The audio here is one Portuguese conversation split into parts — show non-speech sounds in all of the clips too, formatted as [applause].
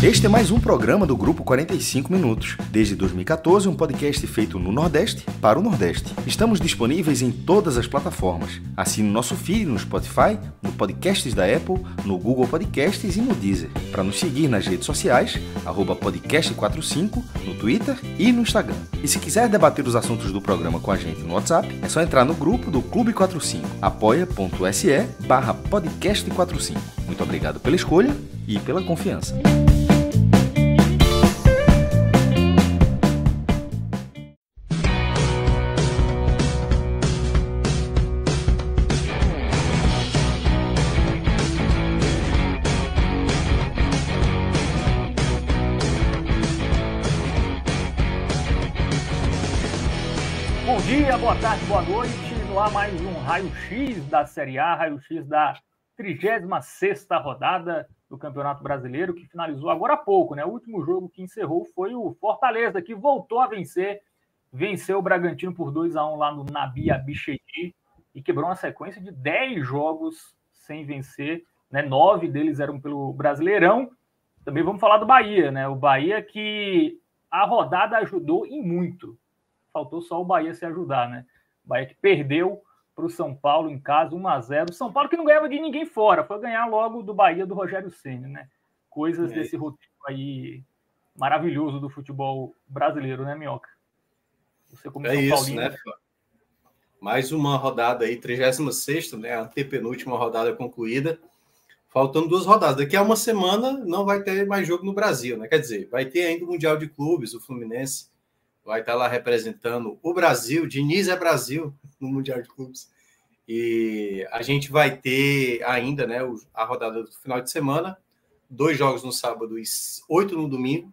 Este é mais um programa do Grupo 45 Minutos. Desde 2014, um podcast feito no Nordeste para o Nordeste. Estamos disponíveis em todas as plataformas. Assine nosso feed no Spotify, no Podcasts da Apple, no Google Podcasts e no Deezer. Para nos seguir nas redes sociais, podcast45 no Twitter e no Instagram. E se quiser debater os assuntos do programa com a gente no WhatsApp, é só entrar no grupo do Clube 45, apoia.se barra podcast45. Muito obrigado pela escolha e pela confiança. tarde, boa noite. No ar mais um raio-x da Série A, raio-x da 36 rodada do Campeonato Brasileiro, que finalizou agora há pouco, né? O último jogo que encerrou foi o Fortaleza, que voltou a vencer. Venceu o Bragantino por 2 a 1 lá no Nabi Abichedi e quebrou uma sequência de 10 jogos sem vencer, né? Nove deles eram pelo Brasileirão. Também vamos falar do Bahia, né? O Bahia que a rodada ajudou em muito faltou só o Bahia se ajudar, né? O Bahia que perdeu para o São Paulo em casa, 1 a 0 São Paulo que não ganhava de ninguém fora, foi ganhar logo do Bahia do Rogério Ceni, né? Coisas é. desse roteiro aí maravilhoso do futebol brasileiro, né, Minhoca? Você começou é isso, Paulino, né? Mais uma rodada aí, 36 né? A penúltima rodada concluída. Faltando duas rodadas. Daqui a uma semana não vai ter mais jogo no Brasil, né? Quer dizer, vai ter ainda o Mundial de Clubes, o Fluminense vai estar lá representando o Brasil, Diniz é Brasil [laughs] no Mundial de Clubes. E a gente vai ter ainda né, a rodada do final de semana, dois jogos no sábado e oito no domingo,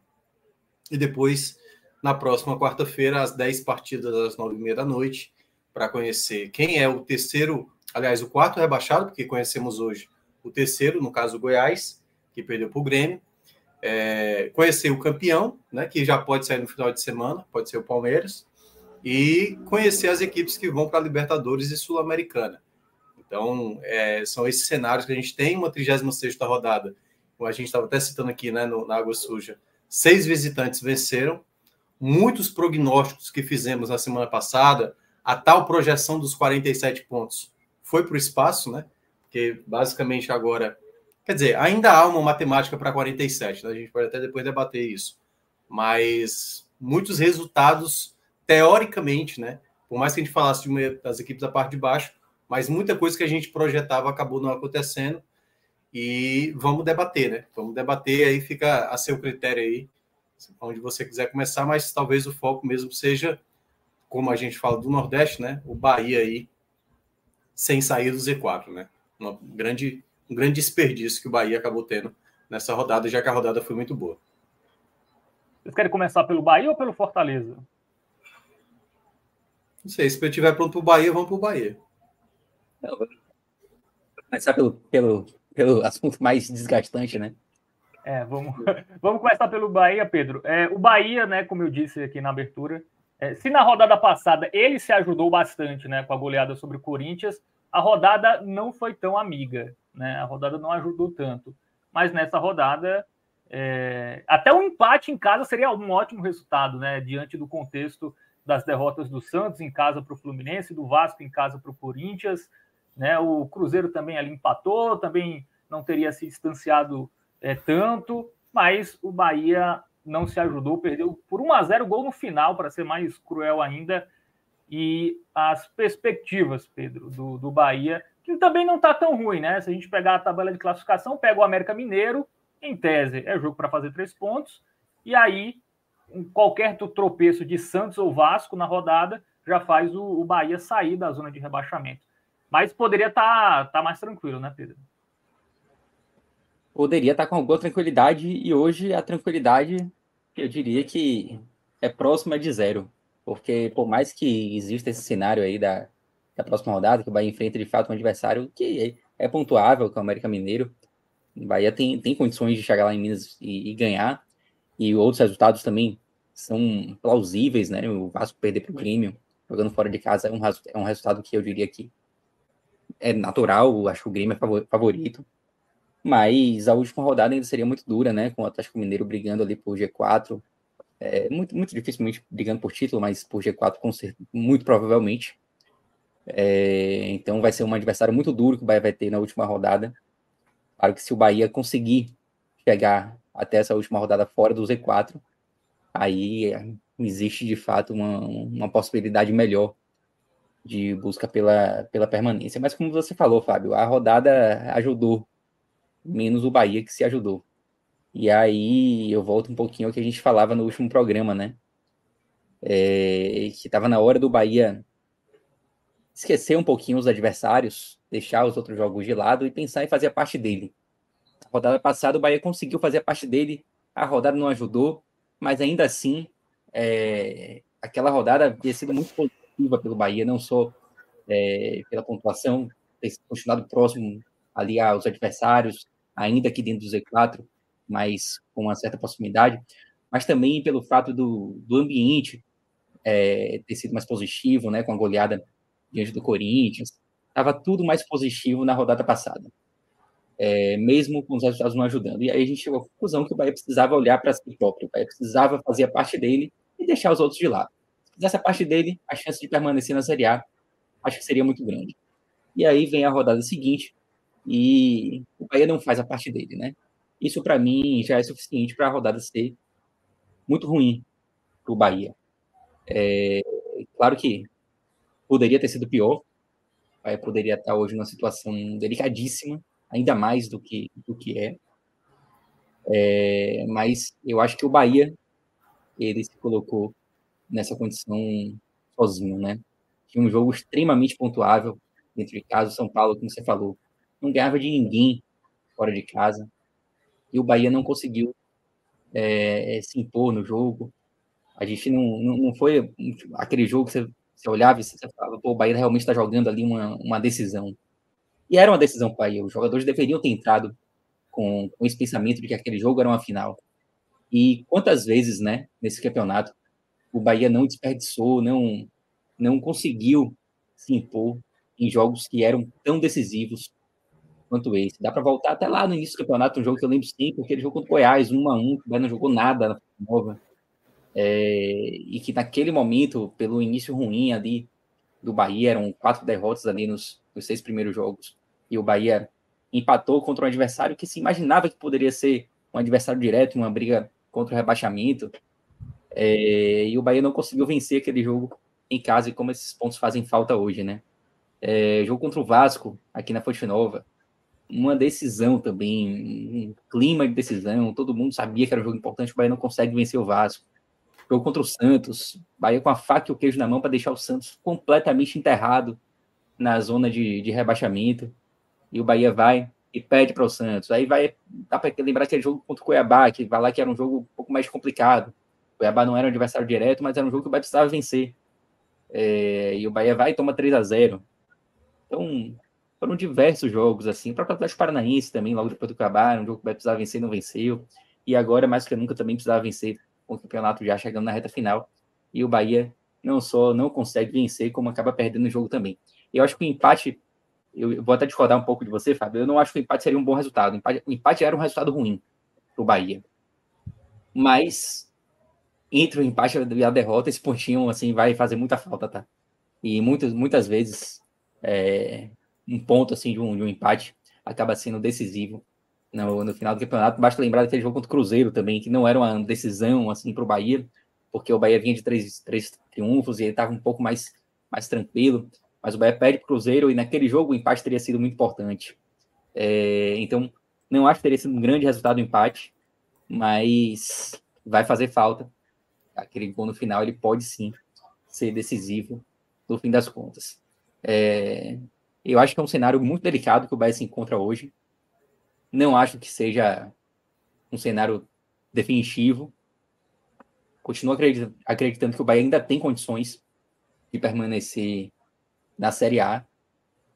e depois, na próxima quarta-feira, às dez partidas às nove e meia da noite, para conhecer quem é o terceiro, aliás, o quarto rebaixado, porque conhecemos hoje o terceiro, no caso o Goiás, que perdeu para o Grêmio, é, conhecer o campeão, né, que já pode sair no final de semana, pode ser o Palmeiras, e conhecer as equipes que vão para a Libertadores e Sul-Americana. Então, é, são esses cenários que a gente tem, uma 36 rodada, como a gente estava até citando aqui né, no, na Água Suja, seis visitantes venceram, muitos prognósticos que fizemos na semana passada, a tal projeção dos 47 pontos foi para o espaço, né? Porque basicamente agora Quer dizer, ainda há uma matemática para 47, né? a gente pode até depois debater isso. Mas muitos resultados, teoricamente, né? Por mais que a gente falasse de uma, das equipes da parte de baixo, mas muita coisa que a gente projetava acabou não acontecendo. E vamos debater, né? Vamos debater aí, fica a seu critério aí, onde você quiser começar, mas talvez o foco mesmo seja, como a gente fala do Nordeste, né? O Bahia aí, sem sair do Z4, né? Uma grande um grande desperdício que o Bahia acabou tendo nessa rodada, já que a rodada foi muito boa. Vocês querem começar pelo Bahia ou pelo Fortaleza? Não sei, se eu estiver pronto para o Bahia, vamos para o Bahia. vou começar pelo, pelo, pelo assunto mais desgastante, né? É, vamos, [laughs] vamos começar pelo Bahia, Pedro. É, o Bahia, né, como eu disse aqui na abertura, é, se na rodada passada ele se ajudou bastante né, com a goleada sobre o Corinthians, a rodada não foi tão amiga, né? A rodada não ajudou tanto. Mas nessa rodada, é... até um empate em casa seria um ótimo resultado, né? Diante do contexto das derrotas do Santos em casa para o Fluminense, do Vasco em casa para o Corinthians, né? O Cruzeiro também ali empatou, também não teria se distanciado é, tanto, mas o Bahia não se ajudou, perdeu por 1 a 0 gol no final, para ser mais cruel ainda, e as perspectivas, Pedro, do, do Bahia, que também não está tão ruim, né? Se a gente pegar a tabela de classificação, pega o América Mineiro, em tese é jogo para fazer três pontos, e aí qualquer tropeço de Santos ou Vasco na rodada já faz o, o Bahia sair da zona de rebaixamento. Mas poderia estar tá, tá mais tranquilo, né, Pedro? Poderia estar tá com alguma tranquilidade, e hoje a tranquilidade, eu diria que é próxima de zero. Porque por mais que exista esse cenário aí da, da próxima rodada, que o Bahia enfrenta de fato um adversário que é, é pontuável, que é o América Mineiro. O Bahia tem, tem condições de chegar lá em Minas e, e ganhar. E outros resultados também são plausíveis, né? O Vasco perder para o Grêmio, jogando fora de casa, é um, é um resultado que eu diria que é natural. Acho que o Grêmio é favorito. Mas a última rodada ainda seria muito dura, né? Com o Atlético Mineiro brigando ali por G4, é, é muito, muito dificilmente brigando por título, mas por G4 com certeza, muito provavelmente. É, então vai ser um adversário muito duro que o Bahia vai ter na última rodada. Claro que se o Bahia conseguir chegar até essa última rodada fora do Z4, aí existe de fato uma, uma possibilidade melhor de busca pela, pela permanência. Mas como você falou, Fábio, a rodada ajudou, menos o Bahia que se ajudou. E aí eu volto um pouquinho ao que a gente falava no último programa, né? É, que estava na hora do Bahia esquecer um pouquinho os adversários, deixar os outros jogos de lado e pensar em fazer a parte dele. A rodada passada o Bahia conseguiu fazer a parte dele, a rodada não ajudou, mas ainda assim é, aquela rodada havia sido muito positiva pelo Bahia, não só é, pela pontuação, ter continuado próximo ali aos adversários, ainda aqui dentro do Z4, mas com uma certa proximidade, mas também pelo fato do, do ambiente é, ter sido mais positivo, né, com a goleada diante do Corinthians, estava tudo mais positivo na rodada passada, é, mesmo com os resultados não ajudando. E aí a gente chegou à conclusão que o Bahia precisava olhar para si próprio, o Bahia precisava fazer a parte dele e deixar os outros de lado. Se fizesse a parte dele, a chance de permanecer na Série A acho que seria muito grande. E aí vem a rodada seguinte, e o Bahia não faz a parte dele, né? Isso para mim já é suficiente para a rodada ser muito ruim para o Bahia. É, claro que poderia ter sido pior. Bahia poderia estar hoje numa situação delicadíssima, ainda mais do que do que é. é mas eu acho que o Bahia ele se colocou nessa condição sozinho, né? Tinha um jogo extremamente pontuável dentro de casa. O São Paulo, como você falou, não ganhava de ninguém fora de casa e o Bahia não conseguiu é, é, se impor no jogo. A gente não, não, não foi aquele jogo que você, você olhava e você falava, pô, o Bahia realmente está jogando ali uma, uma decisão. E era uma decisão para o Bahia. Os jogadores deveriam ter entrado com, com esse pensamento de que aquele jogo era uma final. E quantas vezes, né, nesse campeonato, o Bahia não desperdiçou, não, não conseguiu se impor em jogos que eram tão decisivos quanto esse. Dá para voltar até lá no início do campeonato, um jogo que eu lembro sim, porque ele jogou contra o Goiás, 1 a 1 que o Goiás não jogou nada na nova. É, e que naquele momento, pelo início ruim ali do Bahia, eram quatro derrotas ali nos, nos seis primeiros jogos. E o Bahia empatou contra um adversário que se imaginava que poderia ser um adversário direto, uma briga contra o rebaixamento. É, e o Bahia não conseguiu vencer aquele jogo em casa e como esses pontos fazem falta hoje, né? É, jogo contra o Vasco, aqui na Fonte Nova uma decisão também, um clima de decisão, todo mundo sabia que era um jogo importante, o Bahia não consegue vencer o Vasco. Jogo contra o Santos, Bahia com a faca e o queijo na mão para deixar o Santos completamente enterrado na zona de, de rebaixamento. E o Bahia vai e pede para o Santos. Aí vai, dá para lembrar que é jogo contra o Cuiabá, que vai lá que era um jogo um pouco mais complicado. O Cuiabá não era um adversário direto, mas era um jogo que o Bahia precisava vencer. É, e o Bahia vai e toma 3 a 0 Então, foram diversos jogos, assim, para o Atlético Paranaense também, logo depois do acabar, um jogo que precisava precisar vencer não venceu. E agora, mais que nunca, também precisava vencer com o campeonato já chegando na reta final. E o Bahia não só não consegue vencer, como acaba perdendo o jogo também. Eu acho que o empate, eu vou até discordar um pouco de você, Fábio, eu não acho que o empate seria um bom resultado. O empate, o empate era um resultado ruim para o Bahia. Mas entre o empate e a derrota, esse pontinho assim vai fazer muita falta, tá? E muitas, muitas vezes é, um ponto assim de um, de um empate acaba sendo decisivo no, no, final do campeonato. Basta lembrar daquele jogo contra o Cruzeiro também, que não era uma decisão assim para o Bahia, porque o Bahia vinha de três, três triunfos e ele estava um pouco mais, mais tranquilo. Mas o Bahia perde para o Cruzeiro e naquele jogo o empate teria sido muito importante. É, então, não acho que teria sido um grande resultado o empate, mas vai fazer falta. Aquele gol no final ele pode sim ser decisivo no fim das contas. É, eu acho que é um cenário muito delicado que o Bahia se encontra hoje. Não acho que seja um cenário definitivo. Continuo acreditando, que o Bahia ainda tem condições de permanecer na Série A,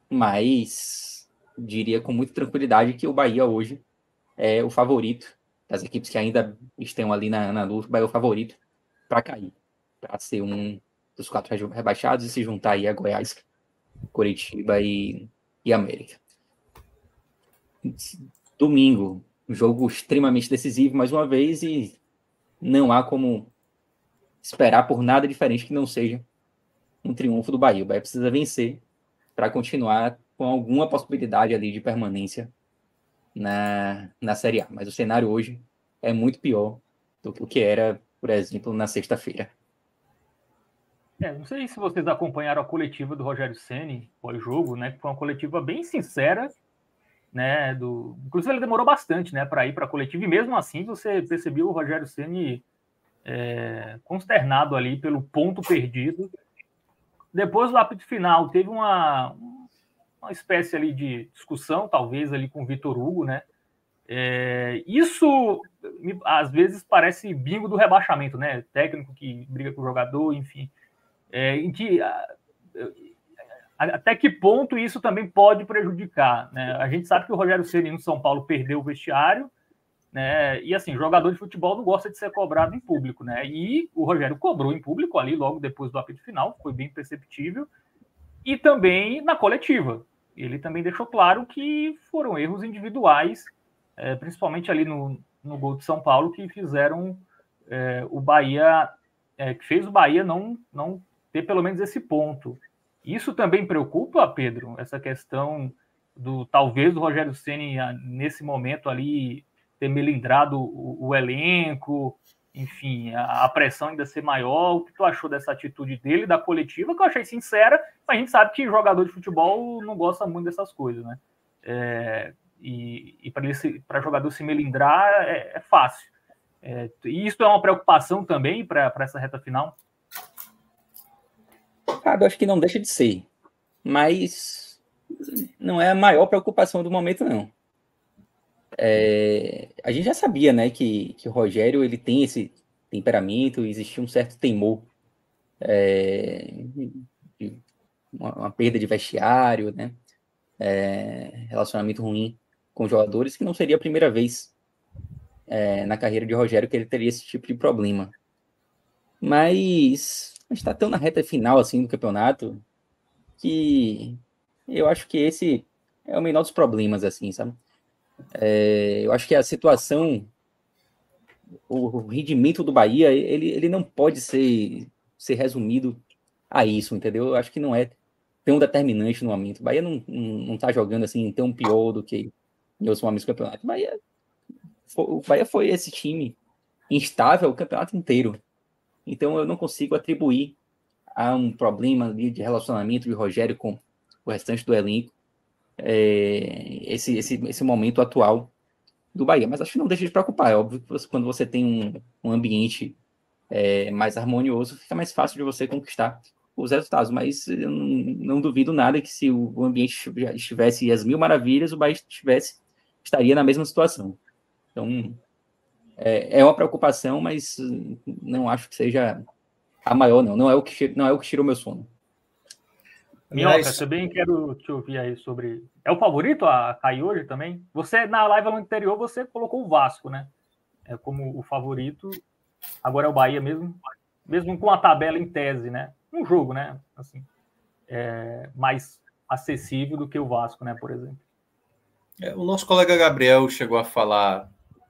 mas diria com muita tranquilidade que o Bahia hoje é o favorito das equipes que ainda estão ali na, na luta, o Bahia é o favorito para cair, para ser um dos quatro rebaixados e se juntar aí a Goiás Curitiba e, e América. Domingo, um jogo extremamente decisivo mais uma vez e não há como esperar por nada diferente que não seja um triunfo do Bahia. O Bahia precisa vencer para continuar com alguma possibilidade ali de permanência na, na Série A. Mas o cenário hoje é muito pior do que era, por exemplo, na sexta-feira. É, não sei se vocês acompanharam a coletiva do Rogério Ceni pós-jogo, né? Que Foi uma coletiva bem sincera, né? Do, inclusive ele demorou bastante, né, para ir para a coletiva e mesmo assim você percebeu o Rogério Ceni é, consternado ali pelo ponto perdido. Depois do apito final teve uma uma espécie ali de discussão, talvez ali com o Vitor Hugo, né? É, isso às vezes parece bingo do rebaixamento, né? Técnico que briga com o jogador, enfim. É, em que até que ponto isso também pode prejudicar? Né? A gente sabe que o Rogério Ceni no São Paulo perdeu o vestiário, né? E assim, jogador de futebol não gosta de ser cobrado em público, né? E o Rogério cobrou em público ali logo depois do apito final, foi bem perceptível. E também na coletiva, ele também deixou claro que foram erros individuais, é, principalmente ali no, no gol de São Paulo, que fizeram é, o Bahia, é, que fez o Bahia não, não ter pelo menos esse ponto. Isso também preocupa, Pedro, essa questão do talvez do Rogério Ceni ah, nesse momento ali ter melindrado o, o elenco, enfim, a, a, pressão ainda ser maior. O que tu achou dessa atitude dele, da coletiva, que eu achei sincera, mas a gente sabe que jogador de futebol não gosta muito dessas coisas, né? É, e e para jogador se melindrar é, é fácil. É, e isso é uma preocupação também para essa reta final? Cabe, acho que não deixa de ser. Mas não é a maior preocupação do momento, não. É, a gente já sabia, né, que, que o Rogério ele tem esse temperamento, existia um certo temor é, uma, uma, perda de vestiário, né, é, relacionamento ruim com jogadores, que não seria a primeira vez é, na carreira de Rogério que ele teria esse tipo de problema. Mas está tão na reta final assim do campeonato que eu acho que esse é o menor dos problemas, assim, sabe? É, eu acho que a situação, o rendimento do Bahia, ele, ele não pode ser, ser resumido a isso, entendeu? Eu acho que não é tão determinante no momento. O Bahia não, não, está jogando assim tão pior do que os outros momentos do campeonato. O Bahia, foi, o Bahia foi esse time instável o campeonato inteiro. Então eu não consigo atribuir a um problema ali de relacionamento de Rogério com o restante do elenco é, esse, esse, esse momento atual do Bahia. Mas acho que não deixa de preocupar. É óbvio que você, quando você tem um, um ambiente é, mais harmonioso, fica mais fácil de você conquistar os resultados. Mas eu não, não duvido nada que se o ambiente já estivesse às mil maravilhas, o Bahia estivesse, estaria na mesma situação. Então, é, é uma preocupação, mas não acho que seja a maior, não. Não é o que, não é o que tirou meu sono. Minhoca, Mas... também quero te ouvir aí sobre. É o favorito a cair hoje também? Você, na live anterior, você colocou o Vasco, né? É como o favorito. Agora é o Bahia mesmo, mesmo com a tabela em tese, né? Um jogo, né? Assim, é mais acessível do que o Vasco, né? Por exemplo. É, o nosso colega Gabriel chegou a falar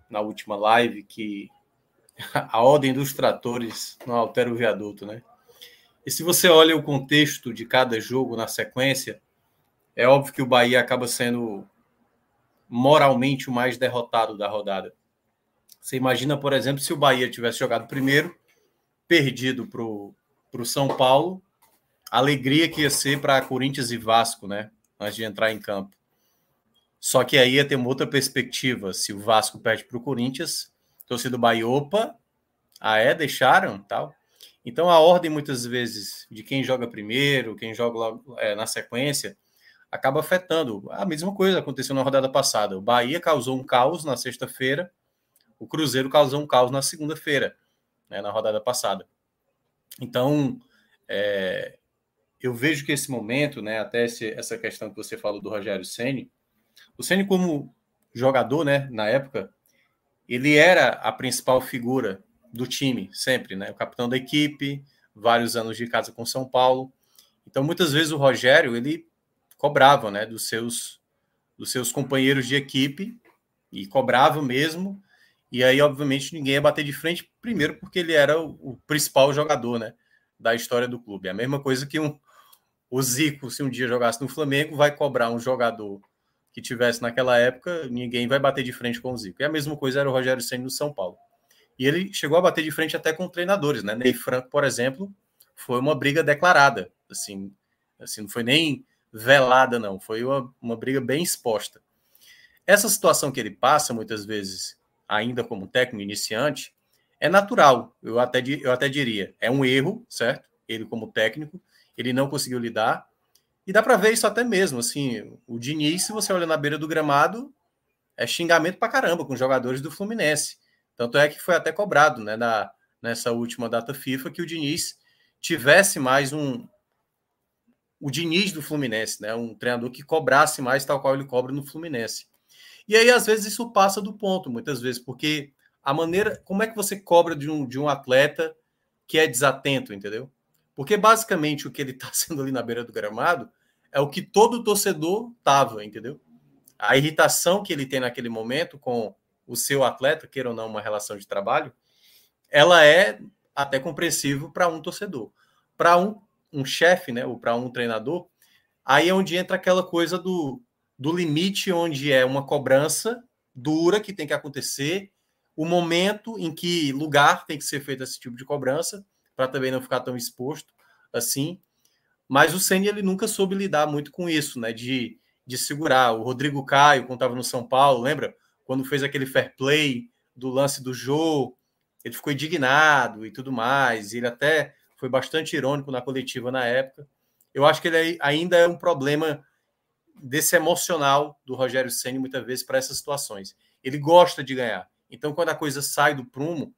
na última live que [laughs] a ordem dos tratores não altera o viaduto, né? E se você olha o contexto de cada jogo na sequência, é óbvio que o Bahia acaba sendo moralmente o mais derrotado da rodada. Você imagina, por exemplo, se o Bahia tivesse jogado primeiro, perdido para o São Paulo, a alegria que ia ser para Corinthians e Vasco, né? Antes de entrar em campo. Só que aí ia ter uma outra perspectiva. Se o Vasco perde para o Corinthians, torcida do Bahia, opa, ah é, deixaram, tal. Então a ordem muitas vezes de quem joga primeiro, quem joga é, na sequência, acaba afetando. A mesma coisa aconteceu na rodada passada. O Bahia causou um caos na sexta-feira, o Cruzeiro causou um caos na segunda-feira, né, na rodada passada. Então é, eu vejo que esse momento, né, até esse, essa questão que você falou do Rogério Ceni, o Ceni como jogador, né, na época, ele era a principal figura do time sempre, né? O capitão da equipe, vários anos de casa com São Paulo. Então, muitas vezes o Rogério, ele cobrava, né, dos seus dos seus companheiros de equipe e cobrava mesmo. E aí, obviamente, ninguém ia bater de frente, primeiro porque ele era o, o principal jogador, né, da história do clube. É a mesma coisa que um o Zico, se um dia jogasse no Flamengo, vai cobrar um jogador que tivesse naquela época, ninguém vai bater de frente com o Zico. E a mesma coisa era o Rogério Senna no São Paulo. E ele chegou a bater de frente até com treinadores, né? Ney Franco, por exemplo, foi uma briga declarada, assim, assim não foi nem velada, não, foi uma, uma briga bem exposta. Essa situação que ele passa, muitas vezes, ainda como técnico iniciante, é natural, eu até, eu até diria. É um erro, certo? Ele, como técnico, ele não conseguiu lidar, e dá para ver isso até mesmo, assim, o Diniz, se você olha na beira do gramado, é xingamento para caramba com os jogadores do Fluminense. Tanto é que foi até cobrado, né, na, nessa última data FIFA que o Diniz tivesse mais um o Diniz do Fluminense, né, um treinador que cobrasse mais tal qual ele cobra no Fluminense. E aí às vezes isso passa do ponto, muitas vezes, porque a maneira, como é que você cobra de um de um atleta que é desatento, entendeu? Porque basicamente o que ele está [laughs] sendo ali na beira do gramado é o que todo torcedor tava, entendeu? A irritação que ele tem naquele momento com o seu atleta, queira ou não uma relação de trabalho, ela é até compreensível para um torcedor. Para um, um chefe, né, ou para um treinador, aí é onde entra aquela coisa do, do limite, onde é uma cobrança dura que tem que acontecer, o momento em que lugar tem que ser feito esse tipo de cobrança, para também não ficar tão exposto assim. Mas o Ceni ele nunca soube lidar muito com isso, né? De, de segurar. O Rodrigo Caio, quando estava no São Paulo, lembra? Quando fez aquele fair play do lance do Jô, ele ficou indignado e tudo mais. Ele até foi bastante irônico na coletiva na época. Eu acho que ele ainda é um problema desse emocional do Rogério Ceni muitas vezes para essas situações. Ele gosta de ganhar. Então, quando a coisa sai do prumo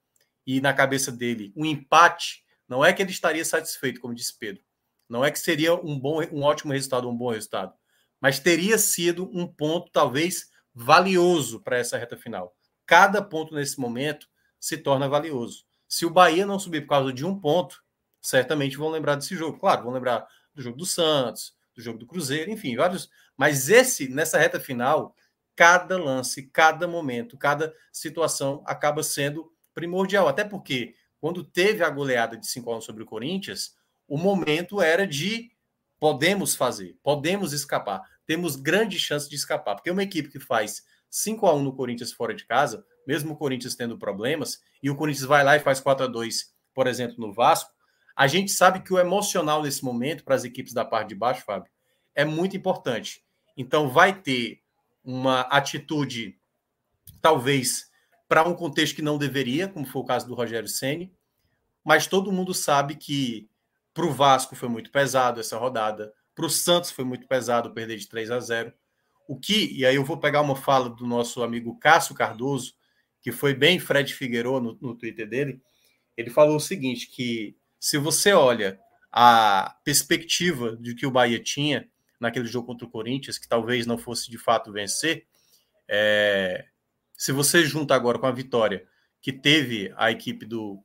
e na cabeça dele um empate, não é que ele estaria satisfeito, como disse Pedro, não é que seria um bom, um ótimo resultado, um bom resultado, mas teria sido um ponto talvez valioso para essa reta final. Cada ponto nesse momento se torna valioso. Se o Bahia não subir por causa de um ponto, certamente vão lembrar desse jogo. Claro, vão lembrar do jogo do Santos, do jogo do Cruzeiro, enfim, vários. Mas esse nessa reta final, cada lance, cada momento, cada situação acaba sendo primordial. Até porque quando teve a goleada de 5 a 1 sobre o Corinthians, o momento era de podemos fazer, podemos escapar, temos grande chance de escapar. Porque uma equipe que faz 5 a 1 no Corinthians fora de casa, mesmo o Corinthians tendo problemas, e o Corinthians vai lá e faz 4 a 2 por exemplo, no Vasco, a gente sabe que o emocional nesse momento, para as equipes da parte de baixo, Fábio, é muito importante. Então, vai ter uma atitude, talvez, para um contexto que não deveria, como foi o caso do Rogério Ceni, mas todo mundo sabe que para o Vasco foi muito pesado essa rodada. Para o Santos foi muito pesado perder de 3 a 0. O que, e aí eu vou pegar uma fala do nosso amigo Cássio Cardoso, que foi bem Fred Figueiredo no, no Twitter dele. Ele falou o seguinte: que se você olha a perspectiva de que o Bahia tinha naquele jogo contra o Corinthians, que talvez não fosse de fato vencer, é... se você junta agora com a vitória que teve a equipe do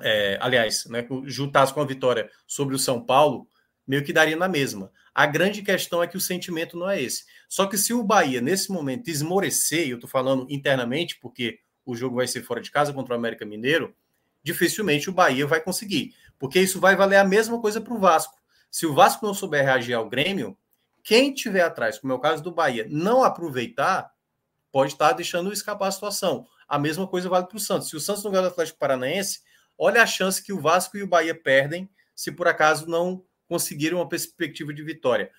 é, aliás, né, juntasse com a vitória sobre o São Paulo, meio que daria na mesma. A grande questão é que o sentimento não é esse. Só que se o Bahia, nesse momento, esmorecer, eu estou falando internamente, porque o jogo vai ser fora de casa contra o América Mineiro, dificilmente o Bahia vai conseguir. Porque isso vai valer a mesma coisa para o Vasco. Se o Vasco não souber reagir ao Grêmio, quem tiver atrás, como é o caso do Bahia, não aproveitar, pode estar deixando escapar a situação. A mesma coisa vale para o Santos. Se o Santos não ganhar do Atlético Paranaense, Olha a chance que o Vasco e o Bahia perdem se por acaso não conseguirem uma perspectiva de vitória.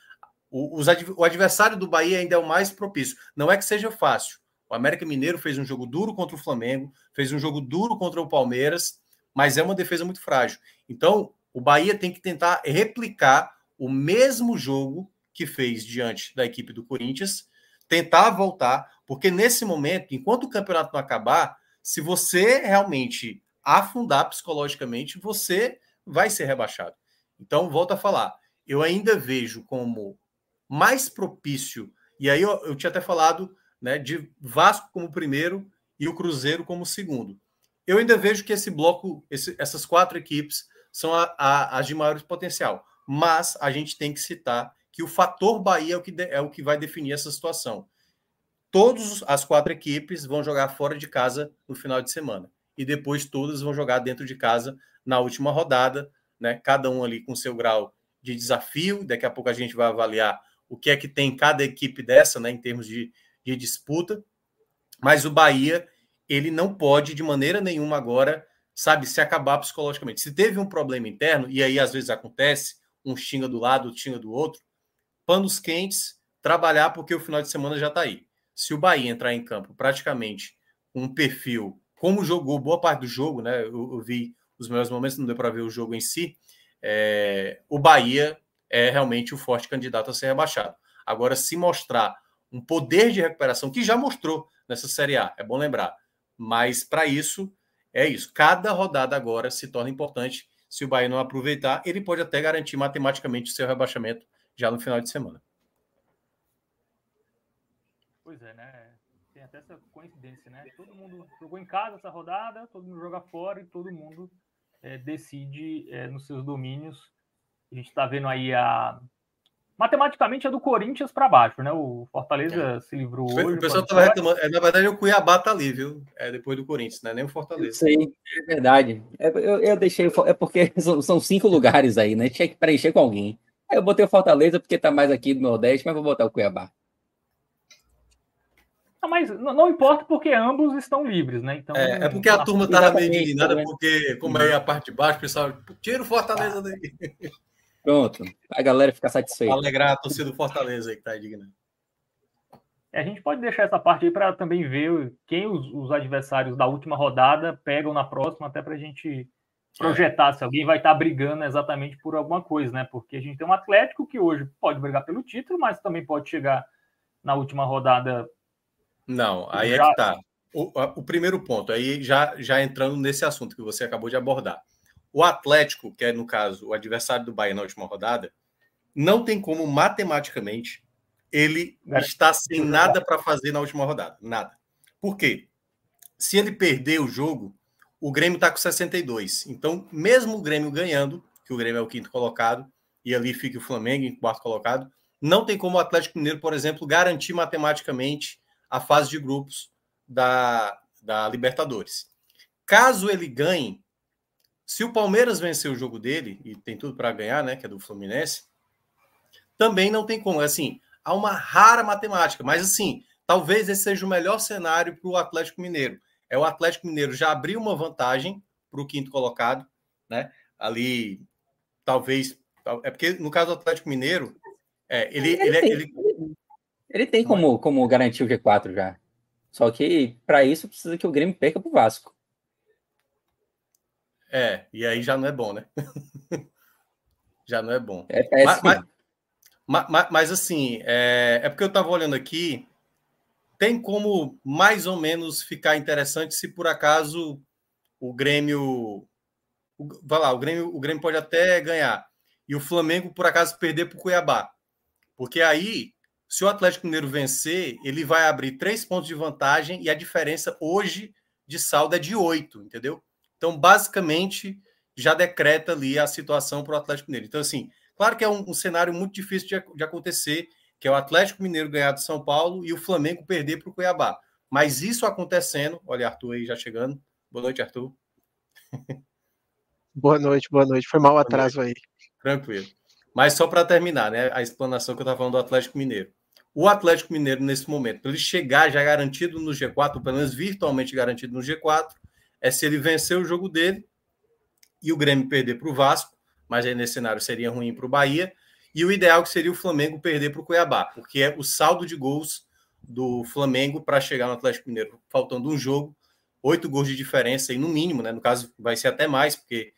O, os, o adversário do Bahia ainda é o mais propício. Não é que seja fácil. O América Mineiro fez um jogo duro contra o Flamengo, fez um jogo duro contra o Palmeiras, mas é uma defesa muito frágil. Então, o Bahia tem que tentar replicar o mesmo jogo que fez diante da equipe do Corinthians, tentar voltar, porque nesse momento, enquanto o campeonato não acabar, se você realmente afundar psicologicamente, você vai ser rebaixado. Então, volto a falar, eu ainda vejo como mais propício, e aí eu, eu tinha até falado né, de Vasco como primeiro e o Cruzeiro como segundo. Eu ainda vejo que esse bloco, esse, essas quatro equipes, são a, a, as de maior potencial. Mas a gente tem que citar que o fator Bahia é o que, de, é o que vai definir essa situação. Todas as quatro equipes vão jogar fora de casa no final de semana e depois todas vão jogar dentro de casa na última rodada, né? Cada um ali com seu grau de desafio. Daqui a pouco a gente vai avaliar o que é que tem cada equipe dessa, né, em termos de, de disputa. Mas o Bahia, ele não pode de maneira nenhuma agora, sabe, se acabar psicologicamente. Se teve um problema interno, e aí às vezes acontece, um xinga do lado, outro xinga do outro, panos quentes, trabalhar porque o final de semana já está aí. Se o Bahia entrar em campo praticamente com um perfil como jogou boa parte do jogo, né? Eu, eu vi os melhores momentos, não deu para ver o jogo em si. É, o Bahia é realmente o forte candidato a ser rebaixado. Agora, se mostrar um poder de recuperação que já mostrou nessa Série A, é bom lembrar. Mas para isso, é isso. Cada rodada agora se torna importante. Se o Bahia não aproveitar, ele pode até garantir matematicamente o seu rebaixamento já no final de semana. Pois é, né? até essa coincidência, né? Todo mundo jogou em casa essa rodada, todo mundo joga fora e todo mundo é, decide é, nos seus domínios. A gente está vendo aí a. Matematicamente é do Corinthians para baixo, né? O Fortaleza é. se livrou hoje. O pessoal estava reclamando. É, na verdade, o Cuiabá tá ali, viu? É depois do Corinthians, né? Nem o Fortaleza. Isso aí, é verdade. É, eu, eu deixei. É porque [laughs] são, são cinco lugares aí, né? Tinha que preencher com alguém. Aí eu botei o Fortaleza porque tá mais aqui do Nordeste, mas vou botar o Cuiabá mas não, não, importa porque ambos estão livres, né? Então, é, é porque a, turma estava meio indignada, né? porque, como é a parte de baixo, o pessoal, tira o Fortaleza daí. Pronto, a galera fica satisfeita. Alegrar a torcida do Fortaleza aí que está indignada. É, a gente pode deixar essa parte aí para também ver quem os, os, adversários da última rodada pegam na próxima, até para a gente projetar se alguém vai estar tá brigando exatamente por alguma coisa, né? Porque a gente tem um Atlético que hoje pode brigar pelo título, mas também pode chegar na última rodada não, aí é já... é que tá. O, o, primeiro ponto, aí já, já entrando nesse assunto que você acabou de abordar. O Atlético, que é, no caso, o adversário do Bahia na última rodada, não tem como, matematicamente, ele é. sem nada para fazer na última rodada. Nada. Por quê? Se ele perder o jogo, o Grêmio está com 62. Então, mesmo o Grêmio ganhando, que o Grêmio é o quinto colocado, e ali fica o Flamengo em quarto colocado, não tem como o Atlético Mineiro, por exemplo, garantir matematicamente a fase de grupos da, da Libertadores. Caso ele ganhe, se o Palmeiras vencer o jogo dele, e tem tudo para ganhar, né, que é do Fluminense, também não tem como. Assim, há uma rara matemática, mas assim, talvez esse seja o melhor cenário para o Atlético Mineiro. É o Atlético Mineiro já abrir uma vantagem para o quinto colocado, né? Ali, talvez. É porque no caso do Atlético Mineiro, é, ele, assim, é, ele, ele, ele tem é. como, é. como garantir o G4 já. Só que para isso precisa que o Grêmio perca pro Vasco. É, e aí já não é bom, né? [laughs] já não é bom. É Mas, mas, mas, mas assim, é, é porque eu estava olhando aqui, tem como mais ou menos ficar interessante se por acaso o Grêmio. O, vai lá, o Grêmio, o Grêmio pode até ganhar. E o Flamengo, por acaso, perder para o Cuiabá. Porque aí se o Atlético Mineiro vencer, ele vai abrir três pontos de vantagem e a diferença hoje de saldo é de oito, entendeu? Então, basicamente, já decreta ali a situação para o Atlético Mineiro. Então, assim, claro que é um, um cenário muito difícil de, de, acontecer, que é o Atlético Mineiro ganhar do São Paulo e o Flamengo perder para o Cuiabá. Mas isso acontecendo, olha, Arthur aí já chegando. Boa noite, Arthur. Boa noite, boa noite. Foi mal o atraso aí. Tranquilo. Mas só para terminar, né, a explanação que eu estava falando do Atlético Mineiro. O Atlético Mineiro, nesse momento, para ele chegar já garantido no G4, pelo menos virtualmente garantido no G4, é se ele vencer o jogo dele e o Grêmio perder para o Vasco, mas aí nesse cenário seria ruim para o Bahia, e o ideal que seria o Flamengo perder para o Cuiabá, porque é o saldo de gols do Flamengo para chegar no Atlético Mineiro, faltando um jogo, oito gols de diferença, e no mínimo, né? No caso, vai ser até mais, porque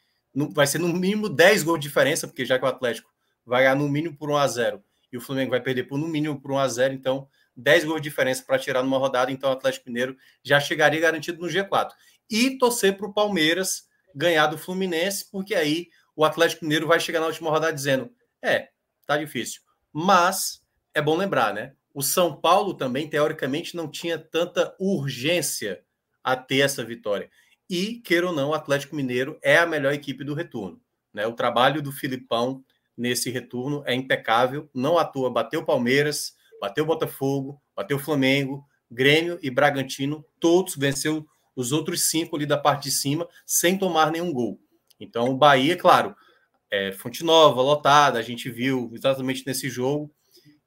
vai ser no mínimo dez gols de diferença, porque já que o Atlético vai ganhar no mínimo por 1 a 0 e o Flamengo vai perder por no mínimo por 1 a 0 então 10 gols de diferença para tirar numa rodada, então o Atlético Mineiro já chegaria garantido no G4. E torcer para o Palmeiras ganhar do Fluminense, porque aí o Atlético Mineiro vai chegar na última rodada dizendo: é, tá difícil. Mas é bom lembrar, né? O São Paulo também, teoricamente, não tinha tanta urgência a ter essa vitória. E, queira ou não, o Atlético Mineiro é a melhor equipe do retorno. Né? O trabalho do Filipão nesse retorno é impecável, não atua bateu Palmeiras, bateu Botafogo, bateu Flamengo, Grêmio e Bragantino, todos venceu os outros cinco ali da parte de cima sem tomar nenhum gol. Então o Bahia, claro, é, Fonte Nova lotada, a gente viu exatamente nesse jogo,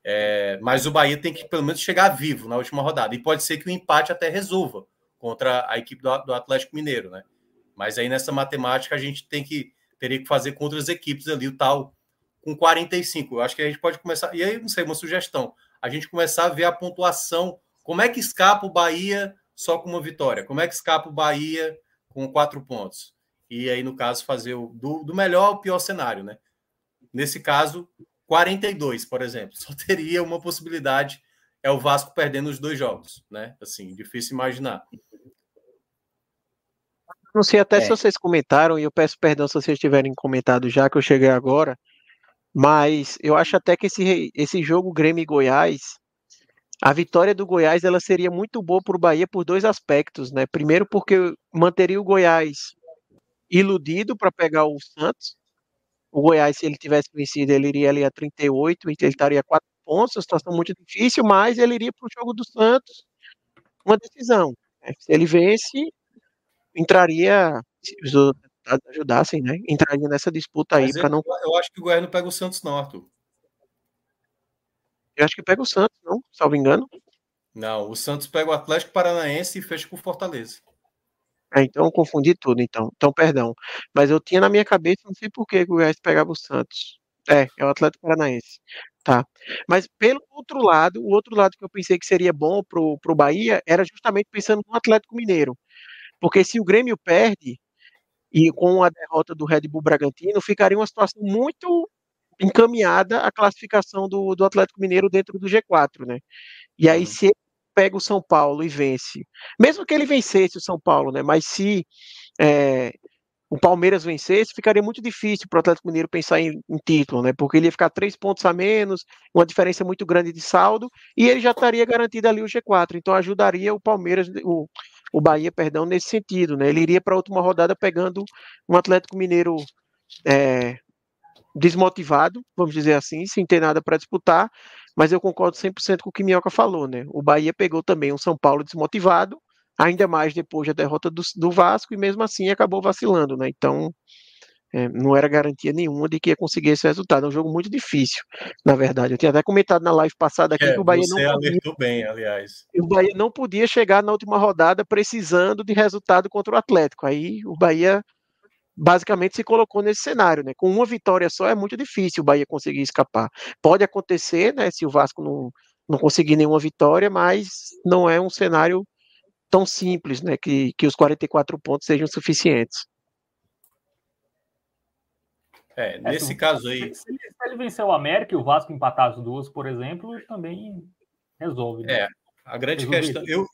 é, mas o Bahia tem que pelo menos chegar vivo na última rodada e pode ser que o empate até resolva contra a equipe do, do Atlético Mineiro, né? Mas aí nessa matemática a gente tem que teria que fazer contra as equipes ali o tal com 45. Eu acho que a gente pode começar. E aí, não sei, uma sugestão. A gente começar a ver a pontuação. Como é que escapa o Bahia só com uma vitória? Como é que escapa o Bahia com quatro pontos? E aí, no caso, fazer o do, do melhor ao pior cenário, né? Nesse caso, 42, por exemplo. [laughs] Só teria uma possibilidade. É o Vasco perdendo os dois jogos, né? Assim, difícil imaginar. Não sei até é. se vocês comentaram, e eu peço perdão se vocês tiverem comentado já, que eu cheguei agora. Mas eu acho até que esse, esse jogo Grêmio e Goiás, a vitória do Goiás ela seria muito boa para o Bahia por dois aspectos, né? Primeiro, porque manteria o Goiás iludido para pegar o Santos. O Goiás, se ele tivesse vencido, ele iria ali a 38, então ele estaria a 4 pontos, uma situação muito difícil, mas ele iria para o jogo do Santos, uma decisão. Né? Se ele vence, entraria, ajudassem, né? Entraria nessa disputa aí para não. Eu acho que o Goiás não pega o Santos, não, Arthur. Eu acho que pega o Santos, não? Salvo engano. Não, o Santos pega o Atlético Paranaense e fecha com o Fortaleza. Ah, então eu confundi tudo, então. Então, perdão. Mas eu tinha na minha cabeça, não sei por que o Goiás pegava o Santos. É, é o Atlético Paranaense. Tá. Mas pelo outro lado, o outro lado que eu pensei que seria bom pro, pro Bahia era justamente pensando no Atlético Mineiro. Porque se o Grêmio perde, e com a derrota do Red Bull Bragantino, ficaria uma situação muito encaminhada a classificação do, do Atlético Mineiro dentro do G4, né? E aí, uhum. se ele pega o São Paulo e vence, mesmo que ele vencesse o São Paulo, né? Mas se é, o Palmeiras vencesse, ficaria muito difícil para o Atlético Mineiro pensar em, em, título, né? Porque ele ia ficar três pontos a menos, uma diferença muito grande de saldo, e ele já estaria garantido ali o G4. Então ajudaria o Palmeiras, o, o Bahia, perdão, nesse sentido, né? Ele iria para a última rodada pegando um Atlético Mineiro é, desmotivado, vamos dizer assim, sem ter nada para disputar, mas eu concordo 100% com o que Minhoca falou, né? O Bahia pegou também um São Paulo desmotivado, ainda mais depois da derrota do, do Vasco, e mesmo assim acabou vacilando, né? Então, é, não era garantia nenhuma de que ia conseguir esse resultado. É um jogo muito difícil, na verdade. Eu tinha até comentado na live passada aqui é, que o Bahia você não. Podia, bem, aliás. O Bahia não podia chegar na última rodada precisando de resultado contra o Atlético. Aí o Bahia basicamente se colocou nesse cenário, né? Com uma vitória só é muito difícil o Bahia conseguir escapar. Pode acontecer, né? Se o Vasco não, não conseguir nenhuma vitória, mas não é um cenário tão simples, né? Que, que os 44 pontos sejam suficientes. É, nesse é, caso aí. Se ele, se ele vencer o América e o Vasco empatar as duas, por exemplo, também resolve. Né? É, a grande resolve questão. Eu,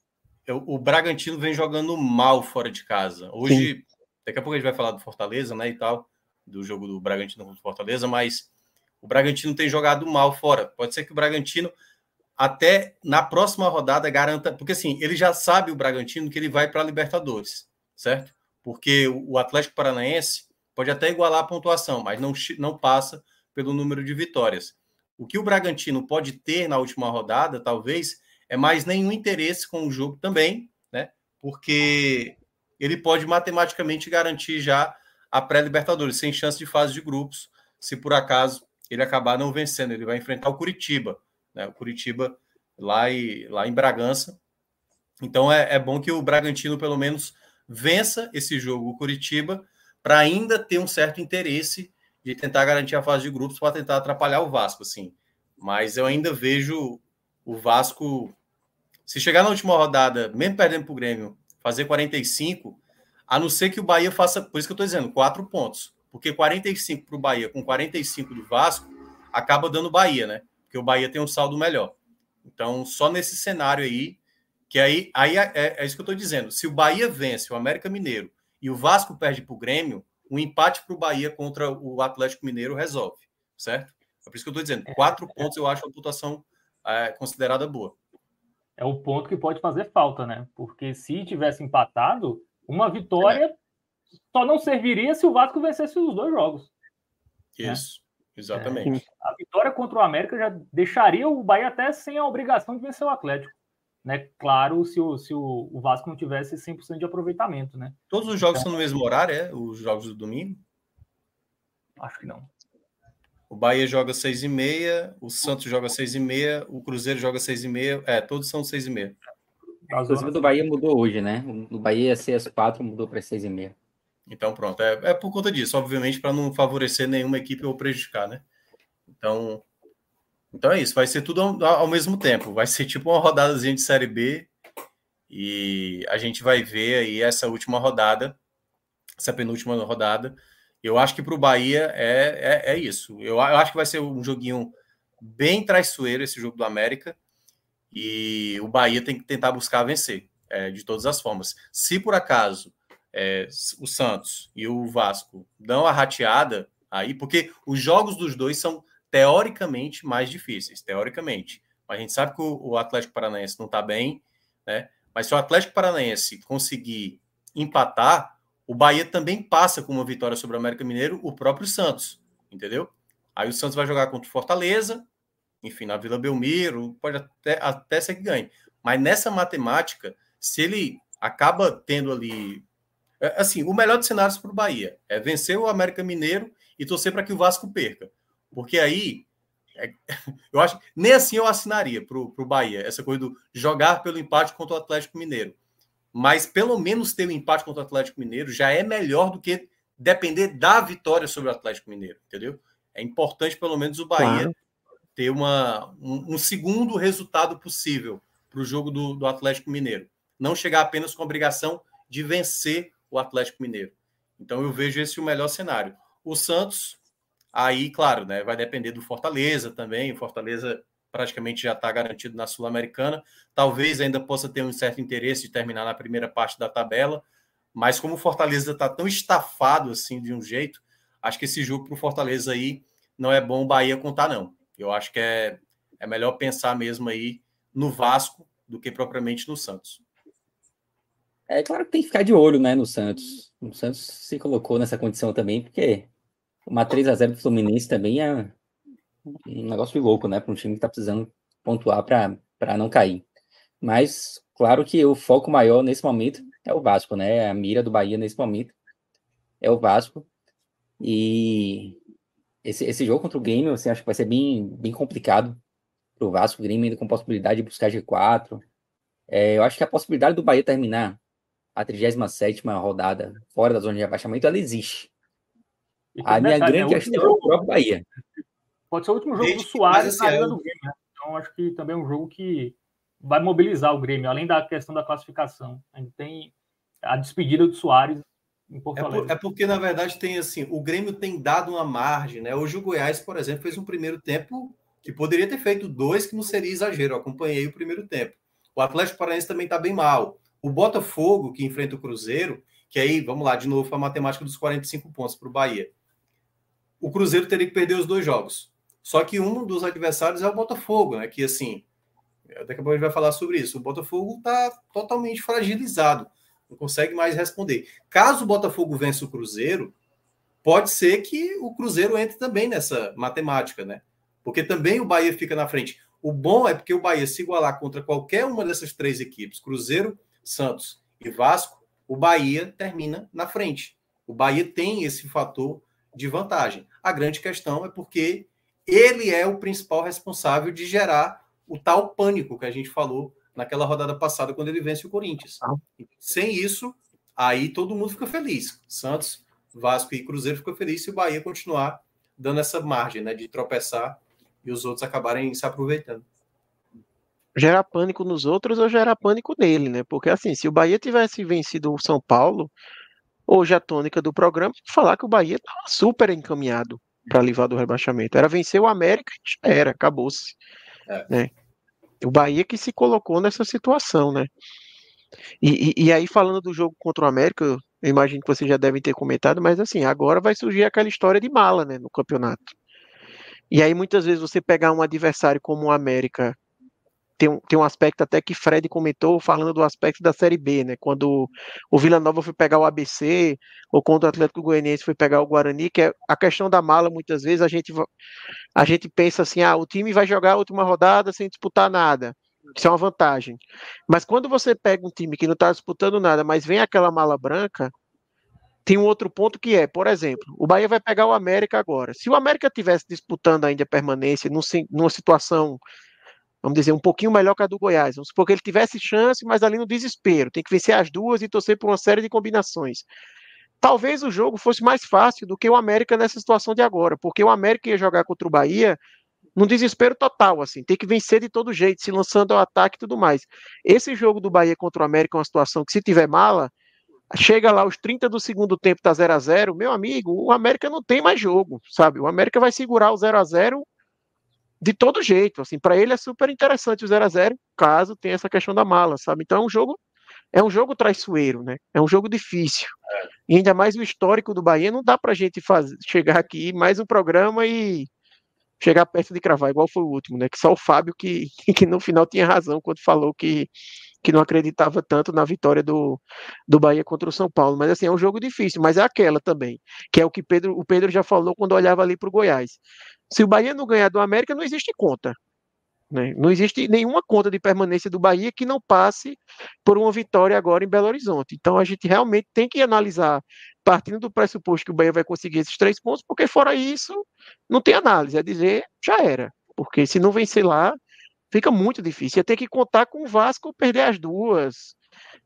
eu, o Bragantino vem jogando mal fora de casa. Hoje, Sim. daqui a pouco a gente vai falar do Fortaleza, né, e tal, do jogo do Bragantino contra o Fortaleza, mas o Bragantino tem jogado mal fora. Pode ser que o Bragantino até na próxima rodada garanta, porque assim, ele já sabe o Bragantino que ele vai para a Libertadores, certo? Porque o Atlético Paranaense Pode até igualar a pontuação, mas não, não passa pelo número de vitórias. O que o Bragantino pode ter na última rodada, talvez, é mais nenhum interesse com o jogo também, né? Porque ele pode matematicamente garantir já a pré-Libertadores, sem chance de fase de grupos, se por acaso ele acabar não vencendo. Ele vai enfrentar o Curitiba, né? O Curitiba lá, e, lá em Bragança. Então é, é bom que o Bragantino, pelo menos, vença esse jogo, o Curitiba, para ainda ter um certo interesse de tentar garantir a fase de grupos para tentar atrapalhar o Vasco, assim. Mas eu ainda vejo o Vasco, se chegar na última rodada, mesmo perdendo para o Grêmio, fazer 45, a não ser que o Bahia faça, por isso que eu estou dizendo, quatro pontos. Porque 45 para o Bahia com 45 do Vasco acaba dando Bahia, né? Porque o Bahia tem um saldo melhor. Então, só nesse cenário aí, que aí, aí é, é isso que eu estou dizendo. Se o Bahia vence o América Mineiro e o Vasco perde para o Grêmio, um empate para o Bahia contra o Atlético Mineiro resolve, certo? É por isso que eu estou dizendo, é, quatro é, pontos eu acho uma pontuação é, considerada boa. É o ponto que pode fazer falta, né? Porque se tivesse empatado, uma vitória é. só não serviria se o Vasco vencesse os dois jogos. Né? Isso, né? exatamente. a vitória contra o América já deixaria o Bahia até sem a obrigação de vencer o Atlético né? Claro, se o, se o, Vasco não tivesse 100% de aproveitamento, né? Todos os jogos então, são no mesmo horário, é? Os jogos do domingo? Acho que não. O Bahia joga seis e meia, o Santos joga seis e meia, o Cruzeiro joga seis e meia. É, todos são seis e meia. Inclusive, o do Bahia mudou hoje, né? O Bahia ia ser às quatro, mudou para seis e meia. Então, pronto. É, é por conta disso, obviamente, para não favorecer nenhuma equipe ou prejudicar, né? Então, então é isso, vai ser tudo ao, ao mesmo tempo. Vai ser tipo uma rodadazinha de Série B e a gente vai ver aí essa última rodada, essa penúltima rodada. Eu acho que para o Bahia é, é, é isso. Eu, eu, acho que vai ser um joguinho bem traiçoeiro esse jogo do América e o Bahia tem que tentar buscar vencer é, de todas as formas. Se por acaso é, o Santos e o Vasco dão a rateada aí, porque os jogos dos dois são teoricamente mais difíceis, teoricamente. A gente sabe que o, Atlético Paranaense não está bem, né? Mas se o Atlético Paranaense conseguir empatar, o Bahia também passa com uma vitória sobre o América Mineiro, o próprio Santos, entendeu? Aí o Santos vai jogar contra o Fortaleza, enfim, na Vila Belmiro, pode até, até ser que ganhe. Mas nessa matemática, se ele acaba tendo ali. É, assim, o melhor dos cenários para o Bahia é vencer o América Mineiro e torcer para que o Vasco perca. Porque aí, é, [laughs] eu acho nem assim eu assinaria para o Bahia, essa coisa do jogar pelo empate contra o Atlético Mineiro. Mas pelo menos ter o um empate contra o Atlético Mineiro já é melhor do que depender da vitória sobre o Atlético Mineiro, entendeu? É importante pelo menos o Bahia claro. ter uma, um, um, segundo resultado possível para o jogo do, do Atlético Mineiro. Não chegar apenas com a obrigação de vencer o Atlético Mineiro. Então eu vejo esse o melhor cenário. O Santos Aí, claro, né, vai depender do Fortaleza também. O Fortaleza praticamente já está garantido na Sul-Americana. Talvez ainda possa ter um certo interesse de terminar na primeira parte da tabela, mas como o Fortaleza está tão estafado assim de um jeito, acho que esse jogo para o Fortaleza aí não é bom o Bahia contar, não. Eu acho que é, é melhor pensar mesmo aí no Vasco do que propriamente no Santos. É claro que tem que ficar de olho né, no Santos. O Santos se colocou nessa condição também, porque uma 3x0 do Fluminense também é um negócio de louco, né? Para um time que está precisando pontuar para não cair. Mas, claro que o foco maior nesse momento é o Vasco, né? É a mira do Bahia nesse momento é o Vasco. E esse, esse jogo contra o Grêmio, assim, acho que vai ser bem, bem complicado para o Vasco. O Grêmio ainda com possibilidade de buscar G4. É, eu acho que a possibilidade do Bahia terminar a 37 rodada fora da zona de rebaixamento, ela existe. A minha detalhe, né, grande questão é o próprio Bahia. Pode ser o último jogo Desde do Soares na do Grêmio. Né? Então, acho que também é um jogo que vai mobilizar o Grêmio, além da questão da classificação. gente tem a despedida do Soares em Porto é Alegre. Por, é porque, na verdade, tem assim, o Grêmio tem dado uma margem, né? Hoje o Goiás, por exemplo, fez um primeiro tempo que poderia ter feito dois, que não seria exagero. Eu acompanhei o primeiro tempo. O Atlético Paranaense também está bem mal. O Botafogo, que enfrenta o Cruzeiro, que aí, vamos lá, de novo, a matemática dos 45 pontos para o Bahia o Cruzeiro teria que perder os dois jogos. Só que um dos adversários é o Botafogo, né? Que assim, daqui a pouco a gente vai falar sobre isso. O Botafogo está totalmente fragilizado, não consegue mais responder. Caso o Botafogo vença o Cruzeiro, pode ser que o Cruzeiro entre também nessa matemática, né? Porque também o Bahia fica na frente. O bom é porque o Bahia se igualar contra qualquer uma dessas três equipes, Cruzeiro, Santos e Vasco, o Bahia termina na frente. O Bahia tem esse fator de vantagem. A grande questão é porque ele é o principal responsável de gerar o tal pânico que a gente falou naquela rodada passada quando ele vence o Corinthians. Ah. Sem isso, aí todo mundo fica feliz. Santos, Vasco e Cruzeiro ficam felizes se o Bahia continuar dando essa margem né, de tropeçar e os outros acabarem se aproveitando. Gerar pânico nos outros ou gerar pânico nele, né? Porque assim, se o Bahia tivesse vencido o São Paulo, hoje a tônica do programa é falar que o Bahia estava super encaminhado para livrar do rebaixamento. Era vencer o América e já era, acabou-se. É. Né? O Bahia que se colocou nessa situação, né? E, e, e, aí, falando do jogo contra o América, eu imagino que vocês já devem ter comentado, mas assim, agora vai surgir aquela história de mala, né, no campeonato. E aí, muitas vezes, você pegar um adversário como o América, tem um, tem um aspecto até que Fred comentou falando do aspecto da Série B, né? Quando o Vila Nova foi pegar o ABC, ou quando o Atlético Goianiense foi pegar o Guarani, que é a questão da mala, muitas vezes a gente, a gente pensa assim, ah, o time vai jogar a última rodada sem disputar nada. Isso é uma vantagem. Mas quando você pega um time que não está disputando nada, mas vem aquela mala branca, tem um outro ponto que é, por exemplo, o Bahia vai pegar o América agora. Se o América tivesse disputando ainda a permanência, num, numa situação vamos dizer, um pouquinho melhor que a do Goiás. Vamos supor que ele tivesse chance, mas ali no desespero, tem que vencer as duas e torcer por uma série de combinações. Talvez o jogo fosse mais fácil do que o América nessa situação de agora, porque o América ia jogar contra o Bahia num desespero total, assim, tem que vencer de todo jeito, se lançando ao ataque e tudo mais. Esse jogo do Bahia contra o América é uma situação que, se tiver mala, chega lá os 30 do segundo tempo, tá 0 a 0 meu amigo, o América não tem mais jogo, sabe? O América vai segurar o 0 a 0 de todo jeito, assim, para ele é super interessante o 0 a 0 caso tenha essa questão da mala, sabe? Então é um jogo é um jogo traiçoeiro, né? É um jogo difícil. É. E ainda mais o histórico do Bahia, não dá pra gente fazer, chegar aqui mais um programa e chegar perto de cravar, igual foi o último, né? Que só o Fábio que, [laughs] que no final tinha razão quando falou que, que não acreditava tanto na vitória do, do Bahia contra o São Paulo. Mas assim, é um jogo difícil, mas é aquela também, que é o que Pedro, o Pedro já falou quando olhava ali para o Goiás. Se o Bahia não ganhar do América, não existe conta. Né? Não existe nenhuma conta de permanência do Bahia que não passe por uma vitória agora em Belo Horizonte. Então a gente realmente tem que analisar, partindo do pressuposto que o Bahia vai conseguir esses três pontos, porque fora isso, não tem análise. É dizer, já era. Porque se não vencer lá, fica muito difícil. Ia ter que contar com o Vasco perder as duas.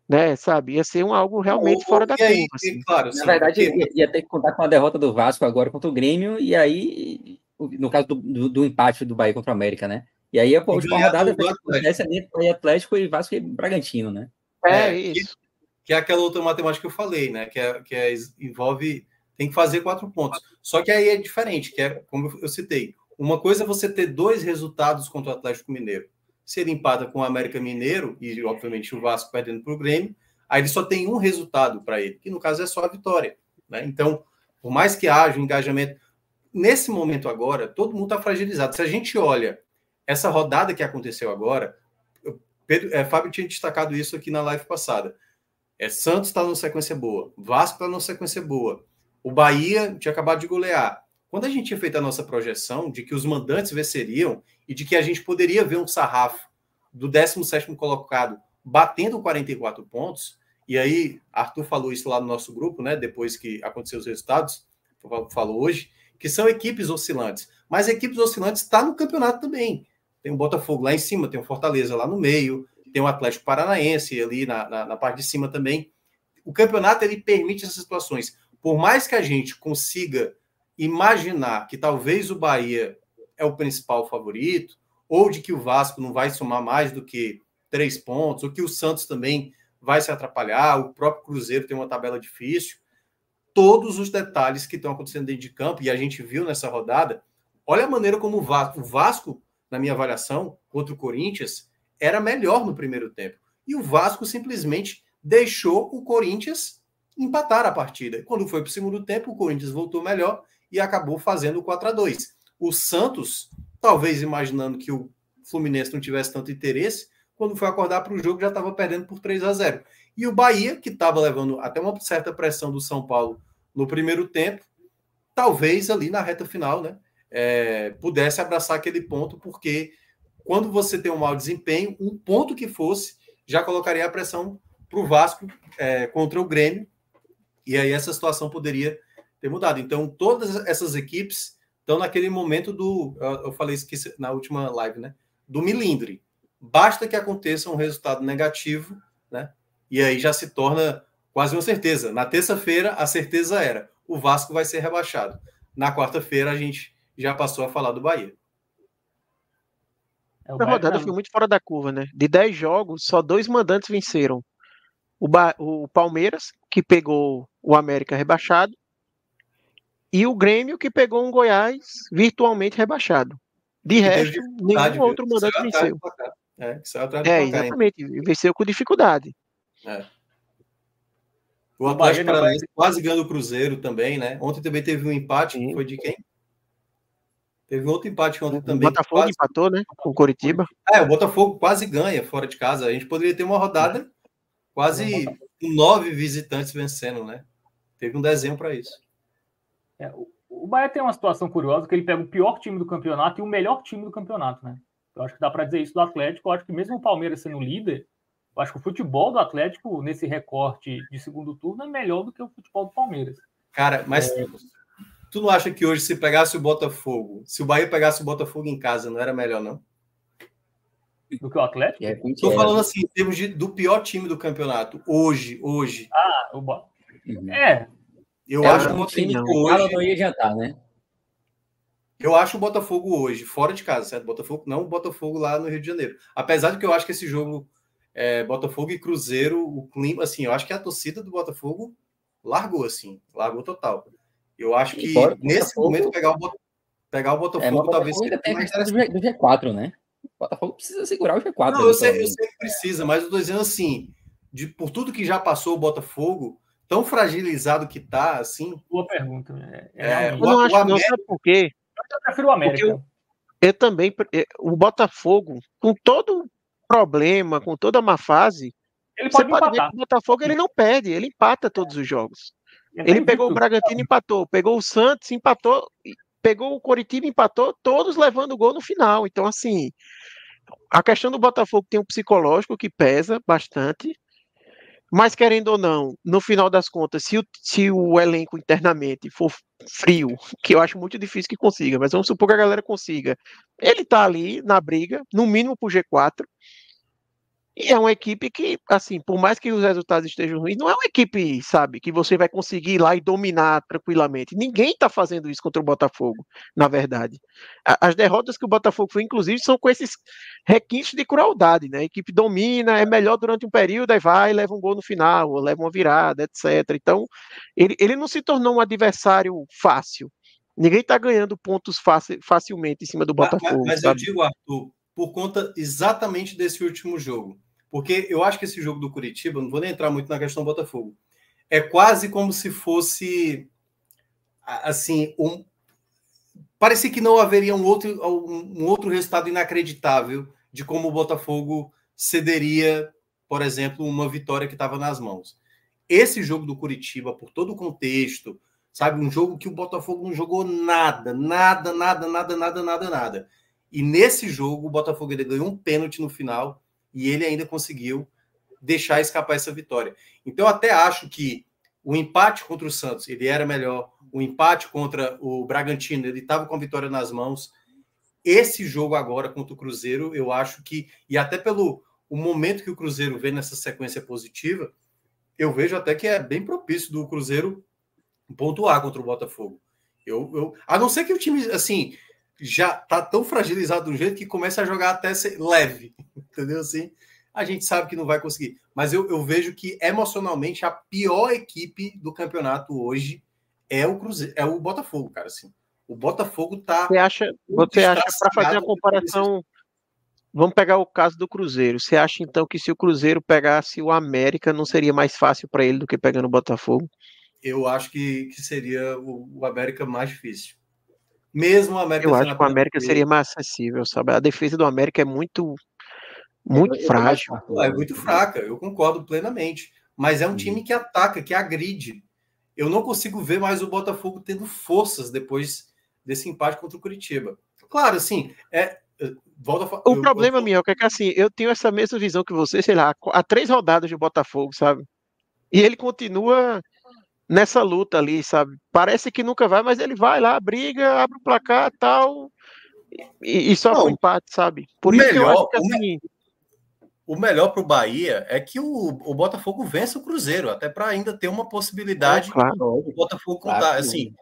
Né, sabe, ia ser um, algo realmente o, fora da curva. Assim. Claro, sim, Na verdade, porque... ia, ia ter que contar com a derrota do Vasco agora contra o Grêmio, e aí, no caso do, do, do empate do Bahia contra o América, né? E aí a última rodada acontece ali Atlético e Vasco e Bragantino, né? É, é isso. Que, que, é aquela outra matemática que eu falei, né? Que, é, que é, envolve. Tem que fazer quatro pontos. Só que aí é diferente, que é, como eu citei, uma coisa é você ter dois resultados contra o Atlético Mineiro. Se ele empata com o América Mineiro, e obviamente o Vasco perdendo para o Grêmio, aí ele só tem um resultado para ele, que no caso é só a vitória. Né? Então, por mais que haja um engajamento, nesse momento agora, todo mundo está fragilizado. Se a gente olha essa rodada que aconteceu agora, Pedro, é, Fábio tinha destacado isso aqui na live passada. É, Santos está numa sequência boa, Vasco está numa sequência boa, o Bahia tinha acabado de golear. Quando a gente tinha feito a nossa projeção de que os mandantes venceriam e de que a gente poderia ver um sarrafo do 17 colocado batendo 44 pontos, e aí Arthur falou isso lá no nosso grupo, né? Depois que aconteceu os resultados, falou hoje, que são equipes oscilantes. Mas equipes oscilantes está no campeonato também tem o Botafogo lá em cima, tem o Fortaleza lá no meio, tem o Atlético Paranaense ali na, na, na parte de cima também. O campeonato ele permite essas situações. Por mais que a gente consiga imaginar que talvez o Bahia é o principal favorito, ou de que o Vasco não vai somar mais do que três pontos, ou que o Santos também vai se atrapalhar, o próprio Cruzeiro tem uma tabela difícil. Todos os detalhes que estão acontecendo dentro de campo, e a gente viu nessa rodada, olha a maneira como o Vasco, o Vasco na minha avaliação, contra o Corinthians, era melhor no primeiro tempo. E o Vasco simplesmente deixou o Corinthians empatar a partida. Quando foi para o segundo tempo, o Corinthians voltou melhor e acabou fazendo 4 a 2 O Santos, talvez imaginando que o Fluminense não tivesse tanto interesse, quando foi acordar para o jogo já estava perdendo por 3 a 0 E o Bahia, que estava levando até uma certa pressão do São Paulo no primeiro tempo, talvez ali na reta final, né? é, pudesse abraçar aquele ponto, porque quando você tem um mau desempenho, um ponto que fosse já colocaria a pressão para o Vasco é, contra o Grêmio, e aí essa situação poderia ter mudado. Então, todas essas equipes estão naquele momento do. Eu falei isso na última live, né? Do milindre. Basta que aconteça um resultado negativo, né? E aí já se torna quase uma certeza. Na terça-feira, a certeza era: o Vasco vai ser rebaixado. Na quarta-feira, a gente já passou a falar do Bahia. É, a rodada tá foi muito fora da curva, né? De 10 jogos, só dois mandantes venceram. O, ba... o Palmeiras, que pegou o América rebaixado, e o Grêmio, que pegou um Goiás virtualmente rebaixado. De resto, nenhum outro mandante venceu. É, é exatamente. Ainda. Venceu com dificuldade. É. O Atlético Paranaense quase ganhou o Cruzeiro também, né? Ontem também teve um empate, Sim. foi de quem? Teve outro empate ontem também. O Botafogo quase... empatou, né? Com o Coritiba. É, o Botafogo quase ganha fora de casa. A gente poderia ter uma rodada quase é, com nove visitantes vencendo, né? Teve um desenho para isso. É, o, o Bahia tem uma situação curiosa que ele pega o pior time do campeonato e o melhor time do campeonato, né? Eu acho que dá para dizer isso do Atlético. Eu acho que mesmo o Palmeiras sendo líder, eu acho que o futebol do Atlético nesse recorte de segundo turno é melhor do que o futebol do Palmeiras. Cara, mas é... Tu não acha que hoje, se pegasse o Botafogo, se o Bahia pegasse o Botafogo em casa, não era melhor, não? Do que o Atlético? É, Estou falando assim, em termos de, do pior time do campeonato. Hoje, hoje. Ah, o Bo... Uhum. É. Eu é, acho que o Botafogo hoje. não ia jantar, tá, né? Eu acho o Botafogo hoje, fora de casa, certo? Botafogo, não o Botafogo lá no Rio de Janeiro. Apesar de que eu acho que esse jogo é, Botafogo e Cruzeiro, o clima, assim, eu acho que a torcida do Botafogo largou, assim, largou total. Eu acho que nesse Botafogo, momento pegar o, pegar o é, Botafogo é, talvez seja mais interessante. Do G4, né? O Botafogo precisa segurar o G4. Não, eu sei, eu então. sei, que precisa, mas eu tô dizendo assim, de, por tudo que já passou o Botafogo, tão fragilizado que tá, assim. Boa pergunta. Né? É, é, eu o, não acho, América, não, sabe por quê? Eu prefiro o América. Eu, eu também, é, o Botafogo, com todo problema, com toda uma má fase, ele pode, pode que o Botafogo ele não perde, ele empata todos os jogos ele pegou o Bragantino e empatou, pegou o Santos, empatou, pegou o Coritiba, empatou, todos levando o gol no final. Então, assim, a questão do Botafogo tem um psicológico que pesa bastante, mas querendo ou não, no final das contas, se o, se o elenco internamente for frio, que eu acho muito difícil que consiga, mas vamos supor que a galera consiga, ele tá ali na briga, no mínimo pro G4. E é uma equipe que, assim, por mais que os resultados estejam ruins, não é uma equipe, sabe, que você vai conseguir ir lá e dominar tranquilamente. Ninguém está fazendo isso contra o Botafogo, na verdade. As derrotas que o Botafogo foi, inclusive, são com esses requintes de crueldade, né? A equipe domina, é melhor durante um período, aí vai, leva um gol no final, ou leva uma virada, etc. Então, ele, ele não se tornou um adversário fácil. Ninguém está ganhando pontos facil, facilmente em cima do Botafogo. Mas, mas eu digo, Arthur, por conta exatamente desse último jogo. Porque eu acho que esse jogo do Curitiba, não vou nem entrar muito na questão do Botafogo, é quase como se fosse assim, um, parecia que não haveria um outro, um outro resultado inacreditável de como o Botafogo cederia, por exemplo, uma vitória que estava nas mãos. Esse jogo do Curitiba, por todo o contexto, sabe, um jogo que o Botafogo não jogou nada, nada, nada, nada, nada, nada, nada. E nesse jogo, o Botafogo ganhou um pênalti no final e ele ainda conseguiu deixar escapar essa vitória. Então, até acho que o empate contra o Santos ele era melhor, o empate contra o Bragantino ele estava com a vitória nas mãos. Esse jogo agora contra o Cruzeiro, eu acho que, e até pelo o momento que o Cruzeiro vê nessa sequência positiva, eu vejo até que é bem propício do Cruzeiro pontuar contra o Botafogo. Eu, eu, a não ser que o time, assim, já tá tão fragilizado do jeito que começa a jogar até ser leve, [laughs] entendeu? Assim, a gente sabe que não vai conseguir. Mas eu, eu vejo que emocionalmente a pior equipe do campeonato hoje é o Cruzeiro, é o Botafogo, cara. Assim, o Botafogo tá. Você acha? Você acha para fazer a comparação? Vamos pegar o caso do Cruzeiro. Você acha então que se o Cruzeiro pegasse o América, não seria mais fácil para ele do que pegando o Botafogo? Eu acho que, que seria o, o América mais difícil mesmo a América Eu acho que o América seria mais acessível, sabe? A defesa do América é muito é, muito frágil. é muito fraca, eu concordo plenamente. Mas é um time uhum. que ataca, que agride. Eu não consigo ver mais o Botafogo tendo forças depois desse empate contra o Curitiba. Claro, assim, é, eh, Volta, o eu, problema, eu... Minhoca, é que assim, eu tenho essa mesma visão que você, sei lá, há três rodadas de Botafogo, sabe? E ele continua nessa luta ali, sabe? Parece que nunca vai, mas ele vai lá, briga, abre o placar, tal, e, e só um empate, sabe? Por isso melhor, que eu acho que assim... O melhor para o Bahia é que o, o Botafogo vença o Cruzeiro, até para ainda ter uma possibilidade é, claro. o Botafogo contar. Claro. Assim,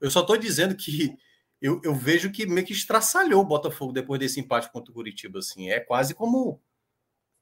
eu só estou dizendo que eu, eu, vejo que meio que estraçalhou o Botafogo depois desse empate contra o Curitiba, assim. É quase como...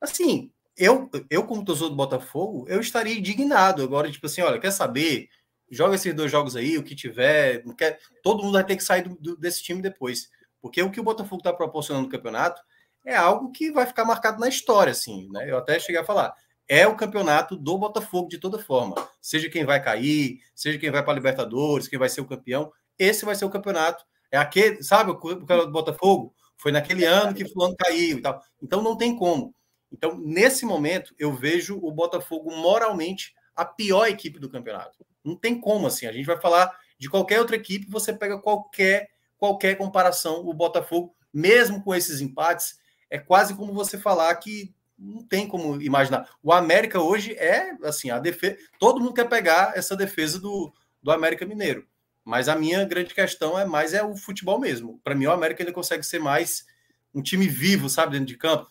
Assim, eu, eu como torcedor do Botafogo, eu estaria indignado agora, tipo assim, olha, quer saber? Joga esses dois jogos aí, o que tiver, não quer, todo mundo vai ter que sair do, do, desse time depois. Porque o que o Botafogo está proporcionando no campeonato é algo que vai ficar marcado na história, assim, né? Eu até cheguei a falar, é o campeonato do Botafogo de toda forma. Seja quem vai cair, seja quem vai para Libertadores, quem vai ser o campeão, esse vai ser o campeonato. É aquele, sabe, o cara do Botafogo foi naquele ano que fulano caiu e tal. Então não tem como. Então, nesse momento, eu vejo o Botafogo moralmente a pior equipe do campeonato. Não tem como assim. A gente vai falar de qualquer outra equipe, você pega qualquer qualquer comparação. O Botafogo, mesmo com esses empates, é quase como você falar que não tem como imaginar. O América hoje é assim, a defesa. Todo mundo quer pegar essa defesa do, do América Mineiro. Mas a minha grande questão é mais é o futebol mesmo. Para mim, o América ele consegue ser mais um time vivo, sabe, dentro de campo.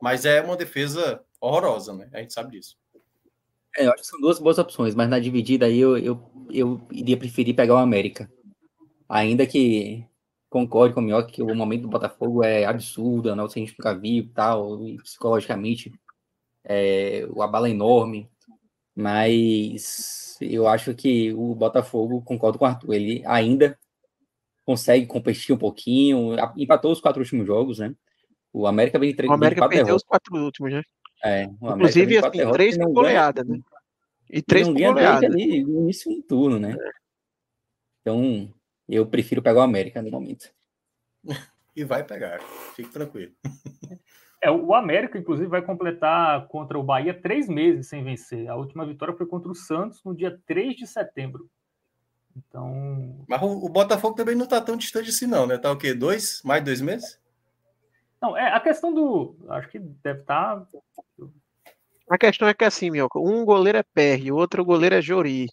Mas é uma defesa horrorosa, né? A gente sabe disso. É, eu acho que são duas boas opções, mas na dividida aí eu, eu, eu iria preferir pegar o América. Ainda que concorde com o Mioc que o momento do Botafogo é absurdo, não sei se a gente vivo viu tal, e psicologicamente é, o abalo é enorme, mas eu acho que o Botafogo, concordo com o Arthur, ele ainda consegue competir um pouquinho, empatou os quatro últimos jogos, né? O América vem três. O América perdeu derrotas. os quatro últimos, né? É, Inclusive, assim, três por goleada, né? E três por goleada. Ali, no início um turno, né? É. Então, eu prefiro pegar o América no momento. [laughs] E vai pegar, fique tranquilo. É, o América, inclusive, vai completar contra o Bahia três meses sem vencer. A última vitória foi contra o Santos no dia 3 de setembro. Então. Mas o, o Botafogo também não está tão distante assim, não, né? Tá o quê? Dois? Mais dois meses? Não, é a questão do. Acho que deve estar. Tá a questão é que assim, Mioca, um goleiro é Perry, o outro goleiro é Jori.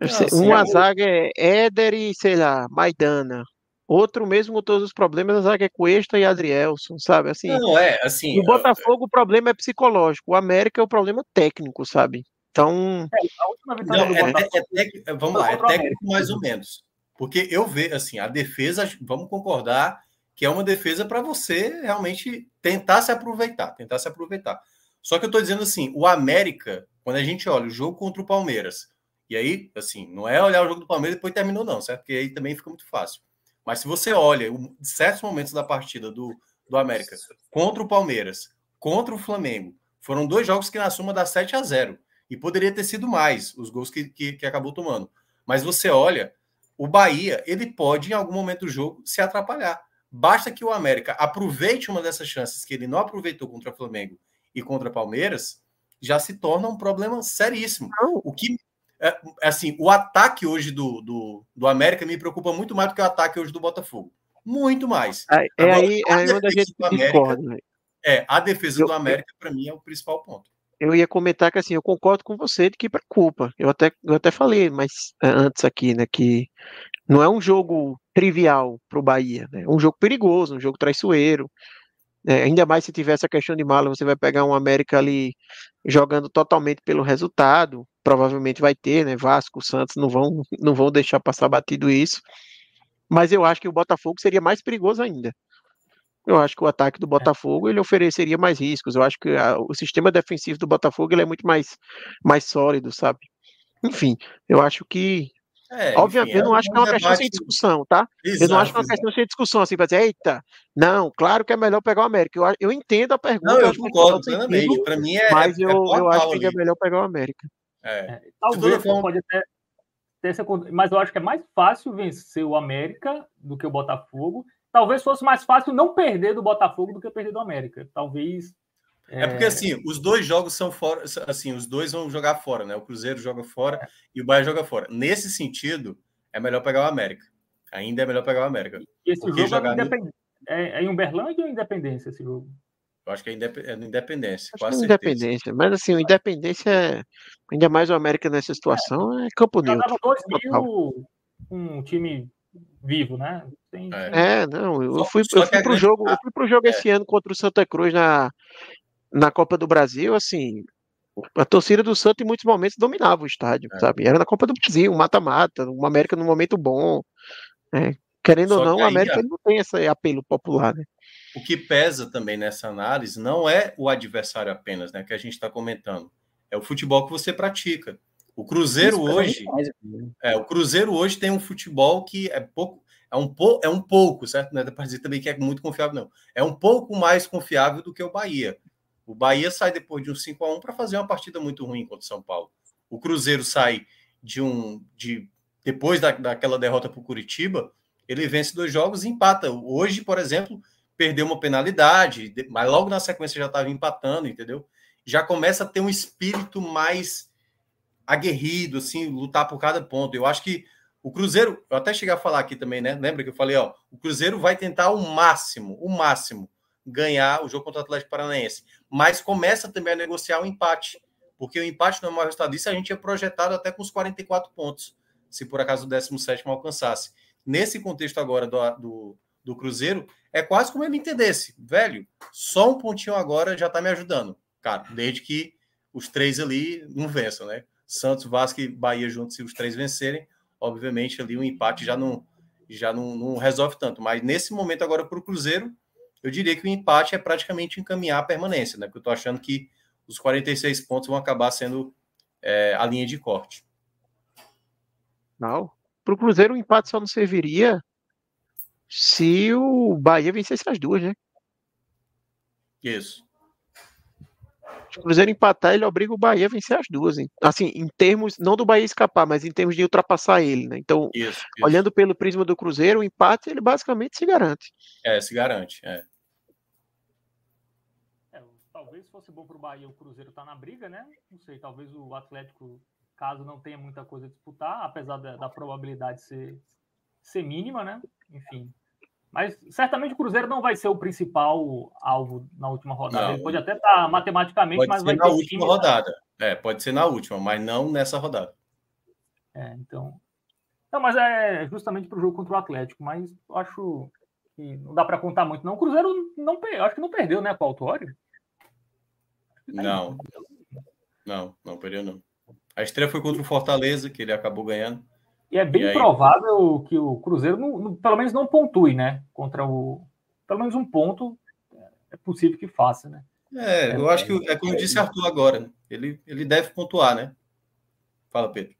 Nossa, assim, Uma é zaga é Éder e, sei lá, Maidana. Outro mesmo com todos os problemas, a zaga é Cuesta e Adrielson, sabe? Assim, não, é, assim... O é, Botafogo eu... o problema é psicológico, o América é o problema técnico, sabe? Então... É, a última vitória não, do é, Botafogo... É, é vamos lá, é técnico mais ou menos. Porque eu vejo, assim, a defesa, vamos concordar que é uma defesa para você realmente tentar se aproveitar, tentar se aproveitar. Só que eu estou dizendo assim, o América, quando a gente olha o jogo contra o Palmeiras, e aí, assim, não é olhar o jogo do Palmeiras e depois terminou não, certo? Porque aí também fica muito fácil. Mas se você olha certos momentos da partida do, do América contra o Palmeiras, contra o Flamengo, foram dois jogos que na soma dá 7 a 0 e poderia ter sido mais os gols que, que, que, acabou tomando. Mas você olha, o Bahia, ele pode em algum momento do jogo se atrapalhar. Basta que o América aproveite uma dessas chances que ele não aproveitou contra o Flamengo e contra o Palmeiras, já se torna um problema seríssimo. O que é, assim, o ataque hoje do, do, do América me preocupa muito mais do que o ataque hoje do Botafogo. Muito mais. É, é aí, é aí onde a gente América, né? É, a defesa eu, do América, para mim, é o principal ponto. Eu ia comentar que assim, eu concordo com você de que preocupa. É eu até, eu até falei mas antes aqui, né? Que não é um jogo trivial para o Bahia. Né? Um jogo perigoso, um jogo traiçoeiro. É, ainda mais se tiver essa questão de mala, você vai pegar um América ali jogando totalmente pelo resultado. Provavelmente vai ter, né? Vasco, Santos não vão, não vão deixar passar batido isso. Mas eu acho que o Botafogo seria mais perigoso ainda. Eu acho que o ataque do é. Botafogo ele ofereceria mais riscos. Eu acho que a, o sistema defensivo do Botafogo ele é muito mais, mais sólido, sabe? Enfim, eu acho que é, Obviamente, enfim, é é tá? eu não acho que é uma questão sem discussão, tá? Exato, eu não acho que é uma questão sem discussão, assim, para dizer, eita, não, claro que é melhor pegar o América. Eu, eu entendo a pergunta. Não, eu, é concordo plenamente. Pra mim é. Mas é, eu, eu acho ali. que é melhor pegar o América. É. Talvez forma... pode até ter essa. Mas eu acho que é mais fácil vencer o América do que o Botafogo. Talvez fosse mais fácil não perder do Botafogo do que perder do América. Talvez é... porque é. assim, os dois jogos são fora, assim, os dois vão jogar fora, né? O Cruzeiro joga fora é. e o Bahia joga fora. Nesse sentido, é melhor pegar o América. Ainda é melhor pegar o América. E esse jogo é jogar é, independ... é, em Uberlândia ou Independência esse jogo? Eu acho que é, é Independência, acho quase é Independência, mas assim, o Independência, ainda mais o América nessa situação, é, campo Já neutro. Dois mil, um time vivo, né? Tem... É, não, eu fui, eu fui pro jogo, eu fui pro jogo esse ano contra o Santa Cruz na, na Copa do Brasil, assim, a torcida do Santos em muitos momentos dominava o estádio, é. sabe? Era na Copa do Brasil, um mata-mata, o América num momento bom. Né? Querendo Só ou não, o América não tem esse apelo popular, né? O que pesa também nessa análise não é o adversário apenas, né? Que a gente está comentando. É o futebol que você pratica. O Cruzeiro é hoje. É, o Cruzeiro hoje tem um futebol que é pouco. É um, pou, é um pouco, certo? Não é para dizer também que é muito confiável, não. É um pouco mais confiável do que o Bahia. O Bahia sai depois de um 5 a 1 para fazer uma partida muito ruim contra o São Paulo. O Cruzeiro sai de um de depois da, daquela derrota para o Curitiba, ele vence dois jogos e empata. Hoje, por exemplo, perdeu uma penalidade, mas logo na sequência já estava empatando, entendeu? Já começa a ter um espírito mais aguerrido, assim, lutar por cada ponto. Eu acho que o Cruzeiro, eu até cheguei a falar aqui também, né? Lembra que eu falei, ó, o Cruzeiro vai tentar o máximo, o máximo ganhar o jogo contra o Atlético Paranaense. Mas começa também a negociar o empate, porque o empate não é o maior resultado disso, a gente é projetado até com os 44 pontos, se por acaso o 17 alcançasse. Nesse contexto agora do, do, do Cruzeiro, é quase como ele entendesse, velho, só um pontinho agora já está me ajudando, cara, desde que os três ali não vençam, né? Santos, Vasco e Bahia juntos, se os três vencerem, obviamente ali o um empate já não já não, não resolve tanto. Mas nesse momento agora para o Cruzeiro, eu diria que o empate é praticamente encaminhar a permanência, né? Porque eu estou achando que os 46 pontos vão acabar sendo é, a linha de corte. Não. Para o Cruzeiro, o empate só não serviria se o Bahia vencesse as duas, né? Isso se o Cruzeiro empatar, ele obriga o Bahia a vencer as duas. Hein? Assim, em termos, não do Bahia escapar, mas em termos de ultrapassar ele, né? Então, isso, isso. olhando pelo prisma do Cruzeiro, o empate ele basicamente se garante. É, se garante, é. é talvez fosse bom para o Bahia o Cruzeiro estar tá na briga, né? Não sei, talvez o Atlético, caso não tenha muita coisa a disputar, apesar da, da probabilidade ser, ser mínima, né? Enfim, mas certamente o Cruzeiro não vai ser o principal alvo na última rodada. Não. Ele pode até estar matematicamente, pode mas vai ser na última time, rodada. Né? É, pode ser na última, mas não nessa rodada. É, então. Não, mas é justamente para o jogo contra o Atlético, mas acho que não dá para contar muito, não. O Cruzeiro não, acho que não perdeu, né, com o Autório? Não. Não, não perdeu, não. A estreia foi contra o Fortaleza, que ele acabou ganhando. E é bem e provável que o Cruzeiro, não, não, pelo menos, não pontue, né? Contra o. Pelo menos um ponto é possível que faça, né? É, eu acho que é como disse é. Arthur agora, né? ele, ele deve pontuar, né? Fala, Pedro.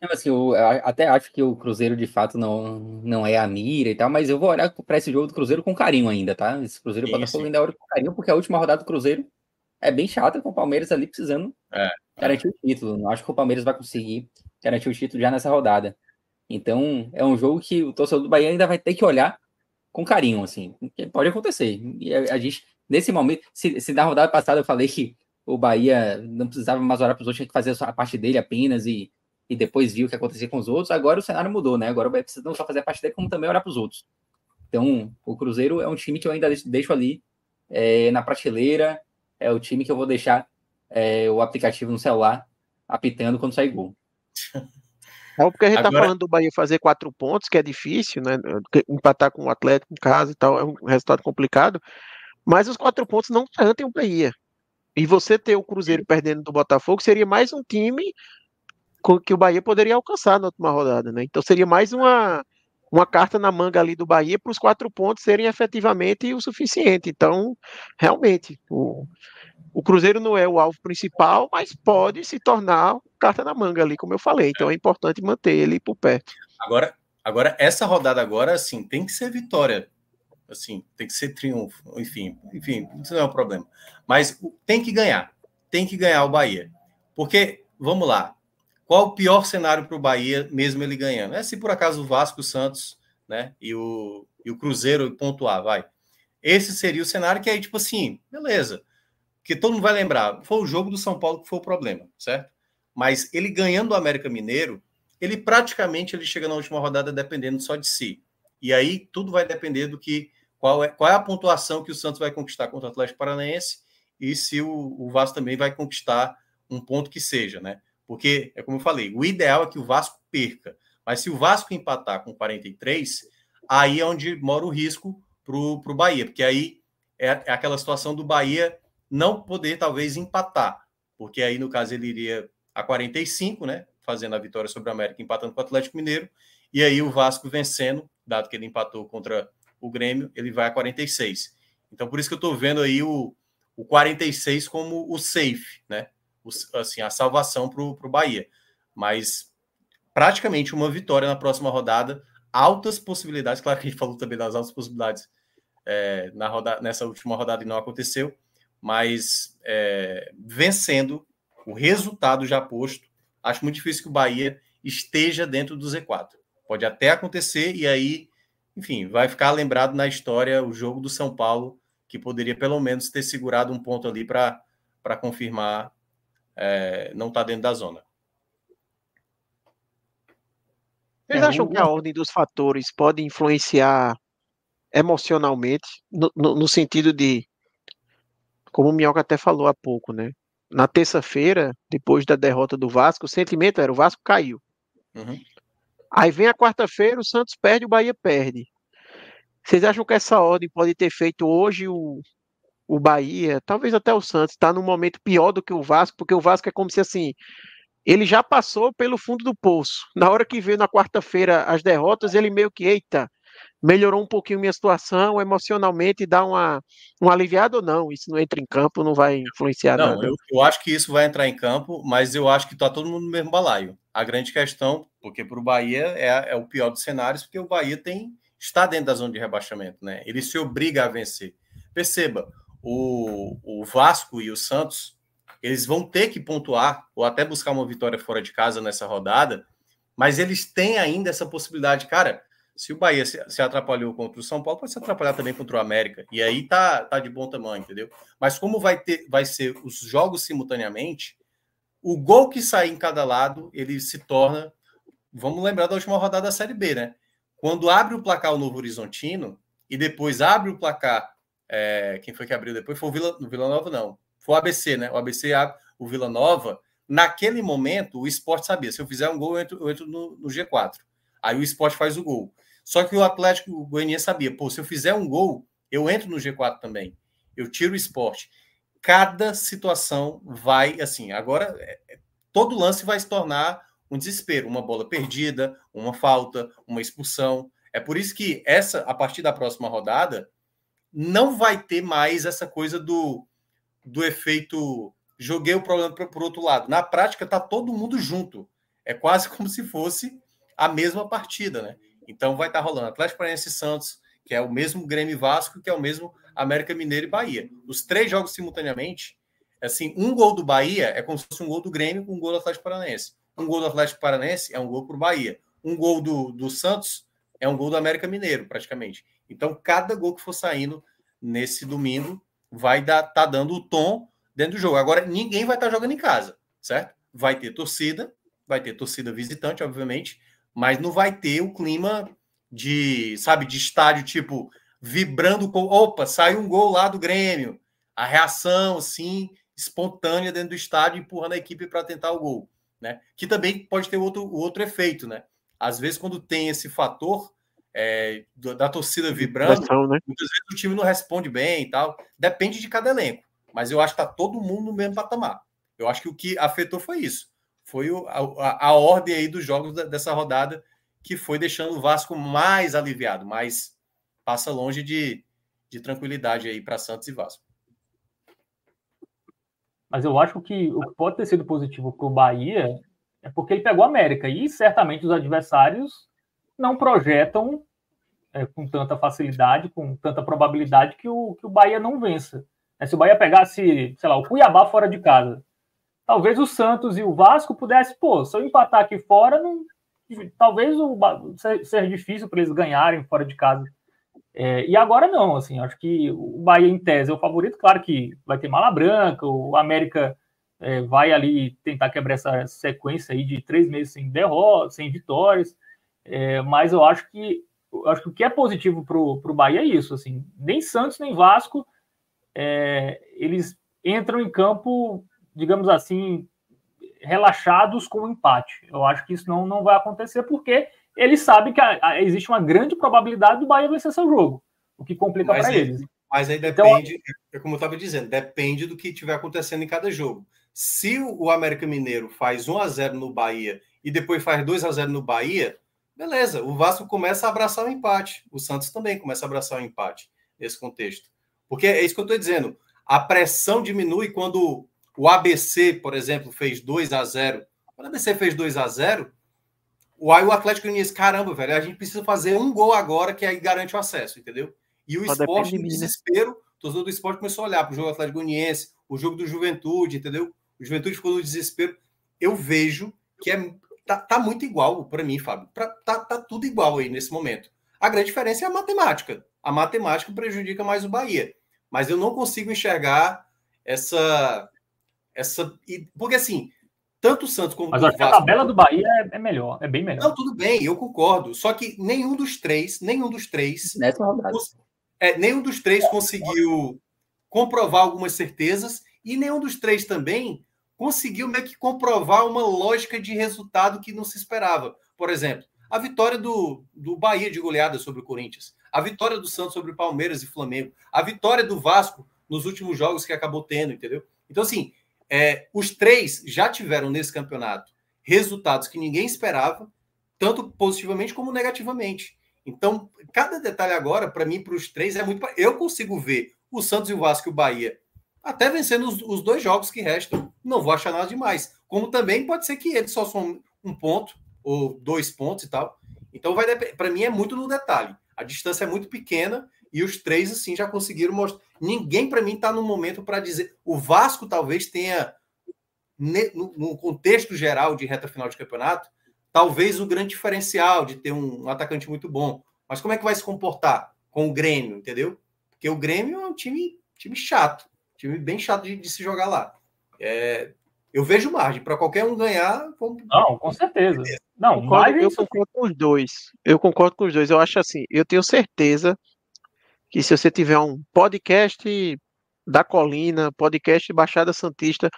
É, mas eu assim, até acho que o Cruzeiro de fato não, não é a mira e tal, mas eu vou olhar para esse jogo do Cruzeiro com carinho ainda, tá? Esse Cruzeiro sim, Botafogo ainda olho com carinho, porque a última rodada do Cruzeiro é bem chata, com o Palmeiras ali precisando é, é. garantir o título. Não acho que o Palmeiras vai conseguir garantiu o título já nessa rodada. Então, é um jogo que o torcedor do Bahia ainda vai ter que olhar com carinho, assim, pode acontecer. E a, a gente, nesse momento, se, se, na rodada passada eu falei que o Bahia não precisava mais olhar para os outros, tinha que fazer a parte dele apenas e, e depois viu o que acontecia com os outros, agora o cenário mudou, né? Agora o Bahia precisa não só fazer a parte dele, como também olhar para os outros. Então, o Cruzeiro é um time que eu ainda deixo, deixo ali é, na prateleira, é o time que eu vou deixar é, o aplicativo no celular apitando quando sair gol. É porque a gente tá Agora... tá falando do Bahia fazer quatro pontos, que é difícil, né? Empatar com o Atlético em casa e tal, é um resultado complicado. Mas os quatro pontos não garantem o Bahia. E você ter o Cruzeiro perdendo do Botafogo seria mais um time que o Bahia poderia alcançar na última rodada, né? Então seria mais uma, uma carta na manga ali do Bahia para os quatro pontos serem efetivamente o suficiente. Então, realmente, o, o Cruzeiro não é o alvo principal, mas pode se tornar carta na manga ali, como eu falei. Então é importante manter ele por perto. Agora, agora essa rodada agora, assim, tem que ser vitória. Assim, tem que ser triunfo. Enfim, enfim, isso não é um problema. Mas tem que ganhar. Tem que ganhar o Bahia. Porque, vamos lá, qual o pior cenário para o Bahia, mesmo ele ganhando? É se por acaso o Vasco, o Santos, né, e o, e o Cruzeiro pontuar, vai. Esse seria o cenário que aí, tipo assim, beleza que todo mundo vai lembrar, foi o jogo do São Paulo que foi o problema, certo? Mas ele ganhando o América Mineiro, ele praticamente ele chega na última rodada dependendo só de si. E aí tudo vai depender do que qual é, qual é a pontuação que o Santos vai conquistar contra o Atlético Paranaense e se o, o Vasco também vai conquistar um ponto que seja, né? Porque é como eu falei, o ideal é que o Vasco perca, mas se o Vasco empatar com 43, aí é onde mora o risco para o Bahia, porque aí é, é aquela situação do Bahia não poder talvez empatar, porque aí no caso ele iria a 45, né, fazendo a vitória sobre o América, empatando com o Atlético Mineiro, e aí o Vasco vencendo, dado que ele empatou contra o Grêmio, ele vai a 46. Então por isso que eu estou vendo aí o, o 46 como o safe, né? O, assim, a salvação para o Bahia. Mas praticamente uma vitória na próxima rodada, altas possibilidades, claro que a gente falou também das altas possibilidades é, na roda, nessa última rodada e não aconteceu, mas é, vencendo o resultado já posto, acho muito difícil que o Bahia esteja dentro do Z4. Pode até acontecer e aí, enfim, vai ficar lembrado na história o jogo do São Paulo, que poderia pelo menos ter segurado um ponto ali para confirmar é, não estar tá dentro da zona. Vocês é, acham que a ordem dos fatores pode influenciar emocionalmente, no, no, no sentido de como o Minhoca até falou há pouco, né? Na terça-feira, depois da derrota do Vasco, o sentimento era o Vasco caiu. Uhum. Aí vem a quarta-feira, o Santos perde, o Bahia perde. Vocês acham que essa ordem pode ter feito hoje o, o Bahia, talvez até o Santos, está num momento pior do que o Vasco, porque o Vasco é como se assim. Ele já passou pelo fundo do poço. Na hora que veio na quarta-feira as derrotas, ele meio que, eita, melhorou um pouquinho minha situação emocionalmente, dá uma, um aliviado ou não? Isso não entra em campo, não vai influenciar não, nada. Eu, eu acho que isso vai entrar em campo, mas eu acho que está todo mundo no mesmo balaio. A grande questão, porque para o Bahia é, é o pior dos cenários, porque o Bahia tem está dentro da zona de rebaixamento, né? Ele se obriga a vencer. Perceba, o, o Vasco e o Santos, eles vão ter que pontuar ou até buscar uma vitória fora de casa nessa rodada, mas eles têm ainda essa possibilidade, cara se o Bahia se, se, atrapalhou contra o São Paulo, pode se atrapalhar também contra o América. E aí tá, tá de bom tamanho, entendeu? Mas como vai ter, vai ser os jogos simultaneamente, o gol que sair em cada lado, ele se torna. Vamos lembrar da última rodada da Série B, né? Quando abre o placar o Novo Horizontino e depois abre o placar. É, quem foi que abriu depois? Foi o Vila, o Vila Nova, não. Foi o ABC, né? O ABC abre o Vila Nova. Naquele momento, o esporte sabia: se eu fizer um gol, eu entro, eu entro no, no G4. Aí o esporte faz o gol. Só que o Atlético Goianiense sabia, pô, se eu fizer um gol, eu entro no G4 também. Eu tiro o esporte. Cada situação vai assim. Agora, é, é, todo lance vai se tornar um desespero, uma bola perdida, uma falta, uma expulsão. É por isso que essa, a partir da próxima rodada, não vai ter mais essa coisa do, do efeito joguei o problema para o outro lado. Na prática, tá todo mundo junto. É quase [laughs] como se fosse a mesma partida, né? Então vai estar tá rolando Atlético Paranaense e Santos, que é o mesmo Grêmio Vasco, que é o mesmo América Mineiro e Bahia. Os três jogos simultaneamente, assim, um gol do Bahia é como se fosse um gol do Grêmio com um gol do Atlético Paranaense. Um gol do Atlético Paranaense é um gol para o Bahia. Um gol do, do Santos é um gol do América Mineiro, praticamente. Então, cada gol que for saindo nesse domingo vai dar, tá dando o tom dentro do jogo. Agora, ninguém vai estar tá jogando em casa, certo? Vai ter torcida, vai ter torcida visitante, obviamente, mas não vai ter o clima de, sabe, de estádio tipo vibrando com, opa, saiu um gol lá do Grêmio. A reação assim espontânea dentro do estádio empurrando a equipe para tentar o gol, né? Que também pode ter outro outro efeito, né? Às vezes quando tem esse fator é, da torcida vibrando, né? muitas vezes o time não responde bem e tal. Depende de cada elenco, mas eu acho que tá todo mundo no mesmo patamar. Eu acho que o que afetou foi isso foi a, a, ordem aí dos jogos dessa rodada que foi deixando o Vasco mais aliviado, mas passa longe de, de tranquilidade aí para Santos e Vasco. Mas eu acho que o que pode ter sido positivo para o Bahia é porque ele pegou a América e certamente os adversários não projetam é, com tanta facilidade, com tanta probabilidade que o, que o Bahia não vença. É, se o Bahia pegasse, sei lá, o Cuiabá fora de casa, talvez o Santos e o Vasco pudessem, pô, se eu empatar aqui fora, não, talvez o, seja difícil para eles ganharem fora de casa. É, e agora não, assim, acho que o Bahia em tese é o favorito, claro que vai ter mala branca, o América é, vai ali tentar quebrar essa sequência aí de três meses sem derrota, sem vitórias, é, mas eu acho que eu acho que o que é positivo para o Bahia é isso, assim, nem Santos nem Vasco é, eles entram em campo digamos assim, relaxados com o empate. Eu acho que isso não, não vai acontecer, porque eles sabem que a, a, existe uma grande probabilidade do Bahia vencer seu jogo, o que complica para eles. Mas aí então, depende, então, é como eu estava dizendo, depende do que estiver acontecendo em cada jogo. Se o América Mineiro faz 1 a 0 no Bahia e depois faz 2 a 0 no Bahia, beleza, o Vasco começa a abraçar o empate, o Santos também começa a abraçar o empate nesse contexto. Porque é isso que eu estou dizendo, a pressão diminui quando o ABC, por exemplo, fez 2 a 0 Quando o ABC fez 2 a 0 o, aí o Atlético Uniense, caramba, velho, a gente precisa fazer um gol agora que aí garante o acesso, entendeu? E o Só esporte, de né? desespero, Todo o torcedor do esporte começou a olhar para o jogo do Atlético Uniense, o jogo do Juventude, entendeu? O Juventude ficou no desespero. Eu vejo que é, tá, tá muito igual para mim, Fábio. Pra, tá, tá tudo igual aí nesse momento. A grande diferença é a matemática. A matemática prejudica mais o Bahia. Mas eu não consigo enxergar essa essa, porque assim, tanto o Santos como Mas o Vasco. Mas a tabela do Bahia é, é, melhor, é bem melhor. Não, tudo bem, eu concordo. Só que nenhum dos três, nenhum dos três. Nessa rodada. É, nenhum dos três conseguiu comprovar algumas certezas e nenhum dos três também conseguiu meio que comprovar uma lógica de resultado que não se esperava. Por exemplo, a vitória do, do Bahia de goleada sobre o Corinthians, a vitória do Santos sobre o Palmeiras e Flamengo, a vitória do Vasco nos últimos jogos que acabou tendo, entendeu? Então, assim, é, os três já tiveram nesse campeonato resultados que ninguém esperava, tanto positivamente como negativamente. Então, cada detalhe agora, para mim, para os três, é muito. Eu consigo ver o Santos e o Vasco e o Bahia até vencendo os, os dois jogos que restam. Não vou achar nada demais. Como também pode ser que eles só são um ponto ou dois pontos e tal. Então, vai para mim, é muito no detalhe. A distância é muito pequena e os três, assim, já conseguiram mostrar. Ninguém, para mim, está no momento para dizer. O Vasco talvez tenha, no contexto geral de reta final de campeonato, talvez o grande diferencial de ter um atacante muito bom. Mas como é que vai se comportar com o Grêmio, entendeu? Porque o Grêmio é um time, time chato, time bem chato de, de se jogar lá. É, eu vejo margem para qualquer um ganhar. Como... Não, com certeza. Não, eu eu concordo com os dois. Eu concordo com os dois. Eu acho assim, eu tenho certeza que se você tiver um podcast da Colina, podcast Baixada Santista,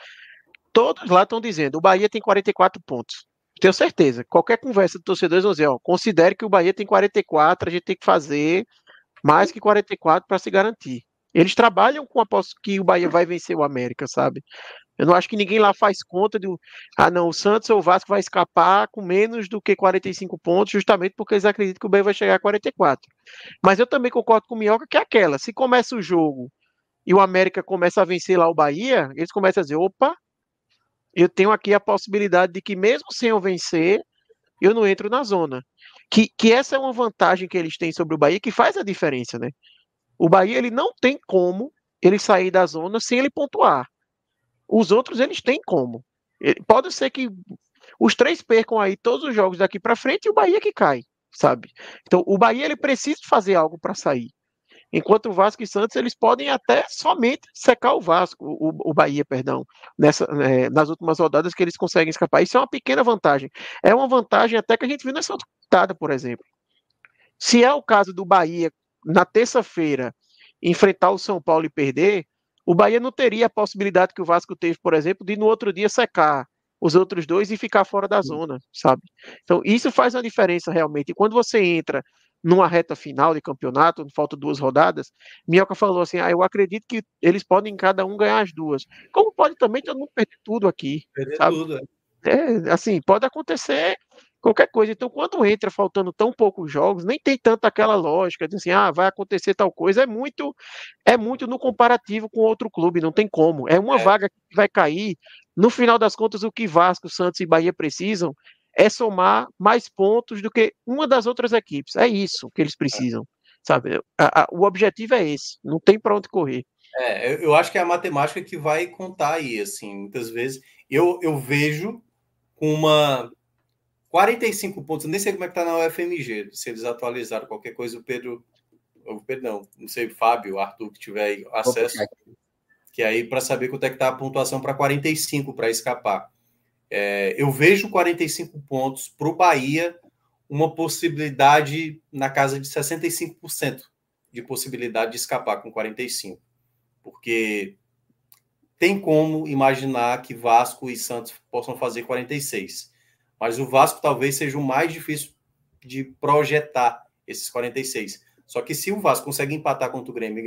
todos lá estão dizendo, o Bahia tem 44 pontos. Tenho certeza. Qualquer conversa do torcedor vão dizer, ó, considere que o Bahia tem 44, a gente tem que fazer mais que 44 para se garantir. Eles trabalham com a posse que o Bahia vai vencer o América, sabe? Eu não acho que ninguém lá faz conta de, ah, não, o Santos ou o Vasco vai escapar com menos do que 45 pontos, justamente porque eles acreditam que o Bahia vai chegar a 44. Mas eu também concordo com o Minhoca que é aquela, se começa o jogo e o América começa a vencer lá o Bahia, eles começam a dizer, opa, eu tenho aqui a possibilidade de que mesmo sem eu vencer, eu não entro na zona. Que, que essa é uma vantagem que eles têm sobre o Bahia que faz a diferença, né? O Bahia ele não tem como ele sair da zona sem ele pontuar. Os outros eles têm como. Pode ser que os três percam aí todos os jogos daqui para frente e o Bahia que cai, sabe? Então o Bahia ele precisa fazer algo para sair. Enquanto o Vasco e Santos eles podem até somente secar o Vasco, o, o Bahia, perdão, nessa, é, nas últimas rodadas que eles conseguem escapar. Isso é uma pequena vantagem. É uma vantagem até que a gente viu nessa rodada, por exemplo. Se é o caso do Bahia na terça-feira enfrentar o São Paulo e perder, o Bahia não teria a possibilidade que o Vasco teve, por exemplo, de no outro dia secar os outros dois e ficar fora da zona, sabe? Então, isso faz uma diferença realmente. E quando você entra numa reta final de campeonato, faltam duas rodadas, Minhoca falou assim: ah, eu acredito que eles podem cada um ganhar as duas. Como pode também todo mundo perder tudo aqui? Perder sabe? tudo. É, é assim, pode acontecer qualquer coisa. Então, quando entra faltando tão poucos jogos, nem tem tanta aquela lógica de assim, ah, vai acontecer tal coisa. É muito, é muito no comparativo com outro clube, não tem como. É uma é. vaga que vai cair. No final das contas, o que Vasco, Santos e Bahia precisam é somar mais pontos do que uma das outras equipes. É isso que eles é. precisam, sabe? A, a, o objetivo é esse. Não tem para onde correr. É, eu acho que é a matemática que vai contar aí, assim, muitas vezes. Eu, eu vejo com uma 45 pontos, nem sei como é que tá na UFMG, se eles atualizaram qualquer coisa, o Pedro, o Pedro não, não sei, o Fábio, o Arthur, que tiver acesso, que é aí para saber quanto é que tá a pontuação para 45 para escapar. É, eu vejo 45 pontos para o Bahia, uma possibilidade na casa de 65% de possibilidade de escapar com 45, porque tem como imaginar que Vasco e Santos possam fazer 46 mas o Vasco talvez seja o mais difícil de projetar esses 46. Só que se o Vasco consegue empatar contra o Grêmio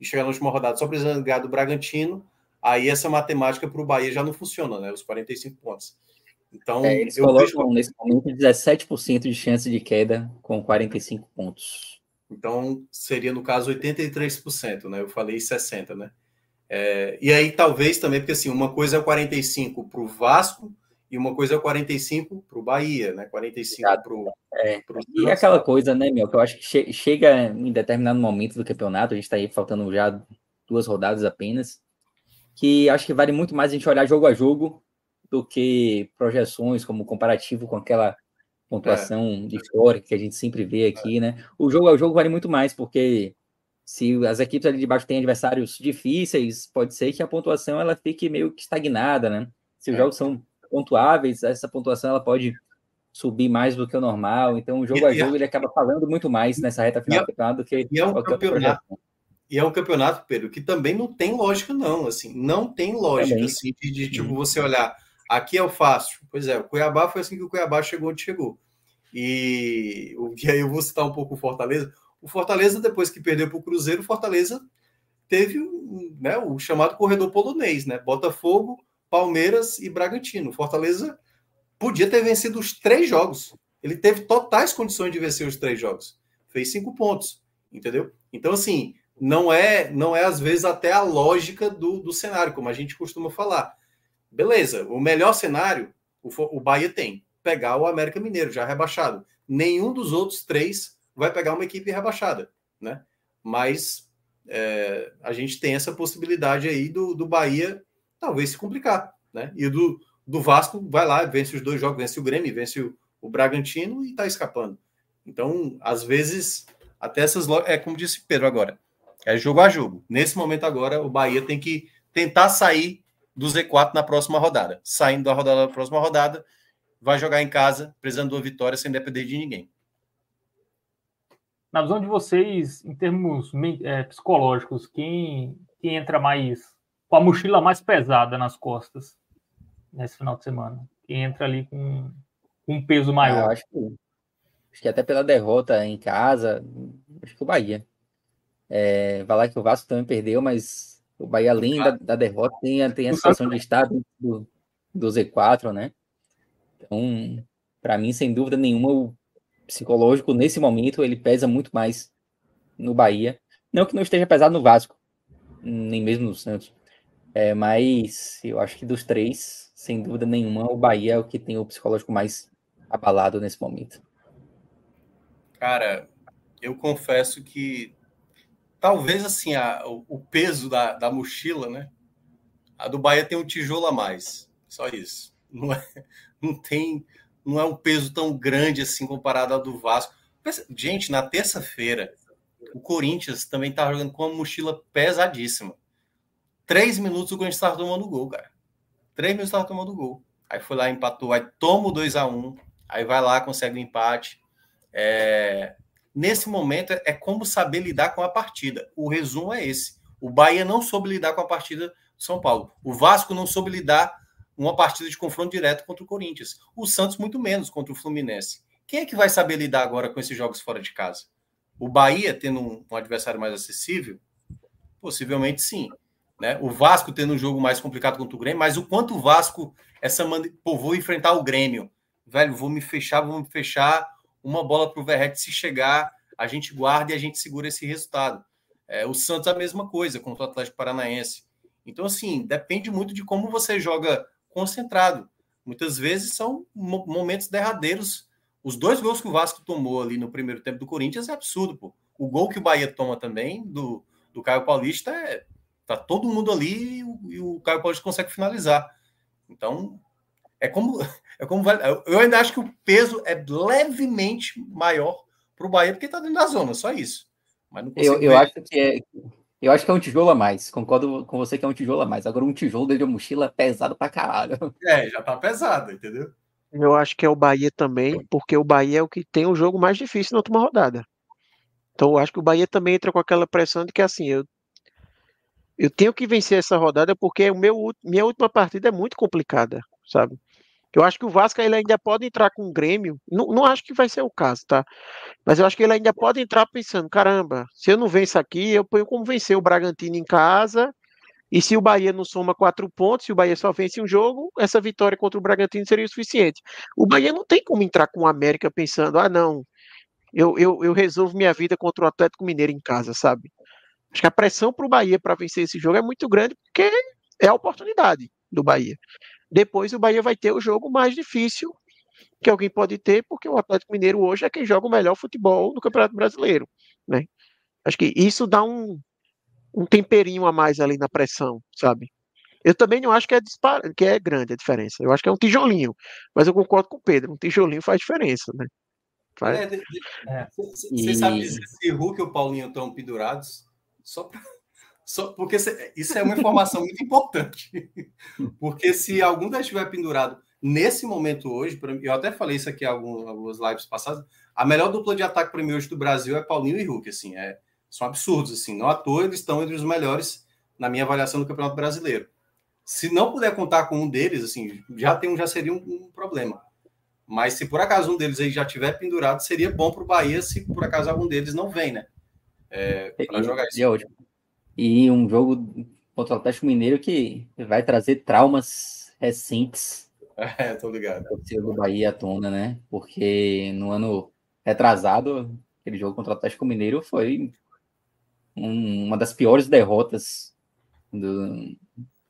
e chegar na última rodada só precisando ganhar do Bragantino, aí essa matemática para o Bahia já não funciona, né? Os 45 pontos. Então, é, eles eu colocam vejo... nesse momento 17% de chance de queda com 45 pontos. Então, seria no caso 83%, né? Eu falei 60, né? É, e aí, talvez também, porque assim, uma coisa é o 45 para o Vasco, e uma coisa é o 45 para o Bahia, né? 45 para o. É. Pro... E aquela coisa, né, meu, que eu acho que che chega em determinado momento do campeonato, a gente está aí faltando já duas rodadas apenas, que acho que vale muito mais a gente olhar jogo a jogo do que projeções como comparativo com aquela pontuação é. histórica que a gente sempre vê aqui, é. né? O jogo a jogo vale muito mais, porque se as equipes ali de baixo têm adversários difíceis, pode ser que a pontuação ela fique meio que estagnada, né? Se os é. jogos são pontuáveis, essa pontuação ela pode subir mais do que o normal, então jogo a jogo é- ele acaba falando muito mais nessa reta final é- do que e é um campeonato. E é um campeonato, Pedro, que também não tem lógica, não. Assim, não tem lógica também. assim, de, de tipo, uhum. você olhar, aqui é o fácil. Pois é, o Cuiabá foi assim que o Cuiabá chegou onde chegou. E, [laughs] e aí eu vou citar um pouco o Fortaleza. O Fortaleza, depois que perdeu para o Cruzeiro, o Fortaleza teve né, o chamado corredor polonês, né? Botafogo, Palmeiras e Bragantino. Fortaleza podia ter vencido os três jogos. Ele teve totais condições de vencer os três jogos. Fez cinco pontos, entendeu? Então, assim, não é, não é às vezes até a lógica do, do cenário, como a gente costuma falar. Beleza, o melhor cenário o, o Bahia tem. Pegar o América Mineiro, já rebaixado. Nenhum dos outros três vai pegar uma equipe rebaixada, né? Mas é, a gente tem essa possibilidade aí do, do Bahia talvez se complicar. Né? E do, do Vasco vai lá, vence os dois jogos, vence o Grêmio, vence o, o Bragantino e está escapando. Então, às vezes, até essas. É como disse Pedro agora, é jogo a jogo. Nesse momento agora, o Bahia tem que tentar sair do Z4 na próxima rodada. Saindo da rodada da próxima rodada, vai jogar em casa, precisando de uma vitória sem depender de ninguém. Na visão de vocês, em termos é, psicológicos, quem, quem entra mais com a mochila mais pesada nas costas nesse final de semana. Que entra ali com, um peso ah, maior. Ah, acho, que, acho que até pela derrota em casa, acho que o Bahia. É, vai lá que o Vasco também perdeu, mas o Bahia, além da, da derrota, tem, a, tem a situação de estar do, do Z4, né? Então, para mim, sem dúvida nenhuma, o psicológico, nesse momento, ele pesa muito mais no Bahia. Não que não esteja pesado no Vasco, nem mesmo no Santos. É, mas eu acho que dos três, sem dúvida nenhuma, o Bahia é o que tem o psicológico mais abalado nesse momento. Cara, eu confesso que talvez assim a, o peso da, da mochila, né? A do Bahia tem um tijolo a mais, só isso. Não, é, [laughs] não tem, não é um peso tão grande assim comparado ao do Vasco. gente, na terça-feira o Corinthians também tá jogando com uma mochila pesadíssima. Três minutos o Corinthians estava tomando gol, cara. Três minutos estava tomando gol. Aí foi lá, empatou, aí toma o 2x1, um, aí vai lá, consegue o um empate. É... Nesse momento é como saber lidar com a partida. O resumo é esse. O Bahia não soube lidar com a partida do São Paulo. O Vasco não soube lidar uma partida de confronto direto contra o Corinthians. O Santos, muito menos, contra o Fluminense. Quem é que vai saber lidar agora com esses jogos fora de casa? O Bahia, tendo um, um adversário mais acessível? Possivelmente sim. Né? O Vasco tendo um jogo mais complicado contra o Grêmio, mas o quanto o Vasco, essa manda, pô, vou enfrentar o Grêmio, velho, vou me fechar, vou me fechar, uma bola para o Verrete, se chegar, a gente guarda e a gente segura esse resultado. É, o Santos a mesma coisa contra o Atlético Paranaense. Então, assim, depende muito de como você joga concentrado. Muitas vezes são momentos derradeiros. Os dois gols que o Vasco tomou ali no primeiro tempo do Corinthians é absurdo, pô. O gol que o Bahia toma também, do, do Caio Paulista, é Tá todo mundo ali e o, o Caio Paulista consegue finalizar. Então, é como, [laughs] é como vai, eu ainda acho que o peso é levemente maior para o Bahia porque está dentro da zona, só isso. Mas não eu, eu acho que é, eu acho que é um tijolo a mais. Concordo com você que é um tijolo a mais. Agora um tijolo dentro de uma mochila é pesado para caralho. É, já tá pesado, entendeu? Eu acho que é o Bahia também, porque o Bahia é o que tem o jogo mais difícil na última rodada. Então eu acho que o Bahia também entra com aquela pressão de que assim, eu eu tenho que vencer essa rodada porque o meu, minha última partida é muito complicada, sabe? Eu acho que o Vasco ele ainda pode entrar com o Grêmio. Não, não acho que vai ser o caso, tá? Mas eu acho que ele ainda pode entrar pensando: caramba, se eu não venço aqui, eu ponho como vencer o Bragantino em casa. E se o Bahia não soma quatro pontos, se o Bahia só vence um jogo, essa vitória contra o Bragantino seria o suficiente. O Bahia não tem como entrar com o América pensando: ah, não, eu, eu, eu resolvo minha vida contra o Atlético Mineiro em casa, sabe? Acho que a pressão para o Bahia para vencer esse jogo é muito grande, porque é a oportunidade do Bahia. Depois o Bahia vai ter o jogo mais difícil que alguém pode ter, porque o Atlético Mineiro hoje é quem joga o melhor futebol no Campeonato Brasileiro. Né? Acho que isso dá um, um temperinho a mais ali na pressão, sabe? Eu também não acho que é, dispar... que é grande a diferença. Eu acho que é um tijolinho. Mas eu concordo com o Pedro, um tijolinho faz diferença, né? Faz... É, é. Você e... sabe dizer se Hulk o Paulinho estão pendurados? Só só porque isso é uma informação muito importante. Porque se algum deles estiver pendurado nesse momento hoje, eu até falei isso aqui em algumas lives passadas, a melhor dupla de ataque para mim hoje do Brasil é Paulinho e Hulk, assim, é, são absurdos, assim, não à toa eles estão entre os melhores na minha avaliação do Campeonato Brasileiro. Se não puder contar com um deles, assim, já tem um, já seria um, um problema. Mas se por acaso um deles aí já tiver pendurado, seria bom para o Bahia se por acaso algum deles não vem, né? é, para jogar é isso. e um jogo contra o Atlético Mineiro que vai trazer traumas recentes. [laughs] É, tô ligado. Do Bahia à tona, né? Porque no ano retrasado, aquele jogo contra o Atlético Mineiro foi um, uma das piores derrotas do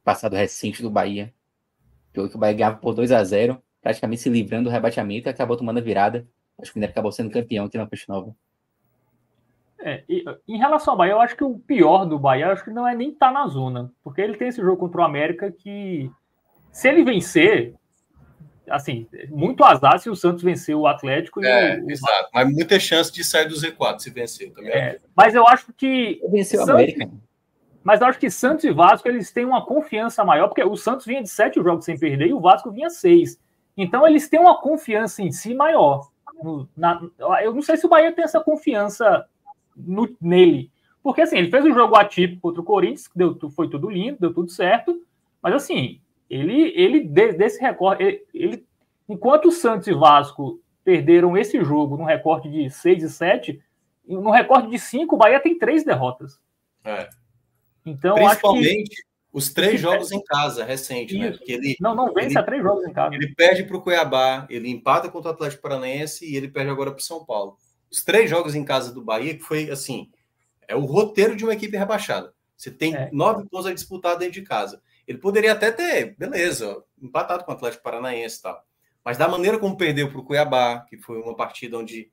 passado recente do Bahia. Jogo que o Bahia ganhava por 2 a 0 praticamente se livrando do rebaixamento e acabou tomando a virada. Acho que o Mineiro acabou sendo campeão aqui na Peixe Nova. É, e, em relação ao Bahia, eu acho que o pior do Bahia, eu acho que não é nem estar tá na zona, porque ele tem esse jogo contra o América que, se ele vencer, assim, muito azar se o Santos vencer o Atlético. É, o... exato, mas muita chance de sair do Z4 se vencer também. É, mas eu acho que. Venceu Santos... o América. Mas eu acho que Santos e Vasco eles têm uma confiança maior, porque o Santos vinha de sete jogos sem perder e o Vasco vinha seis. Então eles têm uma confiança em si maior. na, eu não sei se o Bahia tem essa confiança no, nele. Porque assim, ele fez um jogo atípico contra o Corinthians, deu, foi tudo lindo, deu tudo certo, mas assim, ele, ele desse recorde ele, ele, enquanto o Santos e Vasco perderam esse jogo num recorde de 6 e 7, no recorde de 5, o Bahia tem três derrotas. É. Então, Principalmente que... os três jogos em casa, recente, né? Isso. né? Porque ele, não, não vence ele, a três jogos em casa. Ele perde para o Cuiabá, ele empata contra o Atlético Paranaense e ele perde agora para o São Paulo os três jogos em casa do Bahia, que foi assim, é o roteiro de uma equipe rebaixada. Você tem é. nove pontos a disputar dentro de casa. Ele poderia até ter, beleza, empatado com o Atlético Paranaense e tal. Mas da maneira como perdeu para o Cuiabá, que foi uma partida onde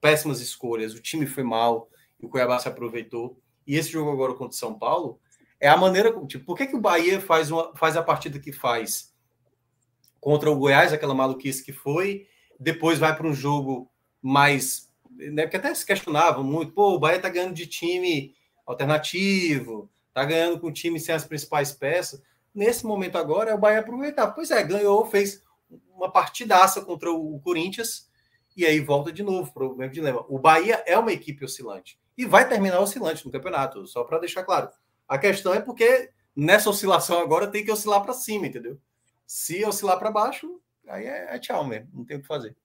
péssimas escolhas, o time foi mal, e o Cuiabá se aproveitou. E esse jogo agora contra o São Paulo é a maneira como. Tipo, por que, que o Bahia faz, uma, faz a partida que faz contra o Goiás, aquela maluquice que foi, depois vai para um jogo mais né, porque até se questionavam muito, pô, o Bahia tá ganhando de time alternativo, tá ganhando com o time sem as principais peças. Nesse momento agora, é o Bahia aproveitar. Pois é, ganhou, fez uma partidaça contra o Corinthians e aí volta de novo para o mesmo dilema. O Bahia é uma equipe oscilante e vai terminar oscilante no campeonato, só para deixar claro. A questão é porque nessa oscilação agora tem que oscilar para cima, entendeu? Se oscilar para baixo, aí é, é tchau mesmo, não tem o que fazer.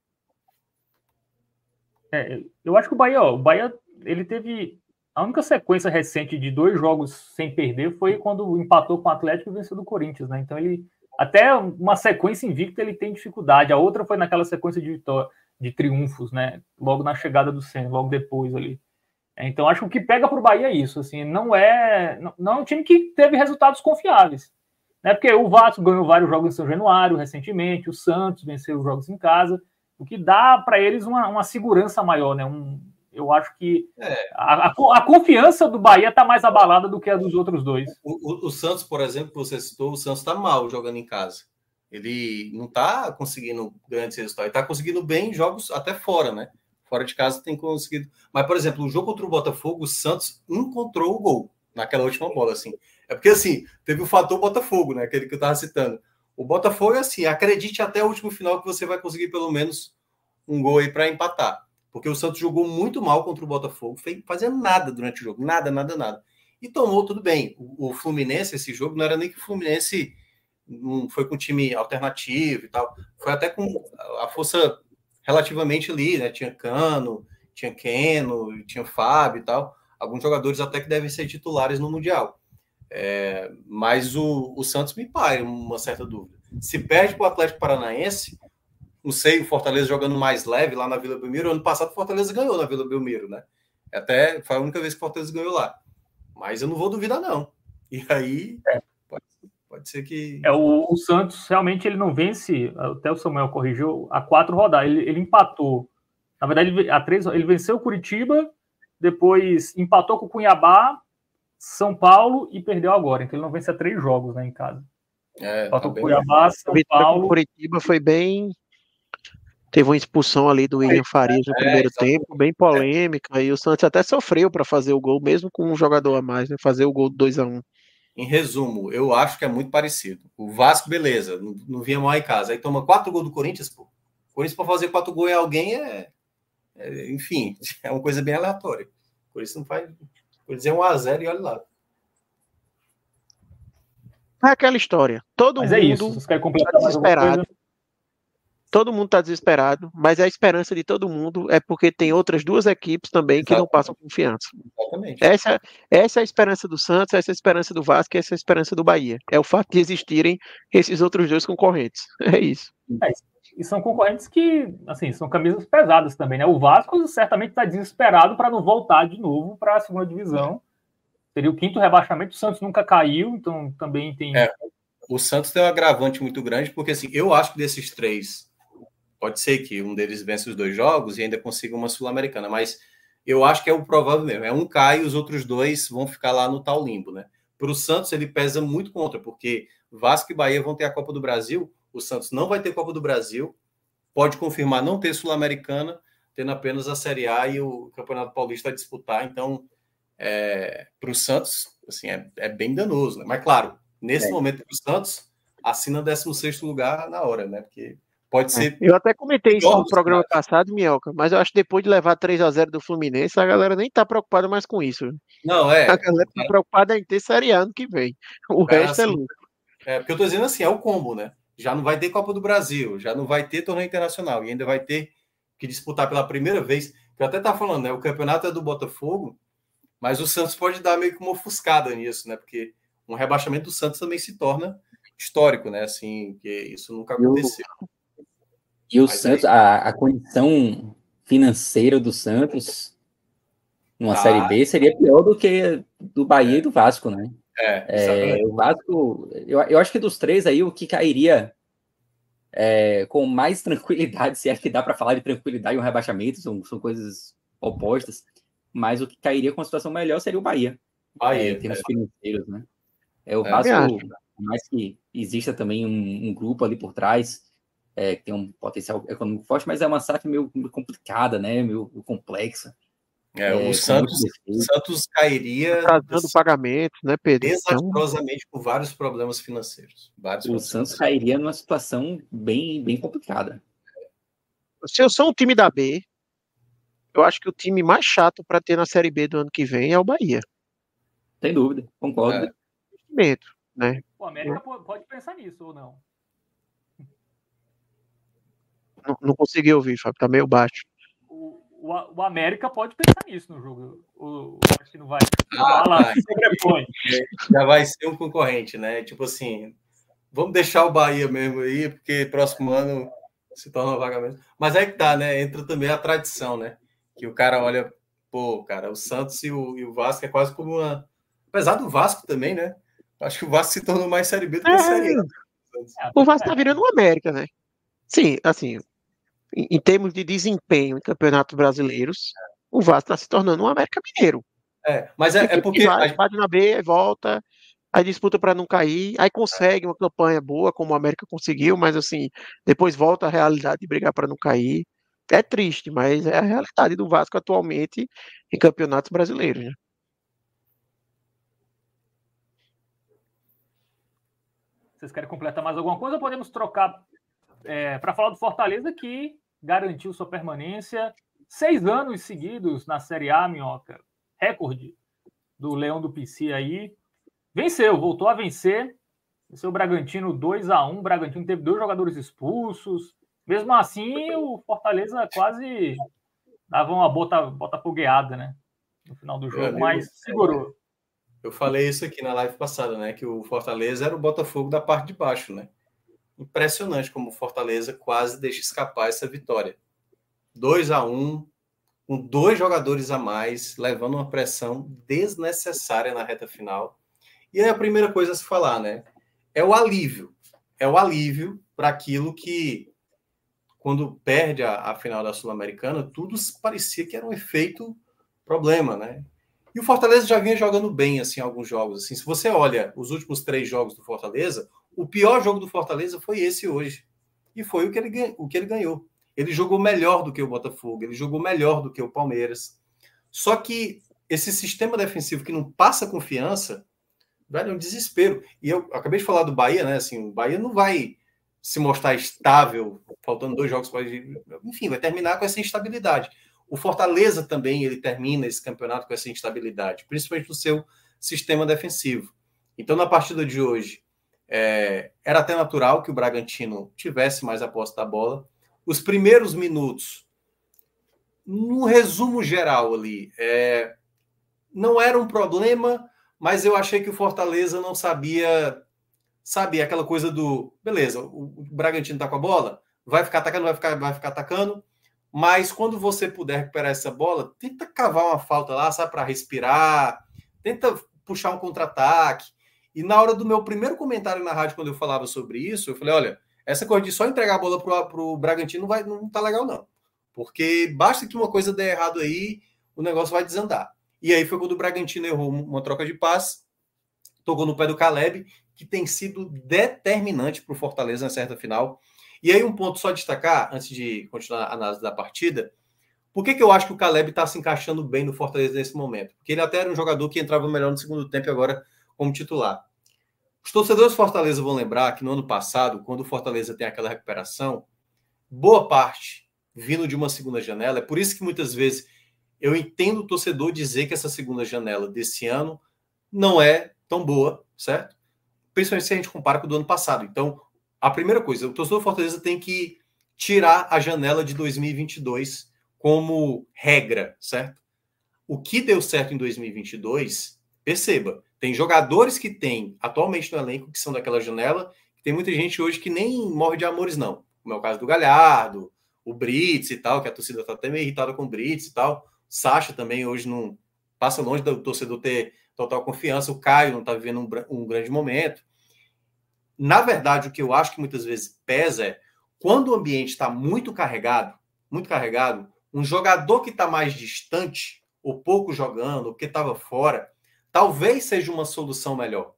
É, eu acho que o Bahia, ó, o Bahia, ele teve a única sequência recente de dois jogos sem perder foi quando empatou com o Atlético e venceu do Corinthians, né? Então ele até uma sequência invicta ele tem dificuldade. A outra foi naquela sequência de vitória, de triunfos, né? Logo na chegada do Senna, logo depois ali. É, então acho que o que pega para o Bahia é isso, assim, não é não, não é um time que teve resultados confiáveis, né? Porque o Vasco ganhou vários jogos em São Januário recentemente, o Santos venceu os jogos em casa o que dá para eles uma, uma, segurança maior, né? Um, eu acho que é. a, a, a, confiança do Bahia está mais abalada do que a dos outros dois. O, o, o Santos, por exemplo, que você citou, o Santos está mal jogando em casa. Ele não está conseguindo grandes resultados. Está conseguindo bem jogos até fora, né? Fora de casa tem conseguido. Mas, por exemplo, o jogo contra o Botafogo, o Santos encontrou o gol naquela última bola, assim. É porque, assim, teve o fator Botafogo, né? Aquele que eu estava citando. O Botafogo assim, acredite até o último final que você vai conseguir pelo menos um gol aí para empatar. Porque o Santos jogou muito mal contra o Botafogo, fez, fazia nada durante o jogo, nada, nada, nada. E tomou tudo bem. O, o Fluminense, esse jogo, não era nem que o Fluminense não foi com time alternativo e tal, foi até com a força relativamente ali, né? Tinha Cano, tinha Keno, tinha Fábio e tal. Alguns jogadores até que devem ser titulares no Mundial. É, mas o, o Santos me pare uma certa dúvida. Se perde para o Atlético Paranaense, não sei, o Fortaleza jogando mais leve lá na Vila Belmiro. Ano passado o Fortaleza ganhou na Vila Belmiro, né? Até foi a única vez que o Fortaleza ganhou lá. Mas eu não vou duvidar, não. E aí é. pode, ser que. É, o, o, Santos realmente ele não vence, até o Samuel corrigiu, a quatro rodadas. Ele, ele empatou. Na verdade, ele, a três, ele venceu o Curitiba, depois empatou com o Cuiabá são Paulo e perdeu agora. Então ele não vence a três jogos né, em casa. É, Fatou tá Cuiabá, bem. São Paulo. Curitiba foi bem. Teve uma expulsão ali do William é, Farias no é, primeiro é, tempo, bem polêmica, e o Santos até sofreu para fazer o gol, mesmo com um jogador a mais, né? Fazer o gol 2 a 1 um. Em resumo, eu acho que é muito parecido. O Vasco, beleza, não, não vinha mal em casa. Aí toma quatro gols do Corinthians, pô. O Corinthians para fazer quatro gols em alguém é, é, Enfim, [laughs] é uma coisa bem aleatória. Por Corinthians não faz Vou dizer 1x0 e olha lá. É aquela história. Todo mas mundo é isso. Tá desesperado. Todo mundo está desesperado, mas a esperança de todo mundo é porque tem outras duas equipes também Exatamente. que não passam confiança. Exatamente. Essa, essa é a esperança do Santos, essa é a esperança do Vasco, e essa é a esperança do Bahia. É o fato de existirem esses outros dois concorrentes. [laughs] É isso. É, e são concorrentes que, assim, são camisas pesadas também, né? O Vasco certamente está desesperado para não voltar de novo para a segunda divisão. Seria o quinto rebaixamento. O Santos nunca caiu, então também tem. É, o Santos tem um agravante muito grande, porque, assim, eu acho que desses três, pode ser que um deles vença os dois jogos e ainda consiga uma Sul-Americana, mas eu acho que é o provável mesmo. É um cai e os outros dois vão ficar lá no tal limbo, né? Para o Santos, ele pesa muito contra, porque Vasco e Bahia vão ter a Copa do Brasil o Santos não vai ter Copa do Brasil, pode confirmar não ter Sul-Americana, tendo apenas a Série A e o Campeonato Paulista a disputar. Então, é, para o Santos, assim, é, é, bem danoso. Né? Mas, claro, nesse é. momento o Santos assina 16 lugar na hora, né? Porque pode é. ser... Eu até comentei isso no programa casos. passado, Mielka, mas eu acho que depois de levar 3 a 0 do Fluminense, a galera nem está preocupada mais com isso. Não, é... A galera está preocupada em ter Série A ano que vem. O é, resto é assim, é lucro. É, porque eu tô dizendo assim, é o combo, né? já não vai ter Copa do Brasil, já não vai ter torneio internacional e ainda vai ter que disputar pela primeira vez. Que eu até estava falando, né? O campeonato é do Botafogo, mas o Santos pode dar meio que uma ofuscada nisso, né? Porque um rebaixamento do Santos também se torna histórico, né? Assim, que isso nunca aconteceu. E o, Santos, aí... a, a condição financeira do Santos numa ah, Série B seria pior do que do Bahia e do Vasco, né? É, é o Vasco, eu, eu acho que dos três aí, o que cairia é, com mais [laughs] tranquilidade, se é que dá para falar de tranquilidade e um rebaixamento, são, são coisas opostas, mas o que cairia com uma situação melhor seria o Bahia. Bahia é, em termos é. financeiros, né? É, o Vasco, é. por mais que exista também um, um grupo ali por trás, é, que tem um potencial econômico forte, mas é uma SAF meio, complicada, né? meio complexa. É, é, o é, Santos, Santos cairia. Tá Atrasando pagamentos, né, Pedro? É desastrosamente com vários problemas financeiros. Vários o problemas. Santos cairia numa situação bem, bem complicada. Se eu sou um time da B, eu acho que o time mais chato para ter na Série B do ano que vem é o Bahia. Sem dúvida, concordo. É. Dentro, né? O América é. pode pensar nisso ou não? Não, não consegui ouvir, Fábio, tá meio baixo o, o América pode pensar nisso no jogo. O, acho que não vai. Ah, lá, [laughs] já vai ser um concorrente, né? Tipo assim, vamos deixar o Bahia mesmo aí, porque próximo ano se torna mesmo. Mas aí é que tá, né? Entra também a tradição, né? Que o cara olha, pô, cara, o Santos e o, e o Vasco é quase como uma. Apesar do Vasco também, né? Acho que o Vasco se tornou mais Série B do que é. Série A. É. O Vasco tá virando o América, né? Sim, assim, em, termos de desempenho em campeonatos brasileiros, o Vasco está se tornando um América Mineiro. É, mas é, é porque. Vai, bate na B, volta, aí disputa para não cair, aí consegue uma campanha boa, como o América conseguiu, mas assim, depois volta à realidade de brigar para não cair. É triste, mas é a realidade do Vasco atualmente em campeonatos brasileiros. Né? Vocês querem completar mais alguma coisa ou podemos trocar é, para falar do Fortaleza que garantiu sua permanência. Seis anos seguidos na Série A, Minhoca. Recorde do Leão do PC aí. Venceu, voltou a vencer. Venceu o Bragantino 2 a 1 O Bragantino teve dois jogadores expulsos. Mesmo assim, o Fortaleza quase dava uma bota, botafogueada, né? No final do jogo, mas segurou. Eu falei isso aqui na live passada, né? Que o Fortaleza era o Botafogo da parte de baixo, né? impressionante como o Fortaleza quase deixa escapar essa vitória. 2 a 1 com dois jogadores a mais, levando uma pressão desnecessária na reta final. E aí a primeira coisa a se falar, né? É o alívio. É o alívio para aquilo que, quando perde a, a final da Sul-Americana, tudo parecia que era um efeito problema, né? E o Fortaleza já vinha jogando bem, assim, alguns jogos. Assim, se você olha os últimos três jogos do Fortaleza, o pior jogo do Fortaleza foi esse hoje. E foi o que ele, o que ele ganhou. Ele jogou melhor do que o Botafogo, ele jogou melhor do que o Palmeiras. Só que esse sistema defensivo que não passa confiança, velho, é um desespero. E eu acabei de falar do Bahia, né? Assim, o Bahia não vai se mostrar estável, faltando dois jogos para. Enfim, vai terminar com essa instabilidade. O Fortaleza também ele termina esse campeonato com essa instabilidade, principalmente no seu sistema defensivo. Então, na partida de hoje, é, era até natural que o Bragantino tivesse mais a posse da bola. Os primeiros minutos, no resumo geral ali, é, não era um problema, mas eu achei que o Fortaleza não sabia, sabe, aquela coisa do, beleza, o, o Bragantino tá com a bola, vai ficar atacando, vai ficar, vai ficar atacando, mas quando você puder recuperar essa bola, tenta cavar uma falta lá, sabe, para respirar, tenta puxar um contra-ataque. E na hora do meu primeiro comentário na rádio, quando eu falava sobre isso, eu falei: olha, essa coisa de só entregar a bola para o Bragantino vai, não tá legal, não. Porque basta que uma coisa der errado aí, o negócio vai desandar. E aí foi quando o Bragantino errou uma troca de passe, tocou no pé do Caleb, que tem sido determinante para o Fortaleza na certa final. E aí um ponto só destacar, antes de continuar a análise da partida, por que, que eu acho que o Caleb está se encaixando bem no Fortaleza nesse momento? Porque ele até era um jogador que entrava melhor no segundo tempo e agora como titular. Os torcedores do Fortaleza vão lembrar que no ano passado, quando o Fortaleza tem aquela recuperação, boa parte vindo de uma segunda janela, é por isso que muitas vezes eu entendo o torcedor dizer que essa segunda janela desse ano não é tão boa, certo? Principalmente se a gente compara com o do ano passado. Então, a primeira coisa, o torcedor do Fortaleza tem que tirar a janela de 2022 como regra, certo? O que deu certo em 2022 Perceba, tem jogadores que tem atualmente no elenco que são daquela janela, tem muita gente hoje que nem morre de amores, não. Como é o caso do Galhardo, o Brits e tal, que a torcida tá até meio irritada com o Brits e tal. Sacha também hoje não passa longe do torcedor ter total confiança. O Caio não tá vivendo um, um grande momento. Na verdade, o que eu acho que muitas vezes pesa é quando o ambiente está muito carregado, muito carregado, um jogador que está mais distante, ou pouco jogando, ou que estava fora, Talvez seja uma solução melhor.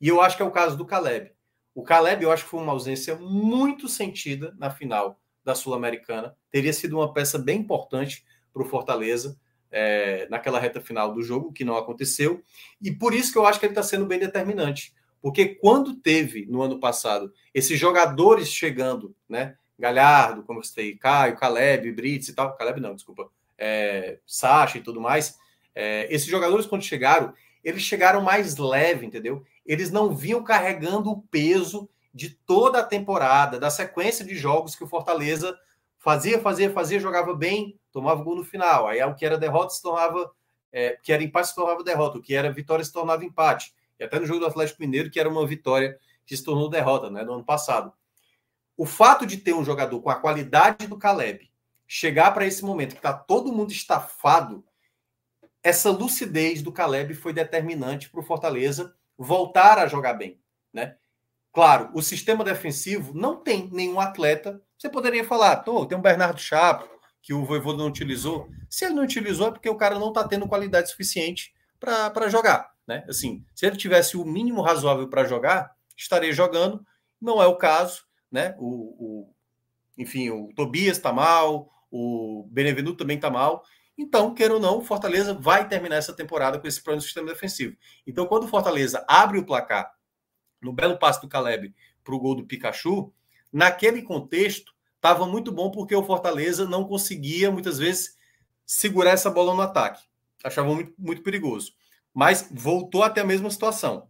E eu acho que é o caso do Caleb. O Caleb, eu acho que foi uma ausência muito sentida na final da Sul-Americana. Teria sido uma peça bem importante para o Fortaleza é, naquela reta final do jogo, que não aconteceu. E por isso que eu acho que ele está sendo bem determinante. Porque quando teve, no ano passado, esses jogadores chegando, né? Galhardo, como eu citei, Caio, Caleb, Brits e tal. Caleb não, desculpa. É, Sacha e tudo mais. É, esses jogadores, quando chegaram, eles chegaram mais leve, entendeu? Eles não vinham carregando o peso de toda a temporada, da sequência de jogos que o Fortaleza fazia, fazia, fazia, jogava bem, tomava gol no final. Aí é o que era derrota se tornava, é, que era empate se tornava derrota, o que era vitória se tornava empate. E até no jogo do Atlético Mineiro, que era uma vitória que se tornou derrota, né, no ano passado. O fato de ter um jogador com a qualidade do Caleb chegar para esse momento que está todo mundo estafado, essa lucidez do Caleb foi determinante para o Fortaleza voltar a jogar bem, né? Claro, o sistema defensivo não tem nenhum atleta. Você poderia falar, Tô, tem um Bernardo Chapo que o Vovô não utilizou. Se ele não utilizou é porque o cara não está tendo qualidade suficiente para jogar, né? Assim, se ele tivesse o mínimo razoável para jogar, estaria jogando. Não é o caso, né? O, o enfim, o Tobias está mal, o Benevenuto também está mal. Então, queira ou não, o Fortaleza vai terminar essa temporada com esse plano de sistema defensivo. Então, quando o Fortaleza abre o placar no belo passe do Caleb para o gol do Pikachu, naquele contexto, estava muito bom porque o Fortaleza não conseguia, muitas vezes, segurar essa bola no ataque. Achava muito, muito perigoso. Mas voltou até a mesma situação.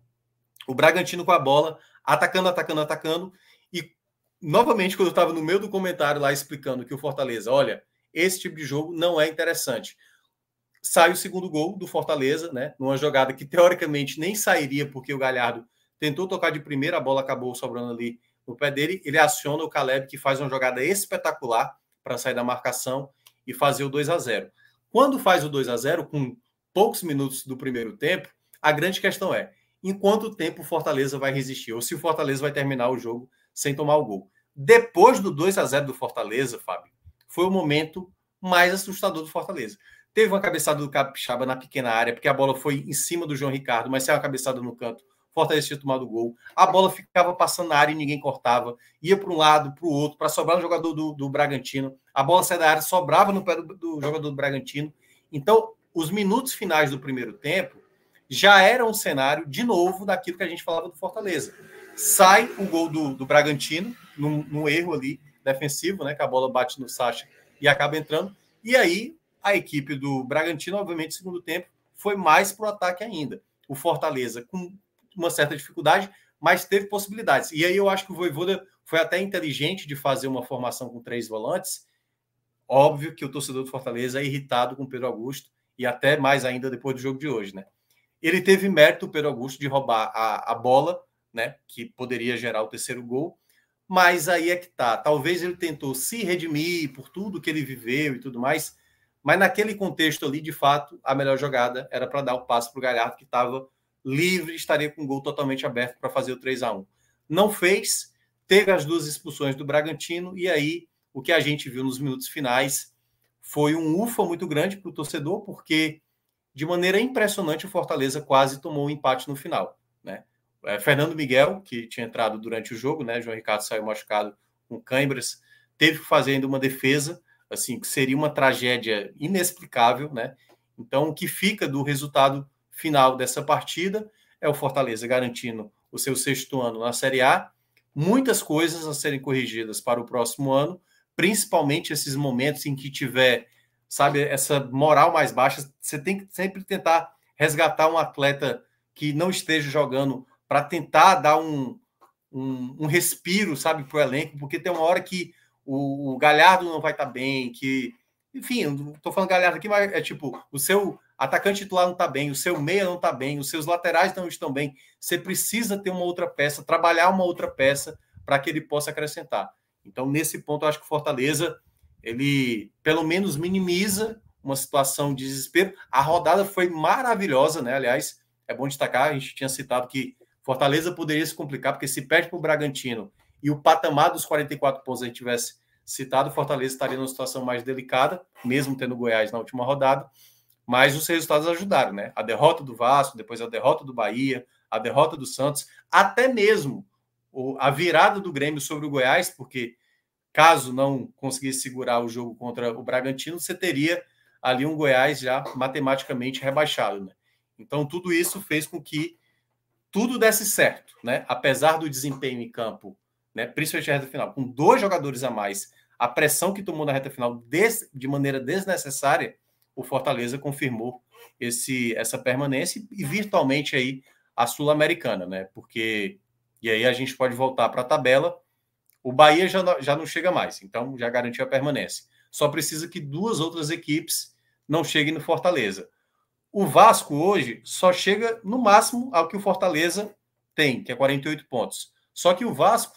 O Bragantino com a bola, atacando, atacando, atacando. E, novamente, quando eu estava no meio do comentário lá explicando que o Fortaleza, olha, esse tipo de jogo não é interessante. Sai o segundo gol do Fortaleza, né? Numa jogada que teoricamente nem sairia, porque o Galhardo tentou tocar de primeira, a bola acabou sobrando ali no pé dele. Ele aciona o Caleb, que faz uma jogada espetacular para sair da marcação e fazer o 2 a 0 Quando faz o 2 a 0 com poucos minutos do primeiro tempo, a grande questão é em quanto tempo o Fortaleza vai resistir, ou se o Fortaleza vai terminar o jogo sem tomar o gol. Depois do 2 a 0 do Fortaleza, Fábio, foi o momento mais assustador do Fortaleza. Teve uma cabeçada do Capixaba na pequena área, porque a bola foi em cima do João Ricardo, mas saiu é uma cabeçada no canto. Fortaleza tinha tomado o gol. A bola ficava passando na área e ninguém cortava. Ia para um lado, para o outro, para sobrar no jogador do, do Bragantino. A bola saía da área, sobrava no pé do, do jogador do Bragantino. Então, os minutos finais do primeiro tempo já era um cenário, de novo, daquilo que a gente falava do Fortaleza. Sai o gol do, do Bragantino, num, num erro ali, defensivo, né? Que a bola bate no Sacha e acaba entrando. E aí a equipe do Bragantino, obviamente, no segundo tempo, foi mais para o ataque ainda. O Fortaleza com uma certa dificuldade, mas teve possibilidades. E aí eu acho que o Voivoda foi até inteligente de fazer uma formação com três volantes. Óbvio que o torcedor do Fortaleza é irritado com o Pedro Augusto e até mais ainda depois do jogo de hoje, né? Ele teve mérito, o Pedro Augusto, de roubar a, a bola, né? Que poderia gerar o terceiro gol mas aí é que tá. Talvez ele tentou se redimir por tudo que ele viveu e tudo mais, mas naquele contexto ali, de fato, a melhor jogada era para dar o passe para o Galhardo, que estava livre, estaria com o gol totalmente aberto para fazer o 3 a 1 Não fez, teve as duas expulsões do Bragantino, e aí o que a gente viu nos minutos finais foi um ufa muito grande para o torcedor, porque de maneira impressionante o Fortaleza quase tomou o um empate no final. Né? é, Fernando Miguel, que tinha entrado durante o jogo, né? João Ricardo saiu machucado com câimbras, teve que fazer ainda uma defesa, assim, que seria uma tragédia inexplicável, né? Então, o que fica do resultado final dessa partida é o Fortaleza garantindo o seu sexto ano na Série A. Muitas coisas a serem corrigidas para o próximo ano, principalmente esses momentos em que tiver, sabe, essa moral mais baixa. Você tem que sempre tentar resgatar um atleta que não esteja jogando para tentar dar um, um, um respiro, sabe, para o elenco, porque tem uma hora que o, o Galhardo não vai estar tá bem, que. Enfim, estou falando Galhardo aqui, mas é tipo, o seu atacante titular não está bem, o seu meia não está bem, os seus laterais não estão bem. Você precisa ter uma outra peça, trabalhar uma outra peça para que ele possa acrescentar. Então, nesse ponto, eu acho que o Fortaleza, ele pelo menos minimiza uma situação de desespero. A rodada foi maravilhosa, né? Aliás, é bom destacar, a gente tinha citado que Fortaleza poderia se complicar, porque se perde para o Bragantino e o patamar dos 44 pontos a gente tivesse citado, Fortaleza estaria numa situação mais delicada, mesmo tendo Goiás na última rodada. Mas os resultados ajudaram, né? A derrota do Vasco, depois a derrota do Bahia, a derrota do Santos, até mesmo a virada do Grêmio sobre o Goiás, porque caso não conseguisse segurar o jogo contra o Bragantino, você teria ali um Goiás já matematicamente rebaixado. Né? Então, tudo isso fez com que tudo desse certo, né? Apesar do desempenho em campo, né? Principalmente na reta final, com dois jogadores a mais, a pressão que tomou na reta final des, de maneira desnecessária, o Fortaleza confirmou esse essa permanência e virtualmente aí a sul-americana, né? Porque e aí a gente pode voltar para a tabela. O Bahia já já não chega mais, então já garantiu a permanência. Só precisa que duas outras equipes não cheguem no Fortaleza. O Vasco hoje só chega no máximo ao que o Fortaleza tem, que é 48 pontos. Só que o Vasco,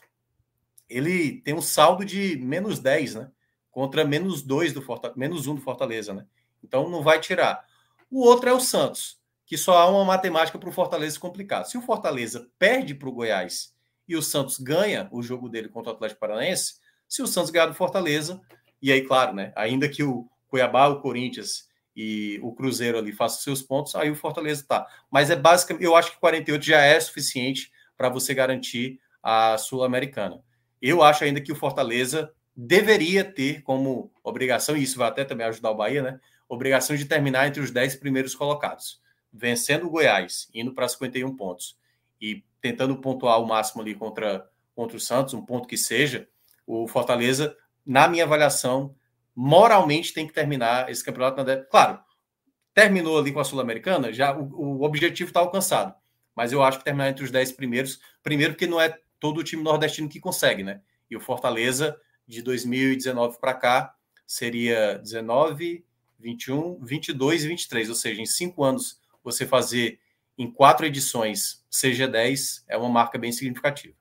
ele tem um saldo de menos 10, né? Contra menos 2 do Fortaleza, menos 1 do Fortaleza, né? Então não vai tirar. O outro é o Santos, que só há uma matemática para o Fortaleza complicado. Se o Fortaleza perde para o Goiás e o Santos ganha o jogo dele contra o Atlético Paranaense, se o Santos ganhar do Fortaleza, e aí, claro, né? Ainda que o Cuiabá, o Corinthians e o Cruzeiro ali faça seus pontos, aí o Fortaleza tá. Mas é basicamente, eu acho que 48 já é suficiente para você garantir a Sul-Americana. Eu acho ainda que o Fortaleza deveria ter como obrigação, e isso vai até também ajudar o Bahia, né? Obrigação de terminar entre os 10 primeiros colocados, vencendo o Goiás, indo para 51 pontos e tentando pontuar o máximo ali contra, contra o Santos, um ponto que seja. O Fortaleza, na minha avaliação, moralmente tem que terminar esse campeonato. Na... Claro, terminou ali com a Sul-Americana, já o, o objetivo está alcançado. Mas eu acho que terminar entre os 10 primeiros, primeiro porque não é todo o time nordestino que consegue, né? E o Fortaleza, de 2019 para cá, seria 19, 21, 22 e 23. Ou seja, em cinco anos, você fazer em quatro edições CG10 é uma marca bem significativa.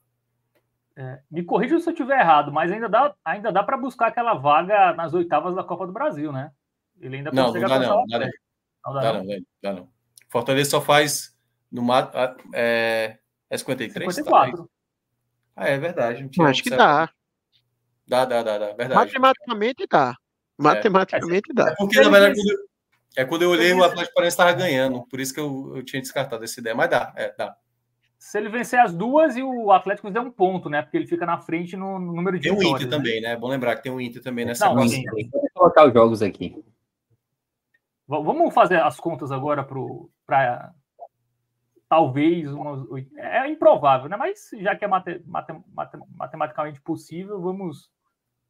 É, me corrija se eu estiver errado, mas ainda dá, ainda dá para buscar aquela vaga nas oitavas da Copa do Brasil, né? Ele ainda não, consegue não dá não, dá não, não dá, não. não. Dá não, Fortaleza só faz no é, é 53? 54. Tá? Ah, é verdade. Acho que dá. Dá, dá, dá, dá. Verdade. Matematicamente dá. Matematicamente é. dá. É porque, na verdade, quando eu, é quando eu olhei o Atlético Paranaense estava ganhando, por isso que eu, eu tinha descartado essa ideia, mas dá, é, dá. Se ele vencer as duas e o Atlético der um ponto, né? Porque ele fica na frente no, no número de Tem o um Inter né? também, né? É bom lembrar que tem o um Inter também nessa Não, assim, colocar os jogos aqui. Vamos fazer as contas agora para talvez umas, é improvável, né? Mas já que é mate, mate, mate, matematicamente possível, vamos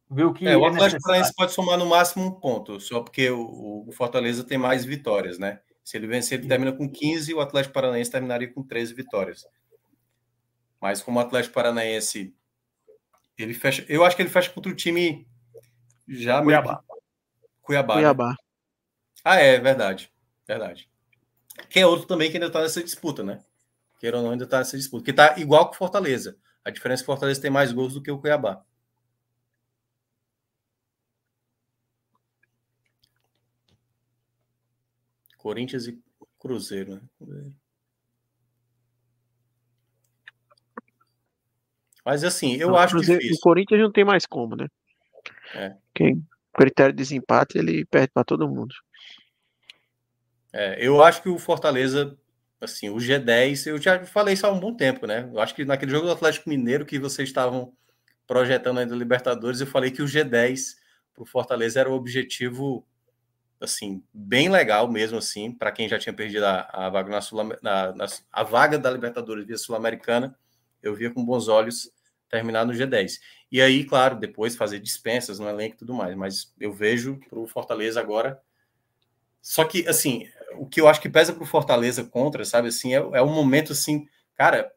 ver o que é, o é Atlético é Paranaense pode somar no máximo um ponto, só porque o, o Fortaleza tem mais vitórias, né? Se ele vencer, ele termina com 15 e o Atlético Paranaense terminaria com 13 vitórias. Mas como o Atlético Paranaense ele fecha, eu acho que ele fecha contra o time já Cuiabá. Cuiabá. Cuiabá. Né? Ah, é, verdade. Verdade. Que é outro também que ainda está nessa disputa, né? Queira ou não, ainda está nessa disputa. Que está igual com Fortaleza. A diferença é que o Fortaleza tem mais gols do que o Cuiabá. Corinthians e Cruzeiro, né? Mas assim, eu não, acho que O Corinthians não tem mais como, né? É. Quem critério de desempate, ele perde para todo mundo. É, eu acho que o Fortaleza, assim, o G10, eu já falei isso há um bom tempo, né? Eu acho que naquele jogo do Atlético Mineiro que vocês estavam projetando aí do Libertadores, eu falei que o G10 para o Fortaleza era o objetivo assim, bem legal mesmo, assim, para quem já tinha perdido a, a vaga na, Sul, na, na, a vaga da Libertadores via Sul-Americana, eu via com bons olhos terminar no G10. E aí, claro, depois fazer dispensas no elenco e tudo mais, mas eu vejo para o Fortaleza agora. Só que, assim, o que eu acho que pesa para Fortaleza contra, sabe, assim, é, é um momento assim, cara,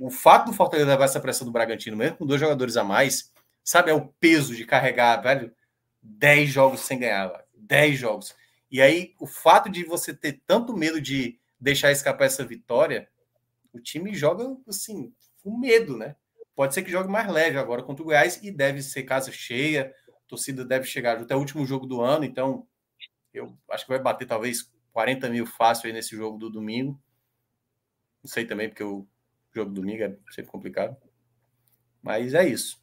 o fato do Fortaleza levar essa pressa do Bragantino, mesmo com dois jogadores a mais, sabe, é o peso de carregar, velho, 10 jogos sem ganhar, 10 jogos. E aí, o fato de você ter tanto medo de deixar escapar essa vitória, o time joga assim, com medo, né? Pode ser que jogue mais leve agora contra o Goiás e deve ser casa cheia, a torcida deve chegar até o último jogo do ano, então eu acho que vai bater talvez 40 mil fácil aí nesse jogo do domingo. Não sei também, porque o jogo do domingo é sempre complicado. Mas é isso.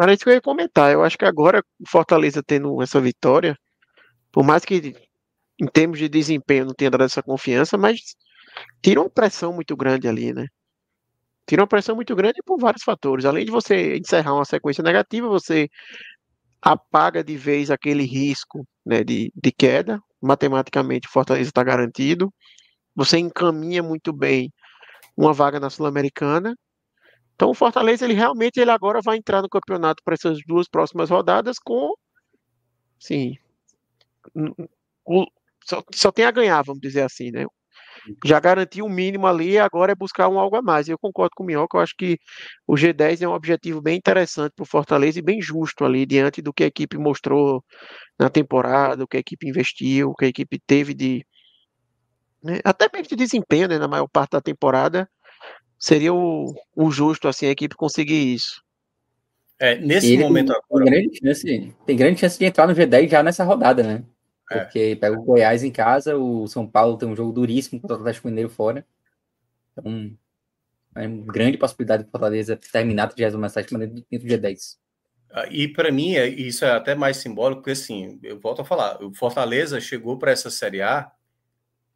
Era isso que eu ia comentar. Eu acho que agora o Fortaleza tendo essa vitória, por mais que em termos de desempenho não tenha dado essa confiança, mas tira uma pressão muito grande ali, né? Tira uma pressão muito grande por vários fatores. Além de você encerrar uma sequência negativa, você apaga de vez aquele risco né, de, de queda. Matematicamente, Fortaleza está garantido. Você encaminha muito bem uma vaga na Sul-Americana então o Fortaleza ele realmente ele agora vai entrar no campeonato para essas duas próximas rodadas com sim só, só, tem a ganhar, vamos dizer assim, né? Já garantiu o mínimo ali, agora é buscar um algo a mais. Eu concordo com o Minhoca, eu acho que o G10 é um objetivo bem interessante para o Fortaleza e bem justo ali, diante do que a equipe mostrou na temporada, o que a equipe investiu, o que a equipe teve de. Né, até mesmo de desempenho né, na maior parte da temporada seria o, o justo assim a equipe conseguir isso. É, nesse momento tem, agora. Tem grande, chance, tem grande chance de entrar no G10 já nessa rodada, né? É. Porque pega o Goiás em casa, o São Paulo tem um jogo duríssimo contra o Atlético Mineiro fora. Então, é uma grande possibilidade de Fortaleza terminar a 37 dentro do G10. Ah, e para mim, é, isso é até mais simbólico, porque assim, eu volto a falar, o Fortaleza chegou para essa Série A,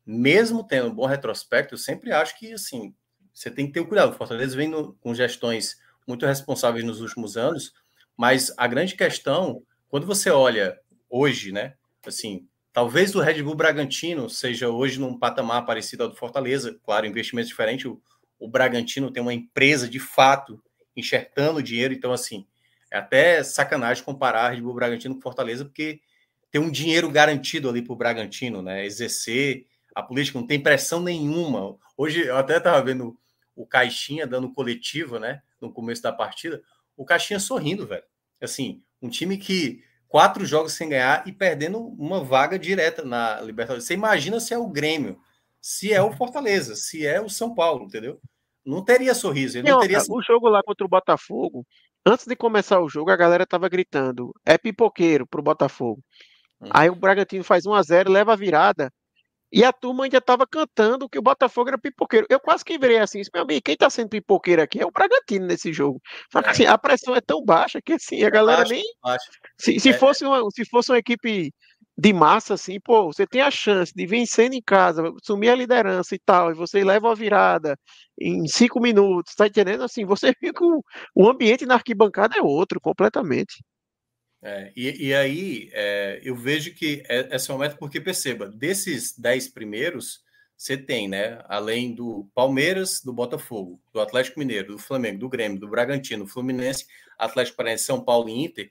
mesmo tendo um bom retrospecto, eu sempre acho que, assim, você tem que ter o cuidado. O Fortaleza vem no, com gestões muito responsáveis nos últimos anos, mas a grande questão, quando você olha hoje, né? Assim, talvez o Red Bull Bragantino seja hoje num patamar parecido ao do Fortaleza, claro, investimento diferente. O, o Bragantino tem uma empresa de fato enxertando dinheiro, então assim, é até sacanagem comparar Red Bull Bragantino com Fortaleza, porque tem um dinheiro garantido ali para o Bragantino, né? Exercer a política, não tem pressão nenhuma. Hoje eu até estava vendo o Caixinha dando coletivo, né? No começo da partida, o Caixinha sorrindo, velho. Assim, um time que quatro jogos sem ganhar e perdendo uma vaga direta na Libertadores. Você imagina se é o Grêmio, se é o Fortaleza, se é o São Paulo, entendeu? Não teria sorriso. Ele não, não teria... o jogo lá contra o Botafogo, antes de começar o jogo, a galera tava gritando: é pipoqueiro pro Botafogo. Hum. Aí o Bragantino faz 1 a 0 leva a virada. E a turma ainda estava cantando que o Botafogo era pipoqueiro. Eu quase que virei assim, meu amigo, quem está sendo pipoqueiro aqui é o Bragantino nesse jogo. Só que, é. assim, a pressão é tão baixa que assim, a galera nem. Se, se, é. fosse uma, se fosse uma equipe de massa, assim, pô, você tem a chance de vencendo em casa, sumir a liderança e tal, e você leva a virada em cinco minutos, tá entendendo? Assim, você [laughs] fica. O ambiente na arquibancada é outro, completamente. É, e, e, aí é, eu vejo que é, essa é uma meta, porque perceba, desses 10 primeiros, você tem, né? Além do Palmeiras, do Botafogo, do Atlético Mineiro, do Flamengo, do Grêmio, do Bragantino, Fluminense, Atlético Paranaense, São Paulo e Inter.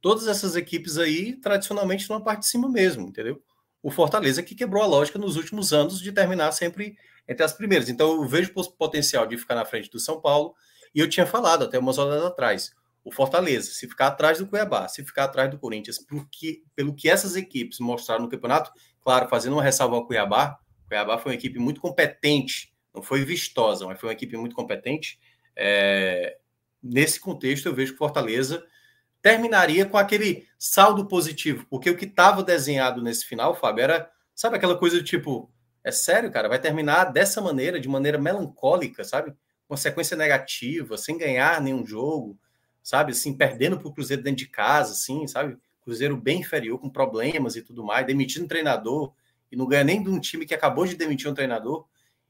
Todas essas equipes aí, tradicionalmente, estão na parte de cima mesmo, entendeu? O Fortaleza que quebrou a lógica nos últimos anos de terminar sempre entre as primeiras. Então eu vejo o potencial de ficar na frente do São Paulo, e eu tinha falado até umas horas atrás o Fortaleza, se ficar atrás do Cuiabá, se ficar atrás do Corinthians, porque, pelo que essas equipes mostraram no campeonato, claro, fazendo uma ressalva ao Cuiabá, o Cuiabá foi uma equipe muito competente, não foi vistosa, mas foi uma equipe muito competente. É, nesse contexto, eu vejo que Fortaleza terminaria com aquele saldo positivo, porque o que estava desenhado nesse final, Fábio, era, sabe, aquela coisa do tipo, é sério, cara, vai terminar dessa maneira, de maneira melancólica, sabe? Uma sequência negativa, sem ganhar nenhum jogo, sabe? Assim, perdendo para o Cruzeiro dentro de casa, assim, sabe? Cruzeiro bem inferior, com problemas e tudo mais, demitindo um treinador e não ganha nem de um time que acabou de demitir um treinador.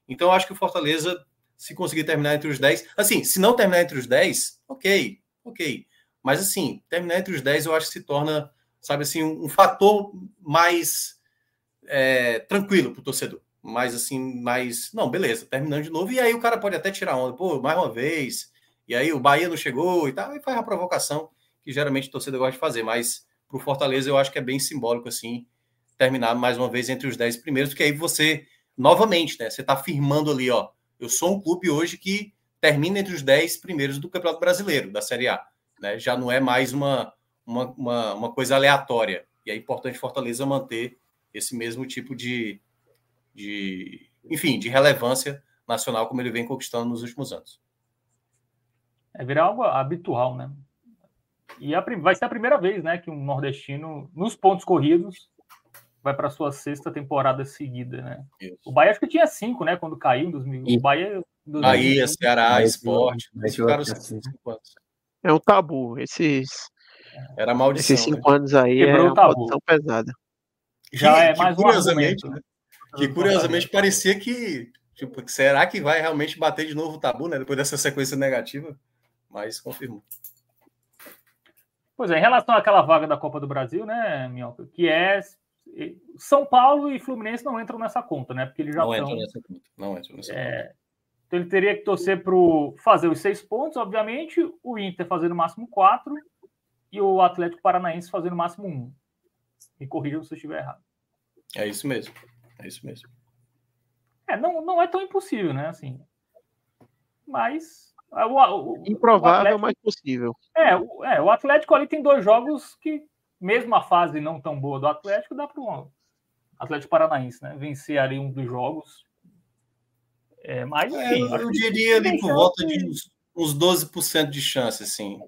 Então, eu acho que o Fortaleza, se conseguir terminar entre os 10, assim, se não terminar entre os 10, ok, ok. Mas, assim, terminar entre os 10 eu acho que se torna, sabe, assim, um, um fator mais é, tranquilo para o torcedor. Mas, assim, mais, não, beleza, terminando de novo. E aí o cara pode até tirar onda, pô, mais uma vez, e aí o Bahia não chegou e tal, e faz a provocação que geralmente o torcedor gosta de fazer. Mas para o Fortaleza eu acho que é bem simbólico assim terminar mais uma vez entre os 10 primeiros, porque aí você, novamente, né? Você está firmando ali, ó. Eu sou um clube hoje que termina entre os 10 primeiros do Campeonato Brasileiro, da Série A. Né? Já não é mais uma, uma, uma, uma coisa aleatória. E é importante Fortaleza manter esse mesmo tipo de, de, enfim, de relevância nacional como ele vem conquistando nos últimos anos. É virar algo habitual, né? E a, vai ser a primeira vez, né, que um nordestino, nos pontos corridos, vai para sua sexta temporada seguida, né? Isso. O Bahia acho que tinha cinco, né, quando caiu em 2000. E... O Bahia... 2000, Bahia, Ceará, Esporte, ficaram cinco anos. É um tabu, esses... Era maldição. Esses né? cinco né? anos aí é Quebrou é uma tão pesada. Já que, é, é mais que curiosamente, um né? Que curiosamente parecia que Tipo, será que vai realmente bater de novo o tabu, né? Depois dessa sequência negativa? mas confirmou. Pois é, em relação àquela vaga da Copa do Brasil, né, Minhoca, que é São Paulo e Fluminense não entram nessa conta, né? Porque eles já não estão. Entram nessa conta. Não entram nessa é... conta. Então ele teria que torcer para fazer os seis pontos, obviamente, o Inter fazendo o máximo quatro e o Atlético Paranaense fazendo o máximo um. Me corrijam se eu estiver errado. É isso mesmo. É isso mesmo. É, não, não é tão impossível, né? Assim, mas ah, o, o, Improvável, o mas possível. É o, é, o Atlético ali tem dois jogos que, mesmo a fase não tão boa do Atlético, dá para o Atlético Paranaense, né? Vencer ali um dos jogos. É, mas, é, eu, eu diria ali por volta de uns, uns 12% de chance, assim.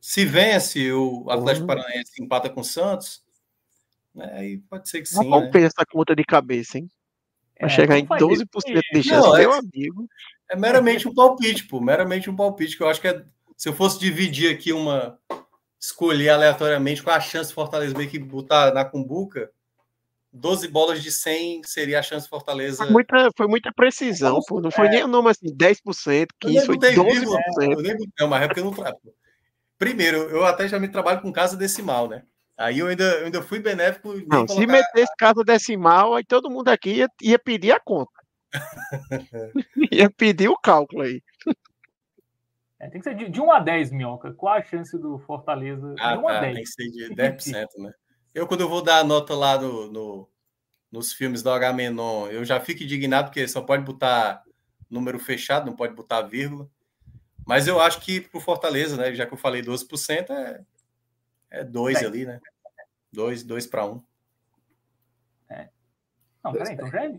Se vence o Atlético uhum. Paranaense empata com o Santos, né, aí pode ser que sim. Não compensa né? essa conta de cabeça, hein? Vai é, chegar em 12% de chance, não, meu é amigo. É meramente um palpite, pô. Meramente um palpite, que eu acho que é... se eu fosse dividir aqui uma. escolher aleatoriamente qual a chance do Fortaleza meio que botar na cumbuca, 12 bolas de 100 seria a chance do Fortaleza. Foi muita, foi muita precisão, pô. Não foi é... nem o nome assim, 10%, 15%, foi 12%. Vivo, eu nem botei, mas é porque eu não trato. Primeiro, eu até já me trabalho com casa decimal, né? Aí eu ainda, eu ainda fui benéfico. Não, colocar... se metesse casa decimal, aí todo mundo aqui ia, ia pedir a conta. [laughs] Ia pedir o cálculo aí. É, tem que ser de, de 1 a 10, Minhoca. Qual a chance do Fortaleza? Ah, de 1 tá, a 10. Tem que ser de 10%, [laughs] né? Eu, quando eu vou dar a nota lá do, no, nos filmes do Agamenon, eu já fico indignado porque só pode botar número fechado, não pode botar vírgula. Mas eu acho que pro Fortaleza, né? Já que eu falei 12%, é, é 2 é. ali, né? 2, 2 para 1. É. Não, peraí, então já é,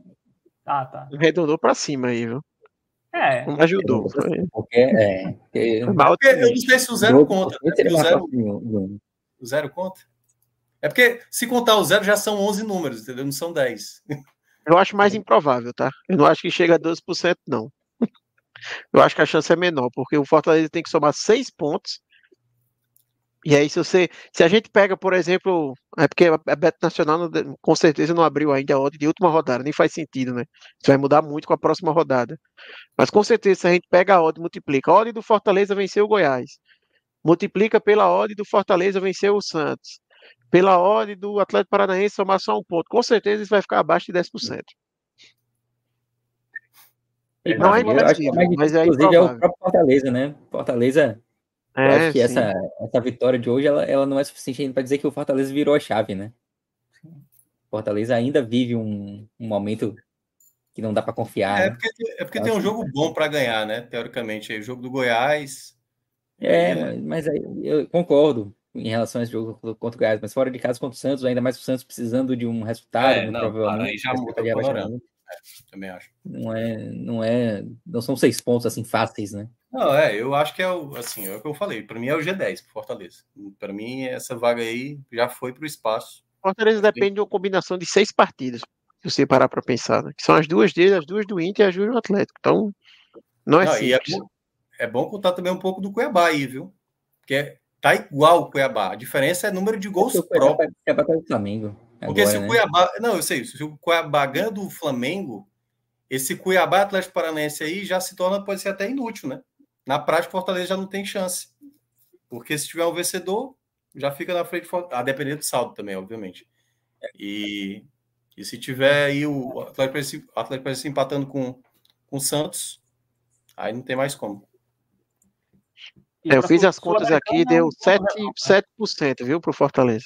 ah, tá. Arredondou pra cima aí, viu? É. Não ajudou. Foi... Porque, é, porque... Porque eu assim. não sei se o zero conta. O é zero, né, o zero conta? É porque se contar o zero já são 11 números, entendeu? Não são 10. Eu acho mais improvável, tá? Eu não acho que chega a 12%, não. Eu acho que a chance é menor, porque o Fortaleza tem que somar 6 pontos e aí, se você. Se a gente pega, por exemplo, é porque a Beto Nacional com certeza não abriu ainda a ordem de última rodada, nem faz sentido, né? Isso vai mudar muito com a próxima rodada. Mas com certeza, se a gente pega a ordem, multiplica. A ordem do Fortaleza venceu o Goiás. Multiplica pela ordem do Fortaleza venceu o Santos. Pela ordem do Atlético Paranaense somar só um ponto. Com certeza isso vai ficar abaixo de 10%. É, não é impossível, mas é Inclusive é o próprio Fortaleza, né? Fortaleza é, eu acho é, que essa, essa vitória de hoje ela, ela não é suficiente ainda para dizer que o Fortaleza virou a chave, né? O Fortaleza ainda vive um, um momento que não dá para confiar. É né? porque, é porque tem um jogo que... bom para ganhar, né? Teoricamente, aí, o jogo do Goiás. É, é... mas aí eu concordo em relação a esse jogo contra o Goiás, mas fora de casa contra o Santos, ainda mais o Santos precisando de um resultado, é, né, não, provavelmente. já muda É, também acho. Não é, não é, não são seis pontos assim fáceis, né? Não, é, eu acho que é o, assim, é o que eu falei, para mim é o G10 pro Fortaleza. Para mim essa vaga aí já foi pro espaço. Fortaleza depende de uma combinação de seis partidas, se você parar para pensar, né? que são as duas dele, as duas do Inter e as duas do Atlético. Então, não é não, é simples. É bom, é bom contar também um pouco do Cuiabá aí, viu? Porque é, tá igual o Cuiabá. A diferença é número de gols próprios. Tá- Cuiabá contra tá o Flamengo. Porque agora, se o né? Cuiabá. Não, eu sei, se o Cuiabá ganha do Flamengo, esse Cuiabá Atlético Paranaense aí já se torna, pode ser até inútil, né? Na prática, o Fortaleza já não tem chance. Porque se tiver um vencedor, já fica na frente, a depender do saldo também, obviamente. E, e se tiver aí o Atlético, o Atlético empatando com, com o Santos, aí não tem mais como. É, eu fiz as contas aqui, deu 7%, 7% viu, para o Fortaleza.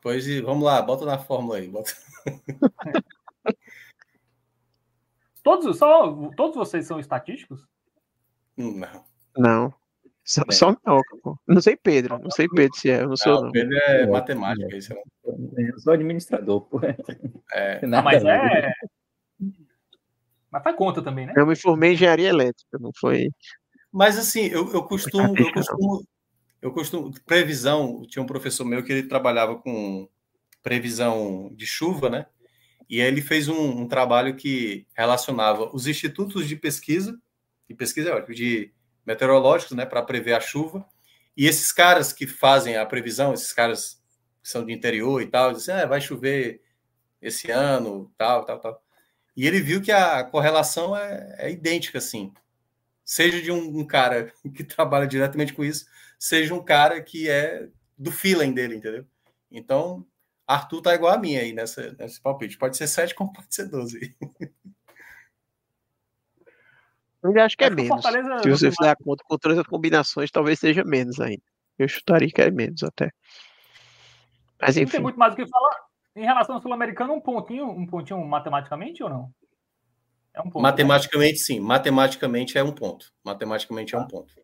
Pois vamos lá, bota na fórmula aí. Bota... [laughs] todos, só, todos vocês são estatísticos? Não. Não. Só, é. só Minhoca, Não sei Pedro, não sei Pedro se é, eu não sou. Não, não. Pedro é matemática, isso né? é. Eu sou administrador, pô. É. [laughs] Ah, mas é. Mas tá conta também, né? Eu me formei em engenharia elétrica, não foi. Mas assim, eu, eu costumo. Eu costumo, eu costumo. Previsão, tinha um professor meu que ele trabalhava com previsão de chuva, né? E aí ele fez um, um trabalho que relacionava os institutos de pesquisa de pesquisa de meteorológicos, né, para prever a chuva. E esses caras que fazem a previsão, esses caras que são de interior e tal, dizem, ah, vai chover esse ano, tal, tal, tal. E ele viu que a correlação é, é idêntica, assim. Seja de um, um, cara [laughs] que trabalha diretamente com isso, seja um cara que é do feeling dele, entendeu? Então, Arthur tá igual a mim aí nessa, nesse palpite. Pode ser 7 como pode ser 12. [laughs] Eu acho que é, menos. Se você fizer a conta com todas as combinações, talvez seja menos ainda. Eu chutaria que é menos até. Mas enfim. Não tem muito mais o que falar. Em relação ao Sul-Americano, um pontinho, um pontinho matematicamente ou não? É um ponto, né? matematicamente, né? sim. Matematicamente é um ponto. Matematicamente é um ponto.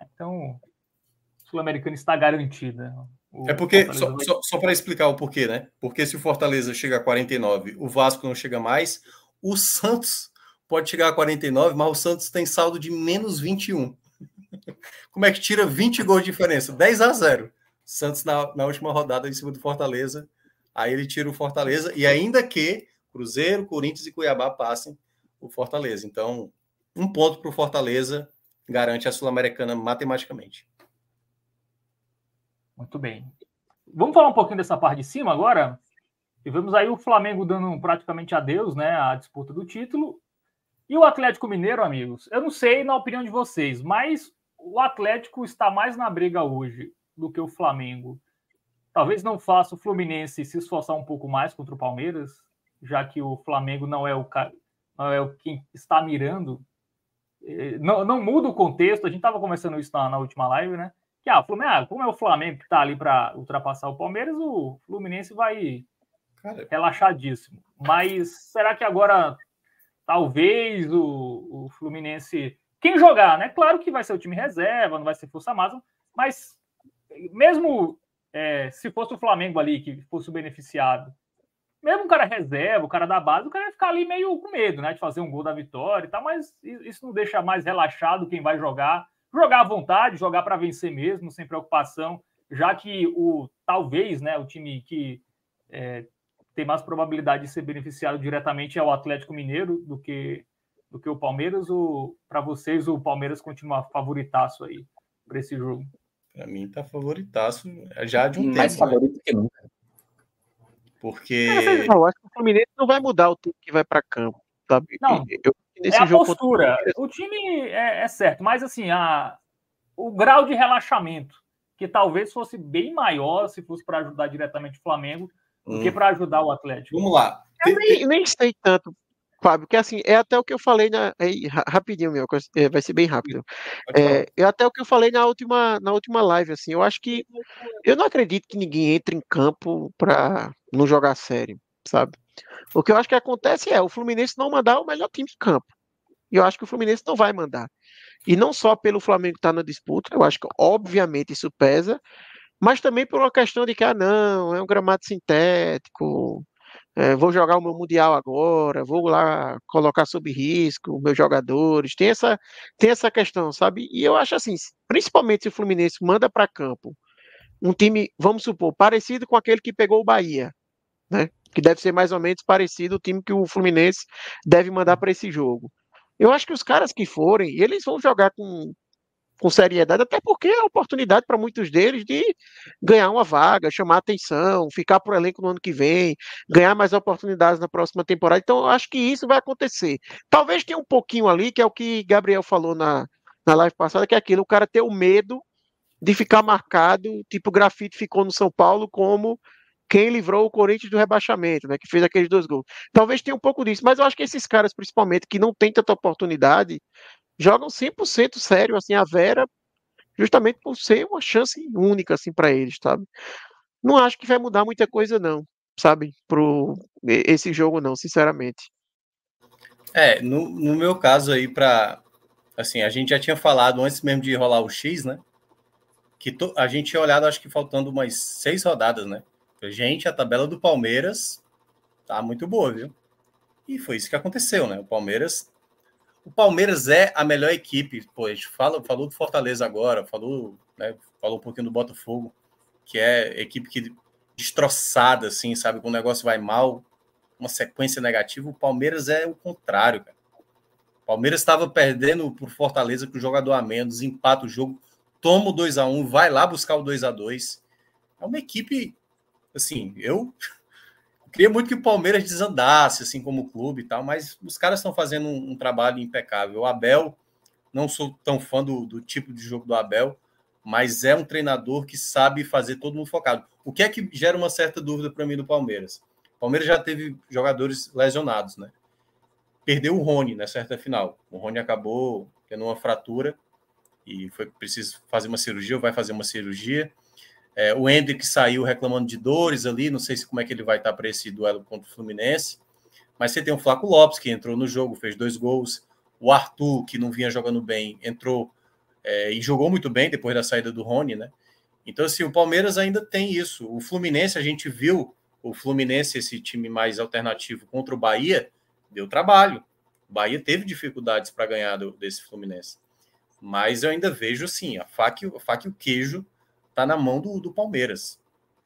É, então, Sul-Americano está garantida. O é porque, Fortaleza só, vai... só, só para explicar o porquê, né? Porque se o Fortaleza chega a 49, o Vasco não chega mais, o Santos pode chegar a 49, mas o Santos tem saldo de menos 21. Como é que tira 20 gols de diferença? 10 a 0. Santos na, na última rodada em cima do Fortaleza. Aí ele tira o Fortaleza e ainda que Cruzeiro, Corinthians e Cuiabá passem o Fortaleza. Então, um ponto para o Fortaleza garante a Sul-Americana matematicamente. Muito bem. Vamos falar um pouquinho dessa parte de cima agora? Tivemos aí o Flamengo dando praticamente adeus né, à disputa do título e o Atlético Mineiro, amigos, eu não sei na opinião de vocês, mas o Atlético está mais na briga hoje do que o Flamengo. Talvez não faça o Fluminense se esforçar um pouco mais contra o Palmeiras, já que o Flamengo não é o, não é o que está mirando. É, não, não muda o contexto, a gente estava conversando isso na, na, última live, né? Que ah, Flamengo, ah, como é o Flamengo que está ali para ultrapassar o Palmeiras, o Fluminense vai Cara. relaxadíssimo. Mas será que agora talvez o, o Fluminense, quem jogar, né? Claro que vai ser o time reserva, não vai ser força máxima, mas mesmo é, se fosse o Flamengo ali que fosse o beneficiado, mesmo o cara reserva, o cara da base, o cara ia ficar ali meio com medo, né? De fazer um gol da vitória e tal, mas isso não deixa mais relaxado quem vai jogar. Jogar à vontade, jogar para vencer mesmo, sem preocupação, já que o talvez, né, o time que é, tem mais probabilidade de ser beneficiado diretamente é o Atlético Mineiro do que do que o Palmeiras ou para vocês o Palmeiras continua favoritaço aí para esse jogo? Para mim tá favoritaço já de um hum, mais tempo. Né? favorito né? que nunca. Porque é, acho que o Fluminense não vai mudar o time que vai para campo, sabe? Não. Eu, é a postura. O time é, é, certo, mas assim a o grau de relaxamento que talvez fosse bem maior se fosse para ajudar diretamente o Flamengo do hum. que para ajudar o Atlético. Vamos lá. Eu nem, nem sei tanto, Fábio, que assim, é até o que eu falei na, é, aí, rapidinho, meu, é, vai ser bem rápido. É, é até o que eu falei na última, na última live, assim, eu acho que eu não acredito que ninguém entre em campo para não jogar sério, sabe? O que eu acho que acontece é o Fluminense não mandar o melhor time de campo. E eu acho que o Fluminense não vai mandar. E não só pelo Flamengo estar tá na disputa, eu acho que obviamente isso pesa, mas também por uma questão de que, ah, não, é um gramado sintético, é, vou jogar o meu Mundial agora, vou lá colocar sob risco meus jogadores, tem essa, tem essa questão, sabe? E eu acho assim, principalmente se o Fluminense manda para campo um time, vamos supor, parecido com aquele que pegou o Bahia, né? Que deve ser mais ou menos parecido o time que o Fluminense deve mandar para esse jogo. Eu acho que os caras que forem, eles vão jogar com, com seriedade, até porque é oportunidade para muitos deles de ganhar uma vaga, chamar atenção, ficar por elenco no ano que vem, ganhar mais oportunidades na próxima temporada. Então, eu acho que isso vai acontecer. Talvez tenha um pouquinho ali, que é o que Gabriel falou na, na live passada, que é aquilo, o cara ter o medo de ficar marcado, tipo o grafite ficou no São Paulo como quem livrou o Corinthians do rebaixamento, né, que fez aqueles dois gols. Talvez tenha um pouco disso, mas eu acho que esses caras, principalmente, que não têm tanta oportunidade, jogam 100% sério assim a Vera, justamente por ser uma chance única assim para eles, sabe? Não acho que vai mudar muita coisa não, sabe? Pro esse jogo não, sinceramente. É, no, no meu caso aí para assim, a gente já tinha falado antes mesmo de rolar o X, né? Que to, a gente tinha olhado acho que faltando umas seis rodadas, né? Gente, a tabela do Palmeiras tá muito boa, viu? E foi isso que aconteceu, né? O Palmeiras o Palmeiras é a melhor equipe, pois fala, falou do Fortaleza agora, falou, né, falou um pouquinho do Botafogo, que é equipe que destroçada, assim, sabe? Quando o negócio vai mal, uma sequência negativa, o Palmeiras é o contrário, cara. O Palmeiras estava perdendo por Fortaleza com o jogador a menos, empata o jogo, toma o 2x1, vai lá buscar o 2 a 2 É uma equipe, assim, eu Queria muito que o Palmeiras desandasse, assim como o clube e tal, mas os caras estão fazendo um, um, trabalho impecável. O Abel, não sou tão fã do, do tipo de jogo do Abel, mas é um treinador que sabe fazer todo mundo focado. O que é que gera uma certa dúvida para mim do Palmeiras? O Palmeiras já teve jogadores lesionados, né? Perdeu o Rony na certa final. O Rony acabou tendo uma fratura e foi preciso fazer uma cirurgia, ou vai fazer uma cirurgia. É, o Hendrick saiu reclamando de dores ali, não sei se como é que ele vai estar tá para esse duelo contra o Fluminense. Mas você tem o Flaco Lopes, que entrou no jogo, fez dois gols. O Arthur, que não vinha jogando bem, entrou é, e jogou muito bem depois da saída do Rony, né? Então, assim, o Palmeiras ainda tem isso. O Fluminense, a gente viu o Fluminense, esse time mais alternativo contra o Bahia, deu trabalho. O Bahia teve dificuldades para ganhar do, desse Fluminense. Mas eu ainda vejo, assim, a faca, a faca e o queijo está na mão do, do, Palmeiras.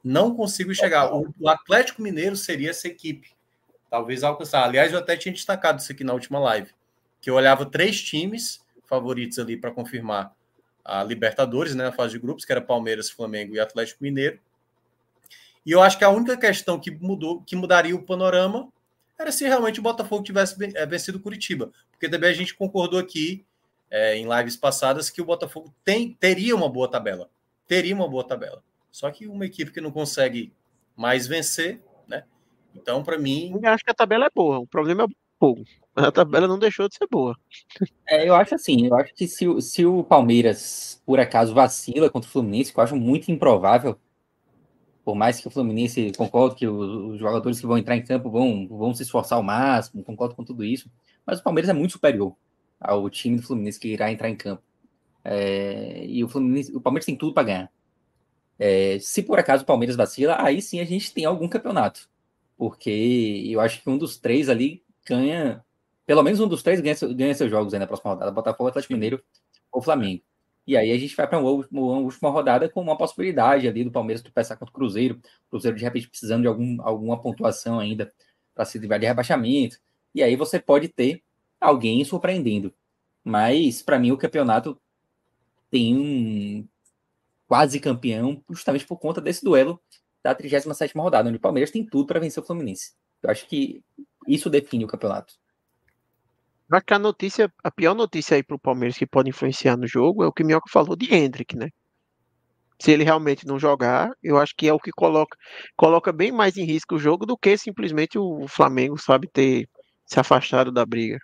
Não consigo chegar. O, o, Atlético Mineiro seria essa equipe. Talvez alcançar. Aliás, eu até tinha destacado isso aqui na última live. Que eu olhava três times favoritos ali para confirmar a Libertadores, né? A fase de grupos, que era Palmeiras, Flamengo e Atlético Mineiro. E eu acho que a única questão que mudou, que mudaria o panorama, era se realmente o Botafogo tivesse eh, vencido o Curitiba. Porque também a gente concordou aqui é, em lives passadas que o Botafogo tem, teria uma boa tabela teria uma boa tabela. Só que uma equipe que não consegue mais vencer, né? Então, para mim. Eu acho que a tabela é boa. O problema é pouco. A tabela não deixou de ser boa. É, eu acho assim, eu acho que se, se o Palmeiras, por acaso, vacila contra o Fluminense, que eu acho muito improvável, por mais que o Fluminense, concordo que os, os jogadores que vão entrar em campo vão, vão se esforçar ao máximo, concordo com tudo isso, mas o Palmeiras é muito superior ao time do Fluminense que irá entrar em campo. É, e o, o, Palmeiras tem tudo para ganhar. É, se por acaso o Palmeiras vacila, aí sim a gente tem algum campeonato. Porque eu acho que um dos três ali ganha. Pelo menos um dos três ganha, ganha seus jogos aí na próxima rodada: Botafogo, Atlético Mineiro ou Flamengo. E aí a gente vai para uma, uma, última rodada com uma possibilidade ali do Palmeiras tropeçar contra o Cruzeiro. Cruzeiro, de repente, precisando de algum, alguma pontuação ainda para se livrar de rebaixamento. E aí você pode ter alguém surpreendendo. Mas, para mim, o campeonato tem um quase campeão, justamente por conta desse duelo da 37 rodada, onde o Palmeiras tem tudo para vencer o Fluminense. Eu acho que isso define o campeonato. acho que a notícia, a pior notícia aí para o Palmeiras que pode influenciar no jogo é o que o Minhoca falou de Hendrick, né? Se ele realmente não jogar, eu acho que é o que coloca, coloca bem mais em risco o jogo do que simplesmente o Flamengo, sabe, ter se afastado da briga.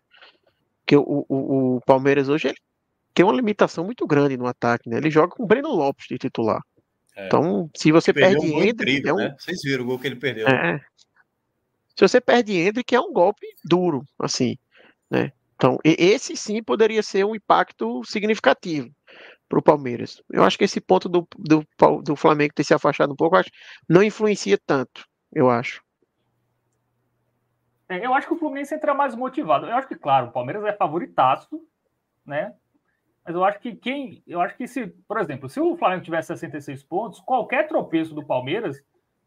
Porque o, o, o Palmeiras hoje ele tem uma limitação muito grande no ataque, né? Ele joga com o Breno Lopes de titular. É. Então, se você ele perde um Hendrick. É um... né? Vocês viram o gol que ele perdeu. É. Se você perde Hendrick, é um golpe duro, assim. Né? Então, esse sim poderia ser um impacto significativo para o Palmeiras. Eu acho que esse ponto do, do, do Flamengo ter se afastado um pouco, acho, não influencia tanto, eu acho. É, eu acho que o Fluminense entra mais motivado. Eu acho que, claro, o Palmeiras é favoritaço, né? Mas eu acho que quem. Eu acho que se, por exemplo, se o Flamengo tivesse 66 pontos, qualquer tropeço do Palmeiras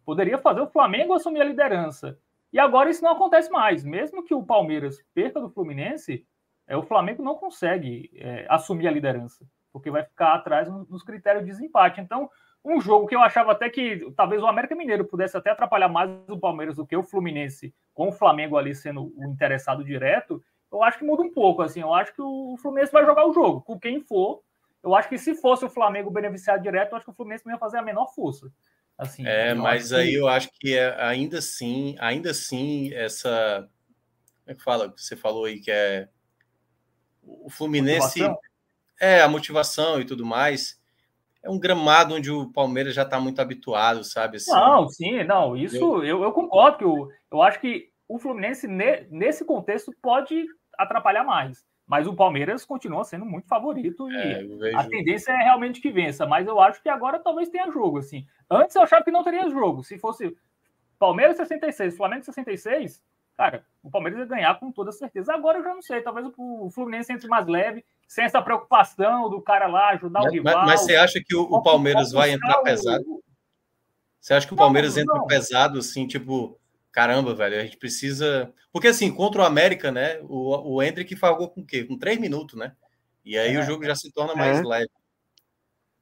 poderia fazer o Flamengo assumir a liderança. E agora isso não acontece mais. Mesmo que o Palmeiras perca do Fluminense, é, o Flamengo não consegue é, assumir a liderança, porque vai ficar atrás nos critérios de desempate. Então, um jogo que eu achava até que talvez o América Mineiro pudesse até atrapalhar mais o Palmeiras do que o Fluminense, com o Flamengo ali sendo o interessado direto, eu acho que muda um pouco, assim. Eu acho que o Fluminense vai jogar o jogo, com quem for. Eu acho que se fosse o Flamengo beneficiado direto, eu acho que o Fluminense não ia fazer a menor força. Assim, é, mas aí que... eu acho que é, ainda assim, ainda assim, essa. Como é que fala? Você falou aí que é. O Fluminense. Motivação? É, a motivação e tudo mais. É um gramado onde o Palmeiras já está muito habituado, sabe? Assim, não, sim, não. Isso eu, eu, eu concordo. Que eu, eu acho que o Fluminense, ne, nesse contexto, pode atrapalhar mais. Mas o Palmeiras continua sendo muito favorito é, e a tendência é realmente que vença. Mas eu acho que agora talvez tenha jogo, assim. Antes eu achava que não teria jogo. Se fosse Palmeiras 66, Flamengo 66, cara, o Palmeiras ia ganhar com toda certeza. Agora eu já não sei, talvez o Fluminense entre mais leve, sem essa preocupação do cara lá ajudar mas, o rival. Mas, você acha que o, o Palmeiras vai entrar o... pesado? Você acha que o Palmeiras não, entra pesado, assim, tipo, caramba, velho, a gente precisa. Porque assim, contra o América, né? O, o Hendrick falou com o quê? Com três minutos, né? E aí é. o jogo já se torna é. mais leve.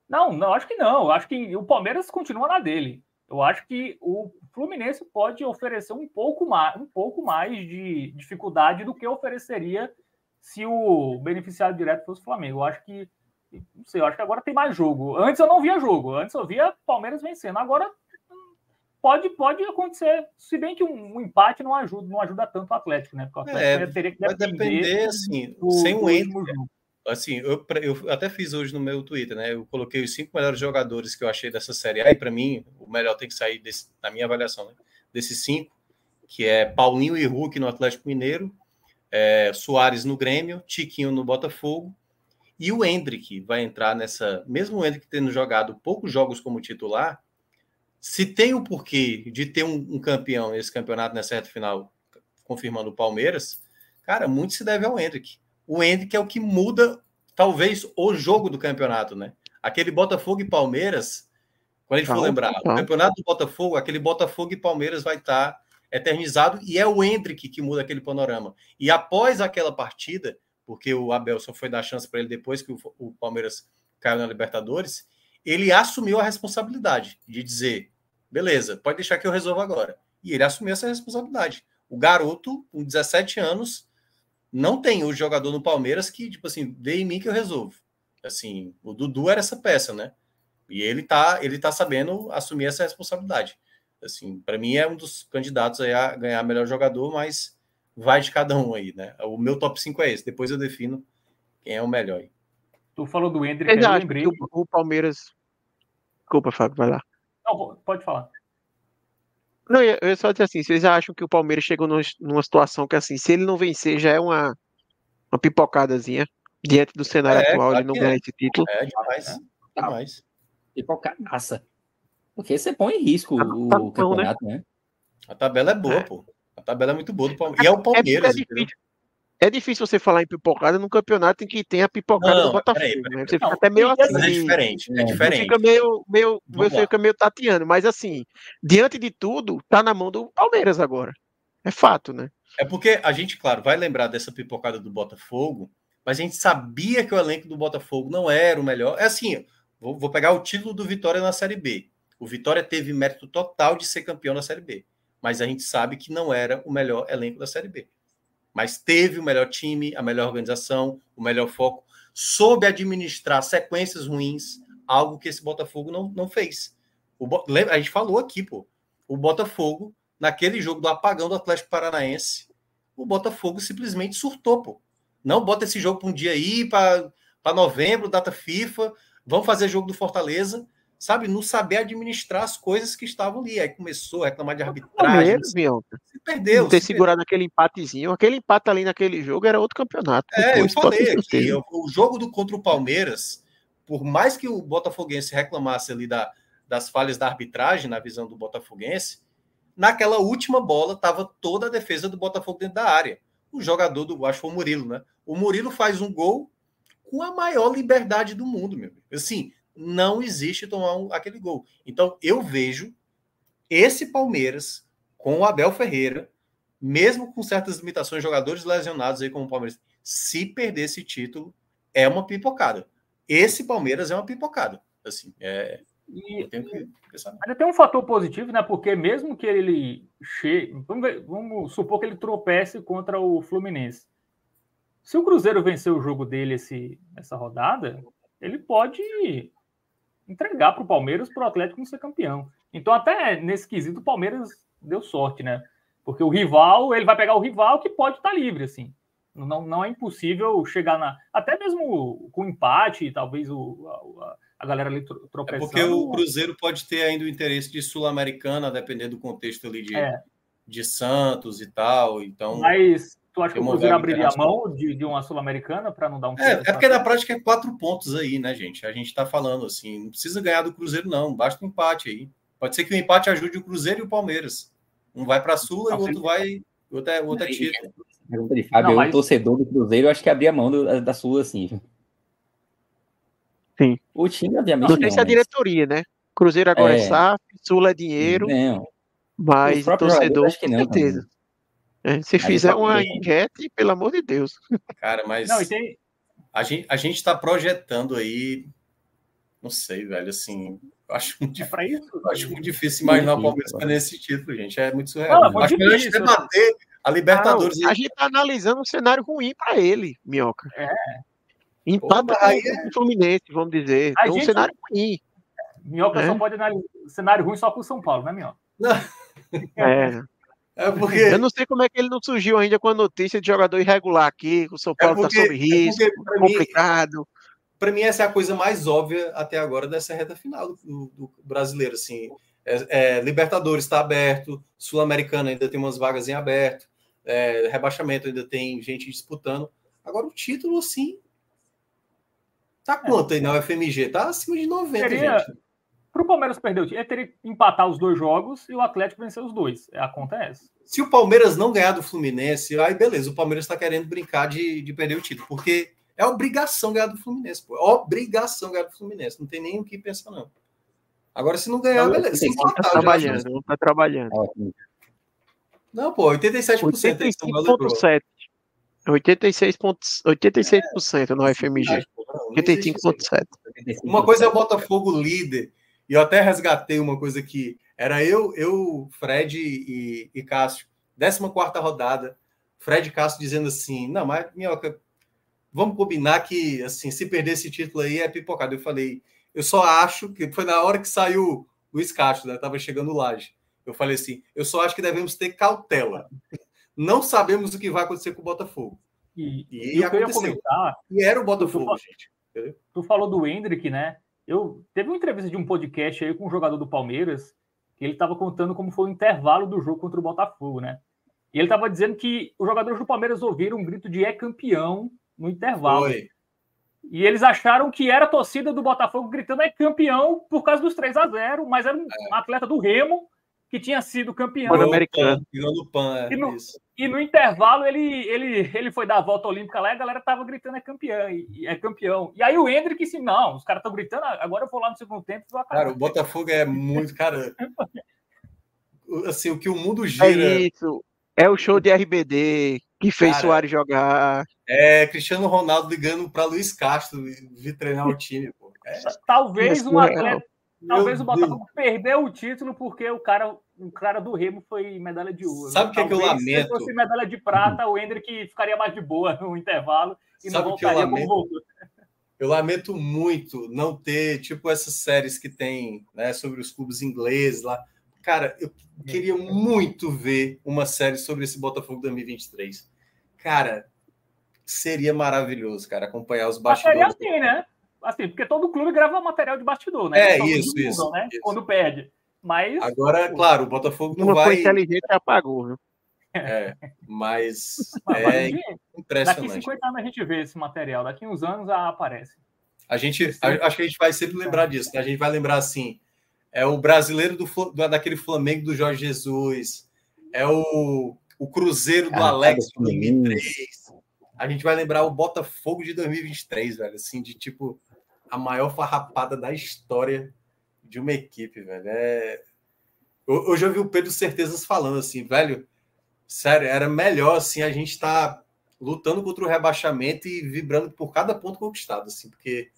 Não, não, acho que não. Acho que o Palmeiras continua na dele. Eu acho que o Fluminense pode oferecer um pouco mais, um pouco mais de dificuldade do que ofereceria se o beneficiário direto fosse o Flamengo. Eu acho que, não sei, eu acho que agora tem mais jogo. Antes eu não via jogo, antes eu via Palmeiras vencendo. Agora pode, pode acontecer. Se bem que um, um, empate não ajuda, não ajuda tanto o Atlético, né? Porque o é, Atlético é, teria que depender, depender assim, do, sem o um Assim, eu, eu até fiz hoje no meu Twitter, né? Eu coloquei os cinco melhores jogadores que eu achei dessa série. Aí, para mim, o melhor tem que sair desse, na minha avaliação, né? Desses cinco, que é Paulinho e Hulk no Atlético Mineiro, é, Soares no Grêmio, Tiquinho no Botafogo. E o Hendrick vai entrar nessa. Mesmo o Hendrick tendo jogado poucos jogos como titular, se tem o porquê de ter um, um, campeão nesse campeonato nessa né, reta final, confirmando o Palmeiras, cara, muito se deve ao Hendrick. O Hendrick é o que muda, talvez, o jogo do campeonato, né? Aquele Botafogo e Palmeiras, quando a gente for lembrar, o campeonato do Botafogo, aquele Botafogo e Palmeiras vai estar tá eternizado e é o Hendrick que muda aquele panorama. E após aquela partida, porque o Abel só foi dar chance para ele depois que o, o Palmeiras caiu na Libertadores, ele assumiu a responsabilidade de dizer: Beleza, pode deixar que eu resolva agora. E ele assumiu essa responsabilidade. O garoto, com 17 anos, não tem o jogador no Palmeiras que, tipo assim, dê em mim que eu resolvo. Assim, o Dudu era essa peça, né? E ele tá, ele tá sabendo assumir essa responsabilidade. Assim, para mim é um dos candidatos a ganhar melhor jogador, mas vai de cada um aí, né? O meu top 5 é esse, depois eu defino quem é o melhor aí. Tu falou do Hendrick, eu lembrei. O, o Palmeiras. Desculpa, Fábio, vai lá. Não, pode falar. Não, eu só dizer assim, vocês acham que o Palmeiras chegou numa situação que assim, se ele não vencer, já é uma, uma pipocadazinha diante do cenário é, atual, claro ele não ganha é. esse título. É, demais. É, demais. Pipocadaça. Porque você põe em risco tá, o tá campeonato, bom, né? né? A tabela é boa, é. pô. A tabela é muito boa do Palmeiras. É e é o é Palmeiras. É, é é difícil você falar em pipocada num campeonato em que tem a pipocada não, do Botafogo. Peraí, né? peraí, né? Você não, fica até meio é assim. É diferente, é, é diferente. fica meio, meio, você lá. fica meio tateando. Mas assim, diante de tudo, tá na mão do Palmeiras agora. É fato, né? É porque a gente, claro, vai lembrar dessa pipocada do Botafogo, mas a gente sabia que o elenco do Botafogo não era o melhor. É assim, vou, vou pegar o título do Vitória na Série B. O Vitória teve mérito total de ser campeão na Série B, mas a gente sabe que não era o melhor elenco da Série B mas teve o melhor time, a melhor organização, o melhor foco, soube administrar sequências ruins, algo que esse Botafogo não, não fez. O, a gente falou aqui, pô, o Botafogo, naquele jogo do apagão do Atlético Paranaense, o Botafogo simplesmente surtou, pô. Não bota esse jogo para um dia aí, para novembro, data FIFA, vamos fazer jogo do Fortaleza sabe, não saber administrar as coisas que estavam ali. Aí começou a reclamar de arbitragem. se, perdeu. Não ter se segurado aquele empatezinho. Aquele empate ali naquele jogo era outro campeonato. É, depois, eu falei aqui, eu, o jogo do contra o Palmeiras, por mais que o Botafoguense reclamasse ali da, das falhas da arbitragem, na visão do Botafoguense, naquela última bola estava toda a defesa do Botafogo dentro da área. O jogador do, acho que foi o Murilo, né? O Murilo faz um gol com a maior liberdade do mundo, meu. Assim, não existe tomar um, aquele gol. Então, eu vejo esse Palmeiras com o Abel Ferreira, mesmo com certas limitações, jogadores lesionados aí como o Palmeiras, se perder esse título, é uma pipocada. Esse Palmeiras é uma pipocada. Assim, é, Ainda tem um fator positivo, né? Porque mesmo que ele chegue. Vamos, ver, vamos supor que ele tropece contra o Fluminense. Se o Cruzeiro vencer o jogo dele esse, essa rodada, ele pode entregar para o Palmeiras, para o Atlético não ser campeão. Então, até nesse quesito, o Palmeiras deu sorte, né? Porque o rival, ele vai pegar o rival que pode estar tá livre, assim. Não, não é impossível chegar na. Até mesmo com empate, talvez o, a, a galera ali tropeçando. É porque o Cruzeiro pode ter ainda o interesse de Sul-Americana, dependendo do contexto ali de, é. de Santos e tal. Então. Mas Tu acha que o Cruzeiro abriria a mão de, de uma Sul-Americana para não dar um. É, é porque na prática é quatro pontos aí, né, gente? A gente está falando assim, não precisa ganhar do Cruzeiro, não, basta um empate aí. Pode ser que o empate ajude o Cruzeiro e o Palmeiras. Um vai para a Sula não, e o outro vai. O outro é, o outro é título. É Pergunta de Fábio, não, mas... eu, torcedor do Cruzeiro, eu acho que abria a mão do, da Sula, assim. Sim. O time, obviamente. Não, não tem se é a diretoria, né? Cruzeiro agora é, é SAF, Sula é dinheiro. Não. Mas o torcedor, jogador, acho que não, certeza. Também. É, se fizer tá uma enquete, pelo amor de Deus. Cara, mas. Não, tem... a, gente, a gente tá projetando aí. Não sei, velho, assim. Acho muito, é difícil, isso, acho muito difícil imaginar o Palmeiras ganhando esse título, gente. É muito surreal. acho que a gente bater a Libertadores. a gente está analisando um cenário ruim para ele, Minhoca. É. Empata aí é... o Fluminense, vamos dizer. é um cenário ruim. Minhoca é. só pode analisar cenário ruim só com o São Paulo, né, Minhoca? Não. É. [laughs] É porque... Eu não sei como é que ele não surgiu ainda com a notícia de jogador irregular aqui, o São é Paulo está é sob risco, é pra complicado. Para mim, essa é a coisa mais óbvia até agora dessa reta final do, do brasileiro. Assim, é, é Libertadores está aberto, Sul-Americana ainda tem umas vagas em aberto, é, rebaixamento ainda tem gente disputando. Agora, o título, assim, tá quanto aí na UFMG? Tá acima de 90, Seria... gente. Para o Palmeiras perder o título, ele teria que empatar os dois jogos e o Atlético vencer os dois. É, a conta é essa. Se o Palmeiras não ganhar do Fluminense, aí beleza, o Palmeiras está querendo brincar de, de perder o título, porque é obrigação ganhar do Fluminense, pô. É obrigação ganhar do Fluminense. Não tem nem o que pensar, não. Agora, se não ganhar, não, beleza. Tem, assim, tá trabalhando, não tá trabalhando. Não, pô, 87%. 86,7%. 86, 86 é, no FMG. 85,7%. Ah, Uma coisa é o Botafogo líder e eu até resgatei uma coisa que era eu, eu Fred e, e Cássio, 14 rodada. Fred Cássio dizendo assim: Não, mas Minhoca, vamos combinar que assim, se perder esse título aí é pipocado. Eu falei, eu só acho que foi na hora que saiu o escacho, né? Tava chegando o Laje. Eu falei assim, eu só acho que devemos ter cautela. Não sabemos o que vai acontecer com o Botafogo. E, e, e aconteceu. Comentar, e era o Botafogo, tu, tu, gente. Tu falou do Hendrick, né? Eu teve uma entrevista de um podcast aí com um jogador do Palmeiras, que ele estava contando como foi o intervalo do jogo contra o Botafogo, né? E ele estava dizendo que os jogadores do Palmeiras ouviram um grito de é campeão no intervalo. Foi. E eles acharam que era a torcida do Botafogo gritando é campeão por causa dos 3 a 0 mas era um é. atleta do Remo que tinha sido campeão. Pan-americano. Pan, é, e, no, e no intervalo ele, ele, ele foi dar a volta olímpica lá e a galera tava gritando é campeão, e, é campeão. E aí o Hendrick disse, não, os caras estão gritando, agora eu vou lá no segundo tempo e vou acabar. Cara, o Botafogo é muito, cara... assim, o que o mundo é gira... É isso, é o show de RBD que fez cara, Soares jogar. É, Cristiano Ronaldo ligando para Luiz Castro vir treinar o time, pô. É. Talvez um é, atleta Talvez o Botafogo Deus. perdeu o título porque o cara, o cara do Remo foi medalha de ouro. Sabe o que, é que eu lamento? Se fosse medalha de prata, o Hendrick ficaria mais de boa no intervalo e Sabe não voltaria que eu lamento? como voltou. Eu lamento muito não ter, tipo, essas séries que tem né, sobre os clubes ingleses lá. Cara, eu queria é. muito ver uma série sobre esse Botafogo 2023. Cara, seria maravilhoso, cara, acompanhar os bastidores. Mas seria assim, né? assim, porque todo clube grava material de bastidor, né? É, isso, divulgam, isso, né? isso, Quando perde. Mas. Agora, pô, claro, o Botafogo não, não vai. Foi inteligente apagou, viu? É, mas. [laughs] mas é impressionante. Daqui 50 anos a gente vê esse material, daqui uns anos aparece. A gente, a, acho que a gente vai sempre lembrar disso, né? A gente vai lembrar assim: é o brasileiro do, do daquele Flamengo do Jorge Jesus, é o, o Cruzeiro do Alex do 2003. A gente vai lembrar o Botafogo de 2023, velho, assim, de tipo, a maior farrapada da história de uma equipe, velho. É... Hoje eu vi o Pedro Certezas falando assim, velho, sério, era melhor assim a gente estar tá lutando contra o rebaixamento e vibrando por cada ponto conquistado, assim, porque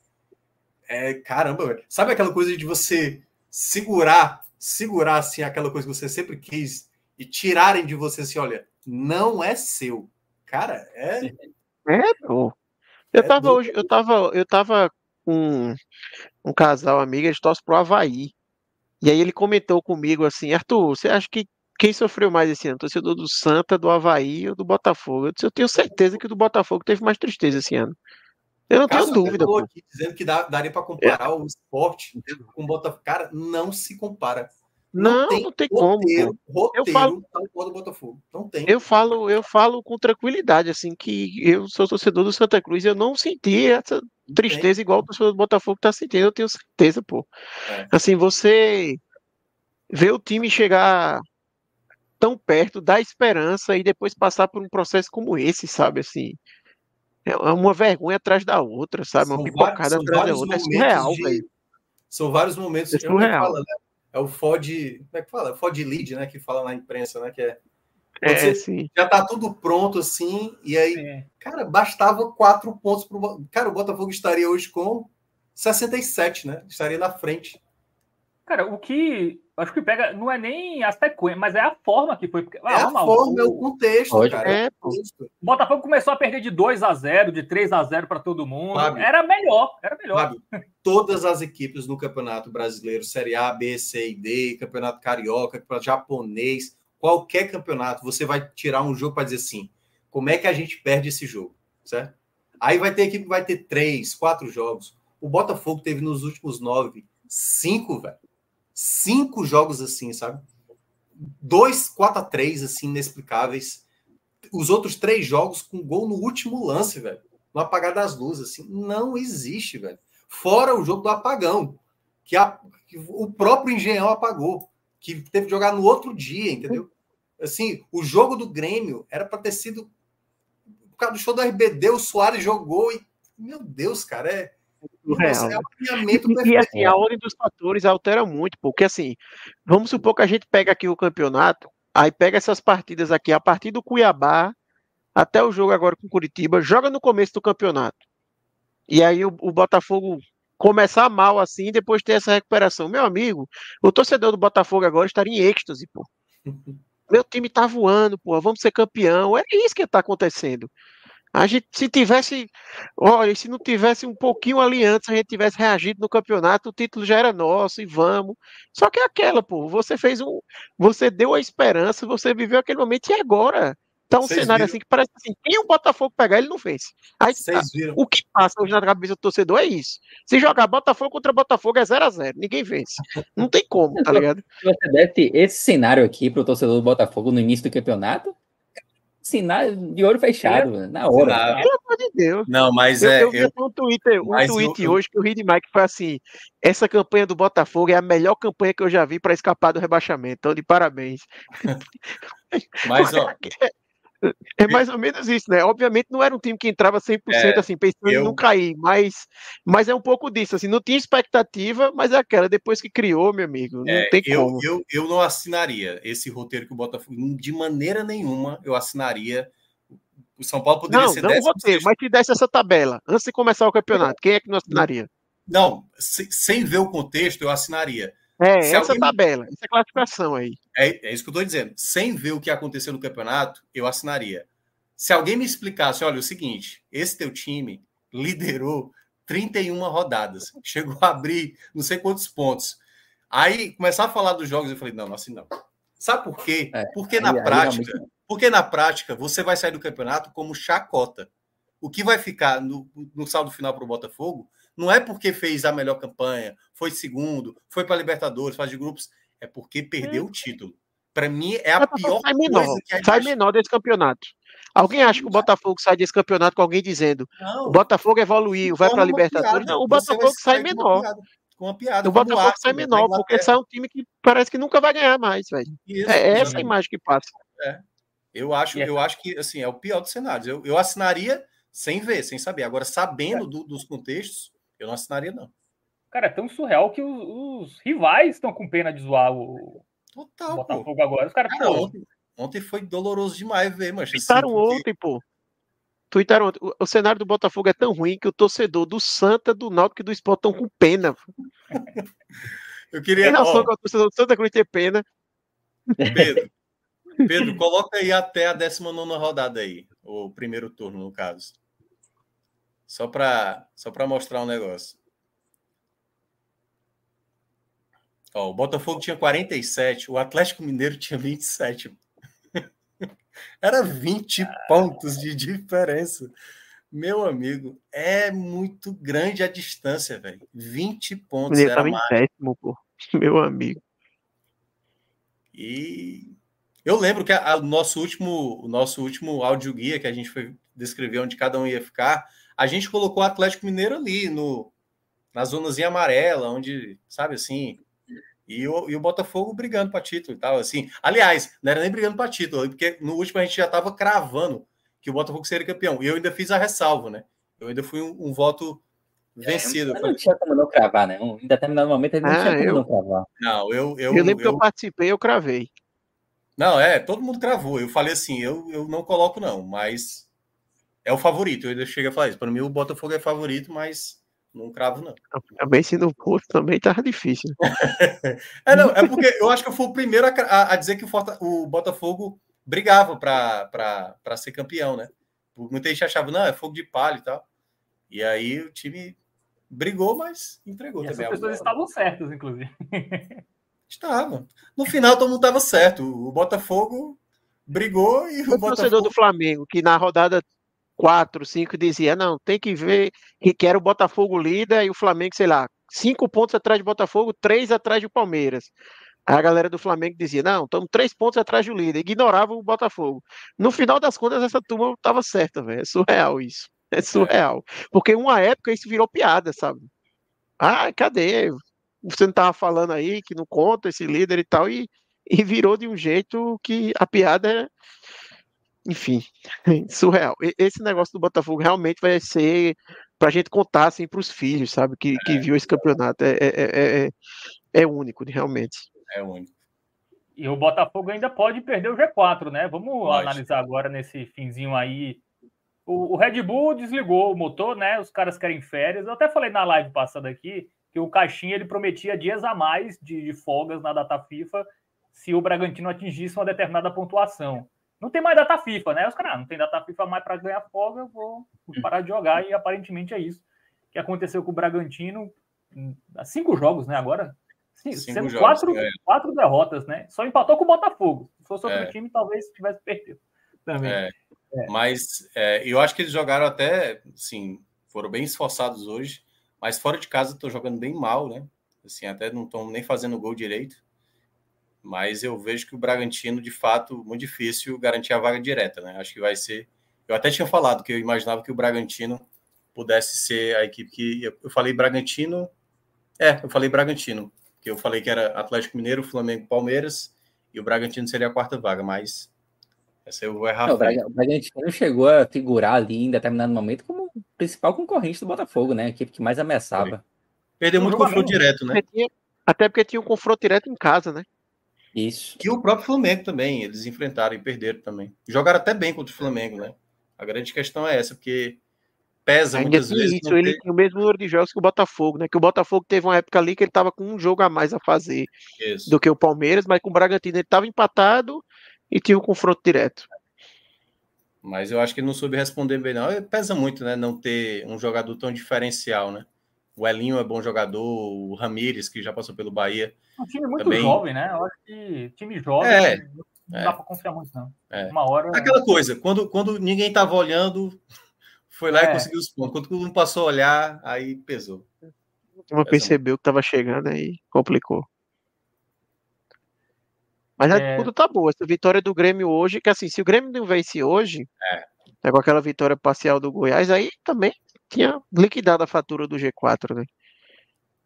é caramba, velho. Sabe aquela coisa de você segurar, segurar assim aquela coisa que você sempre quis e tirarem de você assim, olha, não é seu. Cara, é É, pô. Eu é tava do... hoje, eu tava, eu tava um, um casal amigo, eles torcem pro Havaí. E aí ele comentou comigo assim, Arthur, você acha que quem sofreu mais esse ano? Torcedor do Santa, do Havaí ou do Botafogo? Eu, disse, eu tenho certeza que o do Botafogo teve mais tristeza esse ano. Eu não Caso tenho dúvida. Aqui, dizendo que dá, daria para comparar é. o esporte com o Botafogo. Cara, não se compara. Não, não tem, não tem roteiro, como. Roteiro eu falo do Botafogo. Não tem. Eu falo, eu falo com tranquilidade, assim, que eu sou torcedor do Santa Cruz, eu não senti essa tristeza igual o torcedor do Botafogo está sentindo, eu tenho certeza, pô. É. Assim, você ver o time chegar tão perto da esperança e depois passar por um processo como esse, sabe, assim. É, é uma vergonha atrás da outra, sabe? São uma pipocada vários, atrás da outra. É surreal, velho. São vários momentos é surreal. que eu falo, né? é o FOD, como é que fala? FOD lead, né? Que fala na imprensa, né? Que é. é você, sim. Já tá tudo pronto assim, e aí, é. cara, bastava quatro pontos pro. Cara, o Botafogo estaria hoje com 67, né? Estaria na frente. Cara, o que. Acho que pega. Não é nem as sequências, mas é a forma que foi. Ah, é a forma, é o contexto, cara. É, o Botafogo começou a perder de 2 a 0 de 3 a 0 para todo mundo. Fábio, era melhor, era melhor. Fábio, todas as equipes no Campeonato Brasileiro, Série A, B, C e D, Campeonato Carioca, Campeonato Japonês, qualquer campeonato, você vai tirar um jogo para dizer assim: como é que a gente perde esse jogo, certo? Aí vai ter equipe que vai ter três, quatro jogos. O Botafogo teve nos últimos nove, cinco, velho cinco jogos assim, sabe? Dois 4 a 3 assim, inexplicáveis. Os outros três jogos com gol no último lance, velho. No apagar das luzes, assim. Não existe, velho. Fora o jogo do apagão, que, a, que o próprio Engenhão apagou, que teve que jogar no outro dia, entendeu? Assim, o jogo do Grêmio era para ter sido. Por causa do show do RBD, o Soares jogou e. Meu Deus, cara, é é né? e, e, assim, a ordem dos fatores altera muito, porque assim, vamos supor que a gente pega aqui o campeonato, aí pega essas partidas aqui, a partir do Cuiabá até o jogo agora com Curitiba, joga no começo do campeonato. E aí o, o Botafogo começar mal assim e depois ter essa recuperação. Meu amigo, o torcedor do Botafogo agora estaria em êxtase, pô. [laughs] Meu time tá voando, pô, vamos ser campeão. É isso que tá acontecendo. A gente, se tivesse, olha, se não tivesse um pouquinho ali antes, a gente tivesse reagido no campeonato, o título já era nosso e vamos. Só que é aquela, pô, você fez um, você deu a esperança, você viveu aquele momento e agora tá um cenário viram? assim que parece assim, quem o Botafogo pegar, ele não fez. Aí tá, o que passa hoje na cabeça do torcedor é isso. Se jogar Botafogo contra Botafogo é 0 a 0 ninguém vence. Não tem como, tá [laughs] ligado? Você deve esse cenário aqui pro torcedor do Botafogo no início do campeonato assinar de olho fechado, é, na hora. Assinava. Ah. Pelo amor de Deus. Não, mas eu, é. Eu, eu vi um, Twitter, um tweet eu, hoje que o Reed Mike foi assim: essa campanha do Botafogo é a melhor campanha que eu já vi para escapar do rebaixamento. Então, de parabéns. mas, ó. [laughs] É mais ou menos isso, né? Obviamente não era um time que entrava 100% é, assim, pensando eu... em não cair, mas, mas é um pouco disso, assim, não tinha expectativa, mas é aquela, depois que criou, meu amigo, não é, tem eu, como. Eu, eu não assinaria esse roteiro que o Botafogo, de maneira nenhuma, eu assinaria. O São Paulo poderia não, ser Não, não roteiro, mas se desse essa tabela, antes de começar o campeonato, quem é que não assinaria? Não, sem ver o contexto, eu assinaria. É, Se essa alguém... tabela, essa é classificação aí. É, é isso que eu estou dizendo. Sem ver o que aconteceu no campeonato, eu assinaria. Se alguém me explicasse, olha, é o seguinte, esse teu time liderou 31 rodadas, chegou a abrir não sei quantos pontos. Aí começar a falar dos jogos, eu falei, não, não assim não. Sabe por quê? É, porque na aí, prática, porque na prática você vai sair do campeonato como chacota. O que vai ficar no, no saldo final para o Botafogo não é porque fez a melhor campanha, foi segundo, foi para Libertadores, faz de grupos, é porque perdeu o uhum. título. Para mim é a pior sai menor, coisa que a gente... sai menor desse campeonato. Alguém acha que o Botafogo sai desse campeonato com alguém dizendo não, o Botafogo evoluiu, vai para a Libertadores? Piada, não, o Botafogo sai menor. Com a piada. o Botafogo sai né, menor, porque sai é um time que parece que nunca vai ganhar mais, velho. Isso, é essa a imagem que passa. É. Eu acho, é. eu acho que assim é o pior dos cenários. Eu, eu assinaria sem ver, sem saber. Agora, sabendo é. do, dos contextos, eu não assinaria, não. Cara, é tão surreal que os, os rivais estão com pena de zoar o, Total, o Botafogo pô. agora. Os cara, pô, ontem, ontem, foi doloroso demais ver, mas. Tuitaram assim, ontem, pô. Tuitaram ontem. O cenário do Botafogo é tão ruim que o torcedor do Santa, do Náutico e do Sport estão com pena. [laughs] Eu queria. Tem razão que o torcedor do Santa Cruz pena. Pedro, Pedro, [laughs] coloca aí até a 19 rodada aí, o primeiro turno, no caso. Só para só mostrar um negócio. Ó, o Botafogo tinha 47, o Atlético Mineiro [laughs] tinha 27. [laughs] Era 20 pontos de diferença. Meu amigo, é muito grande a distância, velho. 20 pontos. Ele estava em sétimo, pô. [laughs] Meu amigo. E eu lembro que a, a, nosso último, o nosso último áudio guia que a gente foi descrever onde cada um ia ficar, a gente colocou o Atlético Mineiro ali no, na zonazinha amarela, onde, sabe assim, e o, e o Botafogo brigando para título e tal, assim. Aliás, não era nem brigando para título, porque no último a gente já estava cravando que o Botafogo seria campeão. E eu ainda fiz a ressalva, né? Eu ainda fui um, um voto é, vencido. É, não tinha como não cravar, né? em determinado momento ele não ah, tinha eu... não cravar. Não, eu. Eu, eu lembro eu, que eu participei, eu cravei. Não, é, todo mundo cravou. Eu falei assim, eu, eu não coloco, não, mas é o favorito. Eu ainda chego a falar isso. Para mim, o Botafogo é favorito, mas não cravo, não. Também sendo não for, também tá difícil. [laughs] é, não, é porque eu acho que eu fui o primeiro a, a, a dizer que o, Forta, o Botafogo brigava para ser campeão, né? Muita gente achava, não, é fogo de palha e tal. E aí o time brigou, mas entregou e também. As pessoas estavam certas, inclusive. [laughs] Estavam. No final, todo mundo estava certo. O Botafogo brigou e o, o Botafogo... torcedor do Flamengo, que na rodada quatro, cinco, dizia, não, tem que ver que quer o Botafogo líder e o Flamengo, sei lá, cinco pontos atrás do Botafogo, três atrás do Palmeiras. A galera do Flamengo dizia, não, estamos três pontos atrás do líder, ignorava o Botafogo. No final das contas, essa turma estava certa, velho. É surreal isso. É, é surreal. Porque uma época isso virou piada, sabe? Ah, cadê? Você não estava falando aí que não conta esse líder e tal, e, e virou de um jeito que a piada era é enfim, [laughs] surreal. Esse negócio do Botafogo realmente vai ser para a gente contar assim para os filhos, sabe, que, é, que viu esse campeonato. É, é, é, é, é único, realmente. É único. E o Botafogo ainda pode perder o G4, né? Vamos analisar agora nesse finzinho aí. O, o, Red Bull desligou o motor, né? Os caras querem férias. Eu até falei na live passada aqui que o Caixinha ele prometia dias a mais de, de folgas na data FIFA se o Bragantino atingisse uma determinada pontuação. Não tem mais data FIFA, né? Os caras, ah, não tem data FIFA mais para ganhar folga, eu vou parar de jogar. E aparentemente é isso que aconteceu com o Bragantino. Hum, cinco jogos, né? Agora. Sim, cinco jogos, quatro, é. quatro derrotas, né? Só empatou com o Botafogo. Se fosse outro é. time, talvez tivesse perdido também. É. é. Mas é, eu acho que eles jogaram até, sim, foram bem esforçados hoje. Mas fora de casa, estou jogando bem mal, né? Assim, até não estão nem fazendo gol direito. Mas eu vejo que o Bragantino, de fato, muito difícil garantir a vaga direta, né? Acho que vai ser. Eu até tinha falado que eu imaginava que o Bragantino pudesse ser a equipe que. Eu falei Bragantino. É, eu falei Bragantino. Que eu falei que era Atlético Mineiro, Flamengo, Palmeiras. E o Bragantino seria a quarta vaga, mas. Essa eu vou errar. Não, o Bragantino chegou a figurar ali em determinado momento como o principal concorrente do Botafogo, né? A equipe que mais ameaçava. Foi. Perdeu muito confronto direto, né? Até porque tinha um confronto direto em casa, né? Isso. E o próprio Flamengo também, eles enfrentaram e perderam também. Jogaram até bem contra o Flamengo, né? A grande questão é essa, porque pesa Ainda muitas vezes. Isso, ele tem... tem o mesmo número de jogos que o Botafogo, né? Que o Botafogo teve uma época ali que ele estava com um jogo a mais a fazer isso. do que o Palmeiras, mas com o Bragantino ele estava empatado e tinha o um confronto direto. Mas eu acho que não soube responder bem, não. Pesa muito, né? Não ter um jogador tão diferencial, né? O Elinho é bom jogador, o Ramires, que já passou pelo Bahia. É um time muito também... jovem, né? Eu acho que time jovem é, não é. dá para confiar muito, não. É. Uma hora. Aquela coisa, quando, quando ninguém estava olhando, foi lá e é. conseguiu os pontos. Quando todo mundo passou a olhar, aí pesou. Pesou. Percebeu que estava chegando aí, complicou. Mas tudo é. disputa tá boa. Essa vitória do Grêmio hoje, que assim, se o Grêmio não vence hoje, é. Né, com aquela vitória parcial do Goiás, aí também tinha liquidado a fatura do G4, né?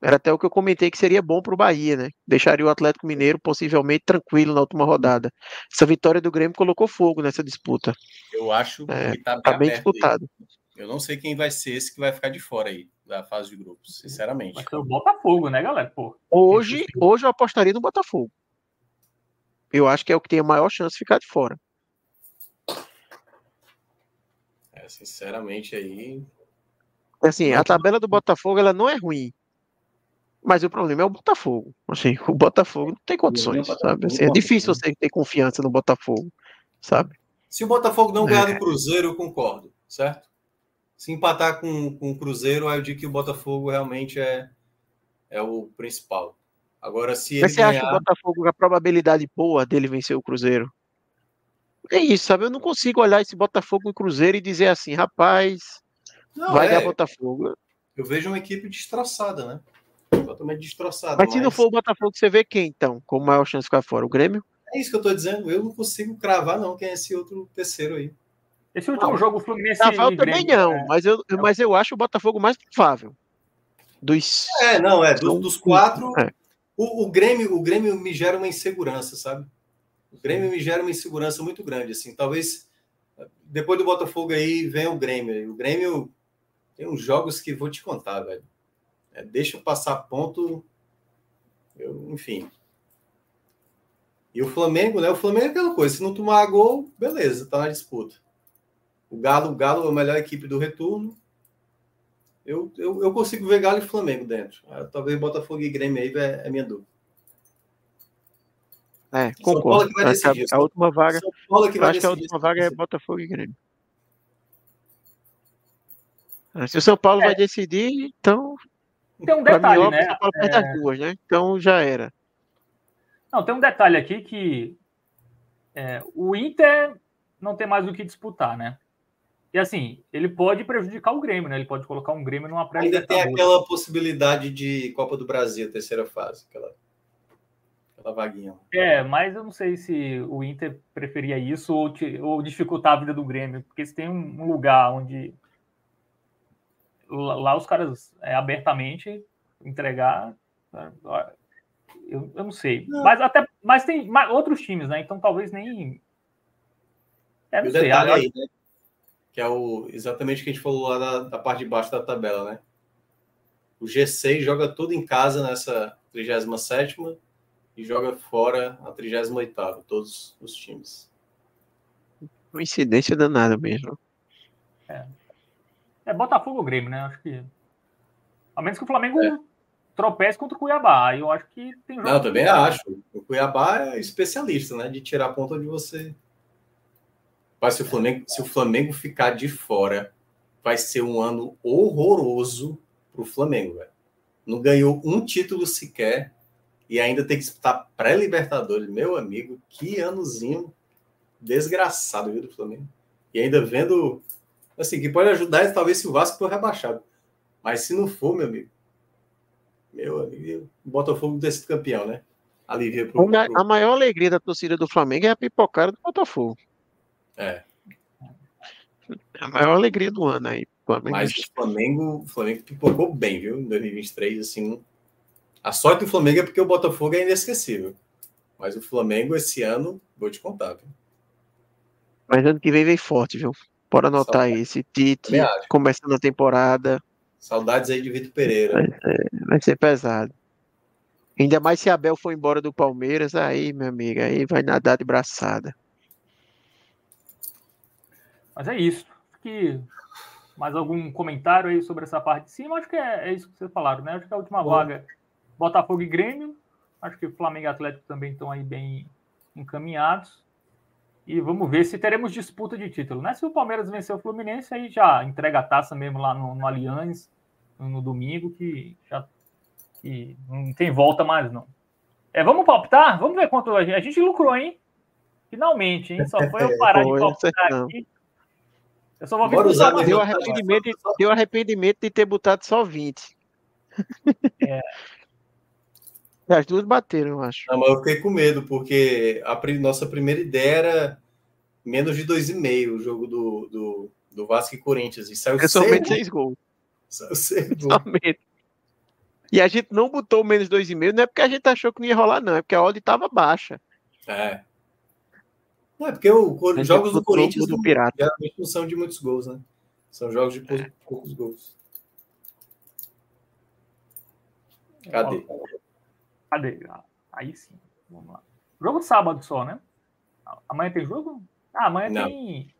Era até o que eu comentei que seria bom para o Bahia, né? Deixaria o Atlético Mineiro possivelmente tranquilo na última rodada. Essa vitória do Grêmio colocou fogo nessa disputa. Eu acho é, que está bem, tá bem disputado. Eu não sei quem vai ser esse que vai ficar de fora aí da fase de grupos, sinceramente. Mas ser o Botafogo, né, galera? Pô, hoje, hoje eu apostaria no Botafogo. Eu acho que é o que tem a maior chance de ficar de fora. É, sinceramente aí, é assim, a tabela do Botafogo ela não é ruim. Mas o problema é o Botafogo. Assim, [laughs] o Botafogo não tem é condições, sabe? Assim, é difícil é você ter confiança no Botafogo, sabe? Se o Botafogo não ganhar do Cruzeiro, eu concordo, certo? Se empatar com, com o Cruzeiro, aí eu digo que o Botafogo realmente é, é o principal. Agora, se Mas você ganhar... acha o Botafogo a probabilidade boa dele vencer o Cruzeiro? É isso, sabe? Eu não consigo olhar esse Botafogo e Cruzeiro e dizer assim, rapaz, não, vai é, dar Botafogo. Eu vejo uma equipe destroçada, né? Totalmente destroçada. Mas, mas, se não for o Botafogo, você vê quem então? Com maior chance de ficar fora? O Grêmio? É isso que eu tô dizendo. Eu não consigo cravar, não, quem é esse outro terceiro aí. Esse último não, jogo, o Fluminense. Rafael também Grêmio, não, é. mas, eu, mas eu acho o Botafogo mais provável. Dos. É, não, é. Dos, dos quatro. É. O, o, Grêmio, o Grêmio me gera uma insegurança, sabe? O Grêmio me gera uma insegurança muito grande, assim. Talvez depois do Botafogo aí venha o Grêmio. O Grêmio tem uns jogos que vou te contar, velho. É, deixa eu passar ponto. Eu, enfim. E o Flamengo, né? O Flamengo é aquela coisa, se não tomar gol, beleza, tá na disputa. O Galo, o Galo é a melhor equipe do retorno. Eu, eu, eu consigo ver Galo e Flamengo dentro. Ah, talvez Botafogo e Grêmio aí é, é minha dúvida. É, concordo. São Paulo que vai é decidir. Essa, a última vaga, São Paulo que vai acho decidir. que a última vaga é Botafogo e Grêmio. Se o São Paulo é. vai decidir, então. Tem um detalhe, mim, né? São Paulo é... duas, né? Então já era. Não, tem um detalhe aqui que é, o Inter não tem mais o que disputar, né? E assim, ele pode prejudicar o Grêmio, né? Ele pode colocar um Grêmio numa pré Ainda tem aquela possibilidade de Copa do Brasil, terceira fase, aquela, aquela vaguinha. É, mas eu não sei se o Inter preferia isso ou, te, ou dificultar a vida do Grêmio, porque se tem um lugar onde lá os caras é, abertamente entregar. Né? Eu, eu não sei. Não. Mas até mas tem outros times, né? Então talvez nem. É, não o sei. Detalhe aí, né? Que é o, exatamente o que a gente falou lá da, da parte de baixo da tabela, né? O G6 joga tudo em casa nessa 37 e joga fora a 38 todos os times. coincidência danada mesmo. É. É Botafogo ou Grêmio, né? Acho que. A menos que o Flamengo é. tropece contra o Cuiabá. Eu acho que tem jogo. Não, eu também acho. O Cuiabá é especialista, né? De tirar a ponta de você. Mas se o Flamengo, se o Flamengo ficar de fora, vai ser um ano horroroso pro Flamengo, velho. Não ganhou um título sequer e ainda tem que disputar pré-Libertadores. Meu amigo, que anozinho desgraçado, viu, do Flamengo. E ainda vendo Assim, que pode ajudar talvez se o Vasco for rebaixado. Mas se não for, meu amigo, meu amigo, o Botafogo desse campeão, né? Alivia pro, pro... A maior alegria da torcida do Flamengo é a pipocada do Botafogo. É. A maior alegria do ano aí. Flamengo. Mas o Flamengo, o Flamengo pipocou bem, viu? Em 2023, assim. A sorte do Flamengo é porque o Botafogo é inesquecível. Mas o Flamengo esse ano, vou te contar, viu? Mas ano que vem vem forte, viu? Bora anotar Saudades. esse Tite começando a temporada. Saudades aí de Vitor Pereira. Vai ser, vai ser, pesado. Ainda mais se Abel for embora do Palmeiras, aí, meu amigo, aí vai nadar de braçada. Mas é isso. Que mais algum comentário aí sobre essa parte de cima? Acho que é, é isso que vocês falaram, né? Acho que a última Boa. vaga, Botafogo e Grêmio. Acho que Flamengo e Atlético também estão aí bem encaminhados. E vamos ver se teremos disputa de título, né? Se o Palmeiras vencer o Fluminense, aí já entrega a taça mesmo lá no, no Allianz, no domingo, que já que não tem volta mais, não. É, vamos palpitar? Vamos ver quanto. A gente, a gente lucrou, hein? Finalmente, hein? Só foi eu [laughs] é, parar de palpitar aqui. Eu só vou ver usar, tá deu, arrependimento, deu arrependimento de ter botado só 20. É. [laughs] É, as duas bateram, eu acho. Não, mas eu fiquei com medo, porque a nossa primeira ideia era menos de 2,5 o jogo do, do, do Vasco e Corinthians. E saiu é somente 6 gols. [laughs] Saiu 6 gols. Somente. E a gente não botou menos 2,5, não é porque a gente achou que não ia rolar, não, é porque a odd estava baixa. É. Não, é porque os jogos do Corinthians do Pirata. geralmente não são de muitos gols, né? São jogos de poucos, é. poucos gols. Cadê? Cadê? Ah, aí sim. Vamos lá. Jogo sábado só, né? Amanhã tem jogo? Ah, amanhã Não. tem.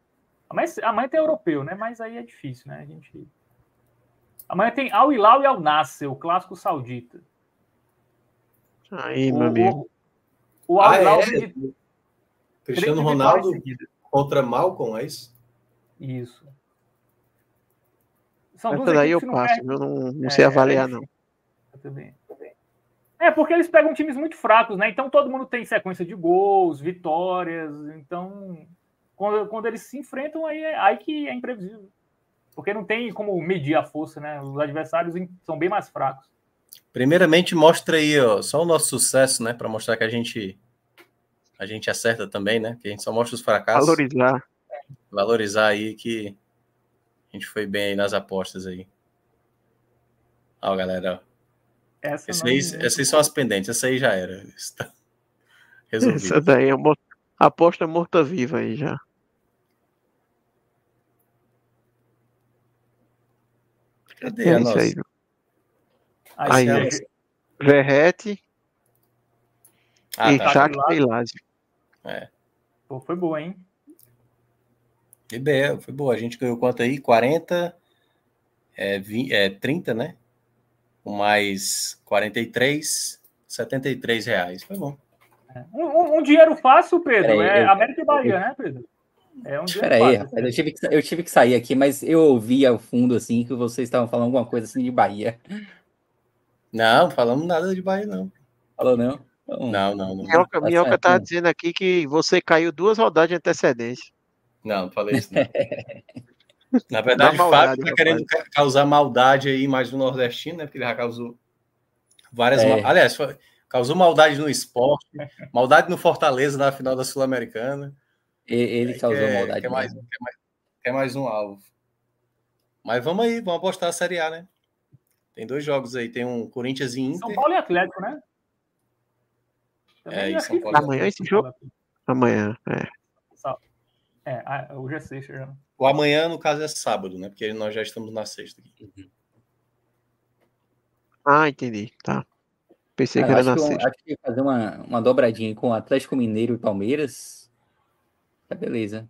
Amanhã, amanhã tem europeu, né? Mas aí é difícil, né? A gente. Amanhã tem Al Hilal e Al Nasser, o clássico saudita. Aí, o, meu amigo. O, o Al Hilal. Ah, é? de... Cristiano Ronaldo contra Malcom, é isso? Isso. São Essa daí eu passo, eu não, não é, sei avaliar, é, não. Eu também. É, porque eles pegam times muito fracos, né? Então todo mundo tem sequência de gols, vitórias. Então, quando, quando eles se enfrentam, aí, é, aí que é imprevisível. Porque não tem como medir a força, né? Os adversários são bem mais fracos. Primeiramente, mostra aí ó, só o nosso sucesso, né? Para mostrar que a gente a gente acerta também, né? Que a gente só mostra os fracassos. Valorizar. Valorizar aí que a gente foi bem aí nas apostas aí. Ó, galera, ó. Essa, essa, aí, não... essa aí são as pendentes, essa aí já era. Está resolvido. Essa daí é uma aposta morta-viva aí já. Cadê é a nossa? Aí, aí, aí é. Verrete ah, e tá. Shakhtar Lazio. É. Pô, foi boa, hein? foi boa. A gente ganhou quanto aí? 40, é, 20, é 30, né? com mais 43, 73 reais. Foi bom. É, um, um dinheiro fácil, Pedro. Aí, é eu, América e Bahia, eu, né, Pedro? É um Espera aí, rapaz, eu tive, que, eu tive que sair aqui, mas eu ouvi ao fundo assim que vocês estavam falando alguma coisa assim de Bahia. Não, falamos nada de Bahia, não. Falou não? Então, não, não. não. Minhoca, tá tá dizendo aqui que você caiu duas rodadas de antecedência. Não, não falei isso. Não. [laughs] Na verdade, o Fábio está querendo causar maldade aí mais no nordestino, né? Porque ele já causou várias. É. Mal... Aliás, foi... causou maldade no esporte, maldade no Fortaleza na final da Sul-Americana. Ele causou quer, maldade. Quer mais, quer, mais, quer mais um alvo. Mas vamos aí, vamos apostar a Série A, né? Tem dois jogos aí, tem um Corinthians e Inter. São Paulo e Atlético, né? É, Também é, isso. Amanhã esse jogo? Amanhã, é. É, hoje é sexta já. O amanhã, no caso, é sábado, né? Porque nós já estamos na sexta. Aqui. Uhum. Ah, entendi. Tá. Pensei ah, que era na que sexta. Acho que fazer uma, uma dobradinha com Atlético Mineiro e Palmeiras. Tá beleza.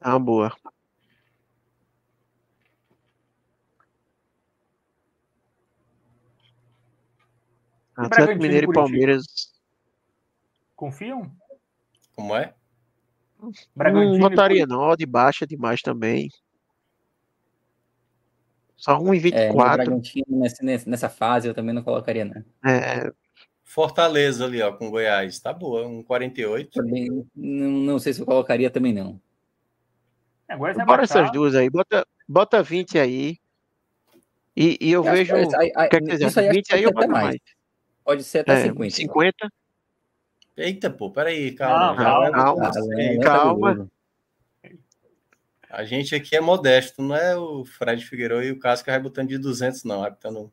Tá ah, boa. Atlético Mineiro e Palmeiras. Confiam? Como é? Bragantino. Não notaria não, ó, de baixa demais também. Só 1,24. É, Bragantino nessa, nessa fase eu também não colocaria, não. É... Fortaleza ali, ó, com Goiás. Tá boa, 1,48. Também, não, não sei se eu colocaria também, não. É, agora Bora essas duas aí, bota, bota 20 aí. E, e eu, eu vejo. É que, aí, quer dizer, isso aí 20 aí eu boto mais. mais. Pode ser até é, 50. 50. Eita, pô, peraí, calma. calma, tá calma, tá calma, calma. A gente aqui é modesto, não é o Fred Figueiredo e o Casca vai botando de 200, não. Vai é botando...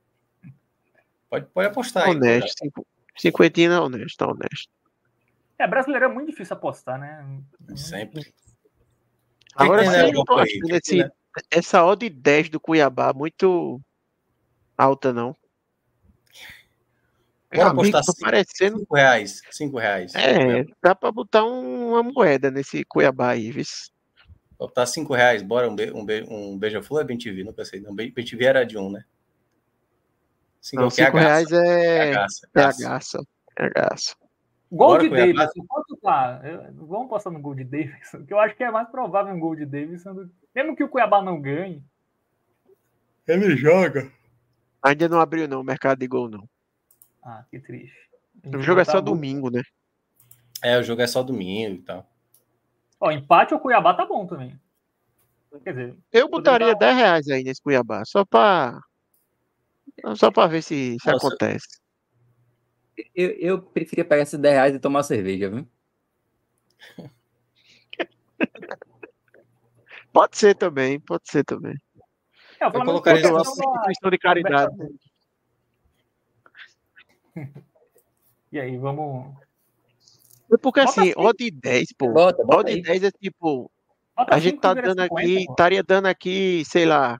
pode, pode apostar aí. Honesto, cara. cinquentinho é honesto, tá honesto. É, brasileiro é muito difícil apostar, né? Sempre. Agora sim, né, eu tô achando esse, né? essa odd 10 do Cuiabá é muito alta, não. Bora apostar cinco, parecendo... cinco reais. Cinco reais. É, dá para botar uma moeda nesse Cuiabá aí, viu? Botar cinco reais, bora um, be, um, be, um beija-flor é bem TV, não pensei. Não, bem TV era de um, né? Cinco, não, é cinco é reais é... é graça. É agaça. É agaça. É gol bora de Davidson, quanto tá? vamos passar no gol de Davidson, que eu acho que é mais provável um gol de Davidson. Do... Mesmo que o Cuiabá não ganhe. Ele joga. Ainda não abriu, não, o mercado de gol, não. Ah, que triste. O jogo é tá só bom. domingo, né? É, o jogo é só domingo e tal. Ó, empate ou Cuiabá tá bom também. Quer dizer, eu botaria dar... 10 reais aí nesse Cuiabá, só pra. Só pra ver se, se ah, acontece. Eu, eu preferia pegar esses 10 reais e tomar cerveja, viu? pode ser também, pode ser também. É, eu colocaria é uma questão de caridade. [laughs] E aí, vamos. Porque bota assim, odd 10, pô. odd 10 é tipo. Bota a gente tá dando 50, aqui, estaria dando aqui, sei lá,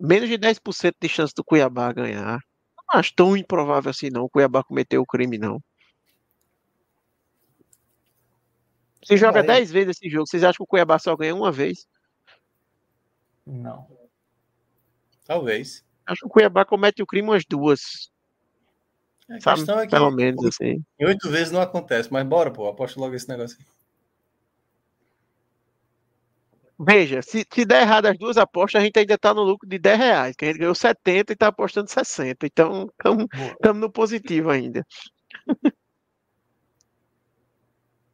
menos de 10% de chance do Cuiabá ganhar. Não acho tão improvável assim, não. O Cuiabá cometeu o crime, não. Você joga 10 vezes esse jogo. Vocês acham que o Cuiabá só ganha uma vez? Não. Talvez. Acho que o Cuiabá comete o crime umas duas. A Sabe? questão é que pelo menos assim. Em oito vezes não acontece, mas bora, pô, aposta logo esse negócio aí. Veja, se, se der errado as duas apostas, a gente ainda tá no lucro de 10 reais, que a gente ganhou 70 e tá apostando 60. Então, estamos no positivo ainda.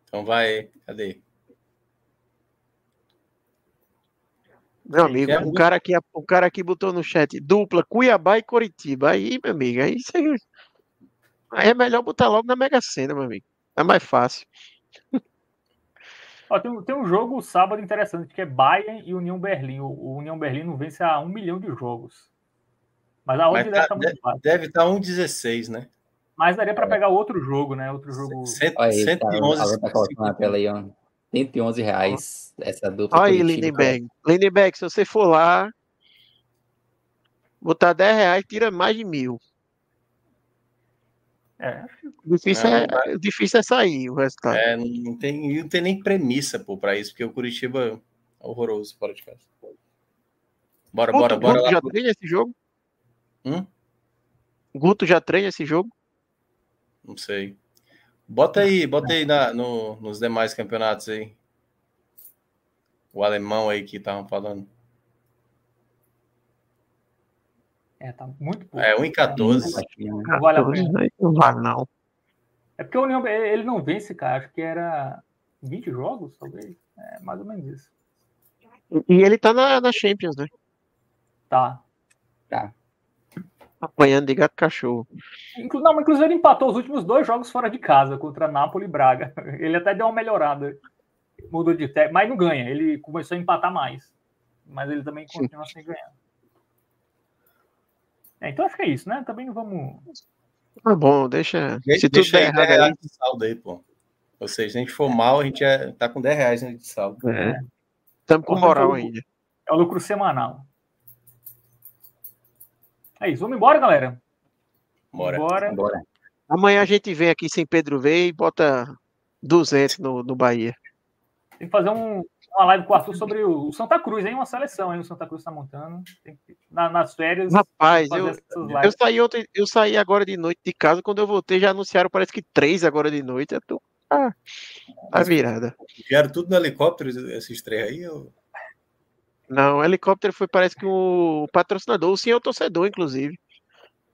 Então vai, cadê? Meu amigo, um cara, aqui, um cara aqui botou no chat dupla Cuiabá e Coritiba. Aí, meu amigo, aí você Aí é melhor botar logo na Mega Sena, meu amigo. É mais fácil. Ó, tem, tem, um jogo sábado interessante, que é Bayern e União Berlim. O, o União Berlim não vence há um milhão de jogos. Mas a tá, tá deve, deve estar tá 1,16, né? Mas daria para é. pegar outro jogo, né? Outro jogo. Cento, aí, 111, tá, tá, tá tela aí, ó. 111 reais essa dupla. Olha aí, Lindenberg. Lindenberg, se você for lá, botar 10 reais, tira mais de mil. É. Difícil, é, é. mas... difícil é sair o resultado. É, não tem, não tem nem premissa para isso, porque o Curitiba é horroroso fora de casa. Bora, Guto, bora, bora. Guto lá. já treina esse jogo? Hum? Guto já treina esse jogo? Não sei. Bota aí, bota aí na, no, nos demais campeonatos aí. O alemão aí que estavam falando. É, tá muito pouco. É, 1,14. Não vale a pena. Não é vale, não. É porque o União, ele não vence, cara. Acho que era 20 jogos, talvez. É mais ou menos isso. E ele tá na, na Champions, né? Tá. Tá. Apanhando de gato cachorro. Inclu não, mas inclusive ele empatou os últimos dois jogos fora de casa, contra Napoli e Braga. [laughs] Ele até deu uma melhorada. Mudou de técnico, mas não ganha. Ele começou a empatar mais. Mas ele também continua Sim. sem ganhar. É, então acho que é isso, né? Também não vamos. Tá bom, deixa. se deixa tudo der errado reais de saldo aí, pô. Ou seja, se a gente for mal, a gente é, tá com 10 reais né, de saldo. Estamos é. com é moral lucro, ainda. É o lucro semanal. É isso. Vamos embora, galera? Bora. Bora. Bora. Amanhã a gente vem aqui sem Pedro V e bota 200 no, no Bahia. Tem que fazer um, uma live com o Arthur sobre o Santa Cruz, hein? Uma seleção aí o Santa Cruz está montando. Que, na, nas férias. Rapaz, eu, eu, saí ontem, eu saí agora de noite de casa, quando eu voltei, já anunciaram, parece que três agora de noite. Eu tô. Ah, tá a virada. Vieram tudo no helicóptero essa estreia aí? Não, o helicóptero foi, parece que o patrocinador, é o senhor torcedor, inclusive.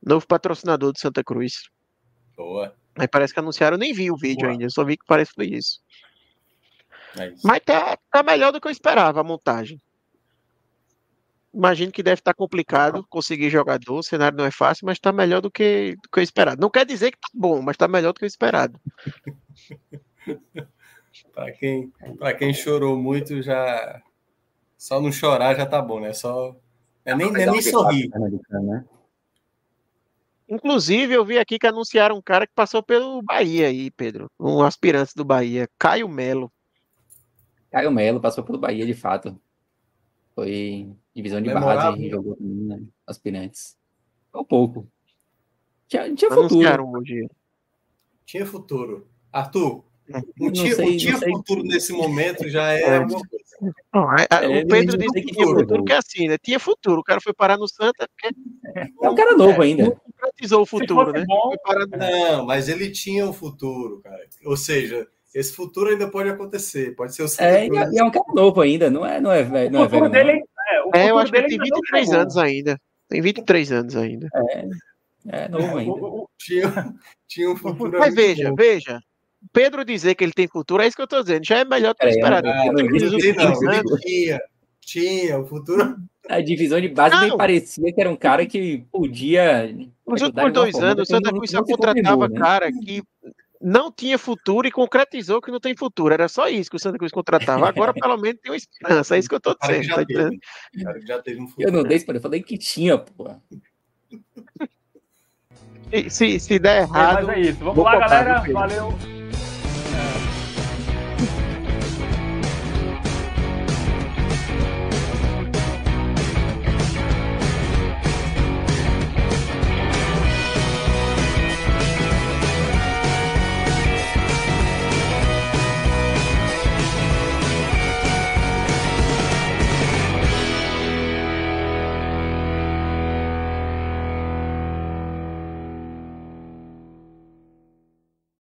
Novo patrocinador do Santa Cruz. Boa. Aí parece que anunciaram, nem vi o vídeo Boa. ainda, só vi que parece que foi isso. É Mas tá, tá melhor do que eu esperava a montagem. Imagino que deve estar tá complicado conseguir jogador, o cenário não é fácil, mas tá melhor do que, do que eu esperado. Não quer dizer que tá bom, mas tá melhor do que eu esperado. [laughs] para quem, pra quem chorou muito, já. Só não chorar já tá bom, né? Só. É nem, é nem sorrir. Né? Inclusive, eu vi aqui que anunciaram um cara que passou pelo Bahia aí, Pedro. Um aspirante do Bahia, Caio Melo. Caio Melo passou pelo Bahia, de fato. Foi divisão de base, jogou também, né? Aspirantes. Foi um pouco. Tinha, tinha futuro. Hoje. Tinha futuro. Arthur, o tinha, sei, tinha futuro sei. nesse momento já é, é. coisa. Não, a, é, a, é, é, o Pedro disse que tinha futuro, que é assim, né? Tinha futuro, o cara foi parar no Santa. Porque... É, é um cara novo é, ainda. Não concretizou o futuro, né? Bom, parar... Não, mas ele tinha um futuro, cara. Ou seja, esse futuro ainda pode acontecer, pode ser o é, é, e é, um cara novo ainda, não é, não é, velho, não é velho. Dele, não. É, é, é eu acho que tem 23 anos ainda. Tem 23 anos ainda. É, é novo é, ainda. O, o, tinha, tinha um futuro. Mas veja, bom. veja. Pedro dizer que ele tem futuro, é isso que eu tô dizendo. Já é melhor ter esperado. É, não, não, né? tinha, tinha, o futuro. A divisão de base não. nem parecia que era um cara que podia. Nos últimos dois anos, o Santa Cruz só contratava né? cara que não tinha futuro e concretizou que não tem futuro. Era só isso que o Santa Cruz contratava. Agora, pelo menos, tem uma esperança. É isso que eu estou dizendo. Já, tá teve. já teve um futuro. Eu não né? dei para eu falei que tinha, pô. [laughs] Se, se der é, errado. Mas é isso. Vamos lá, galera. Valeu.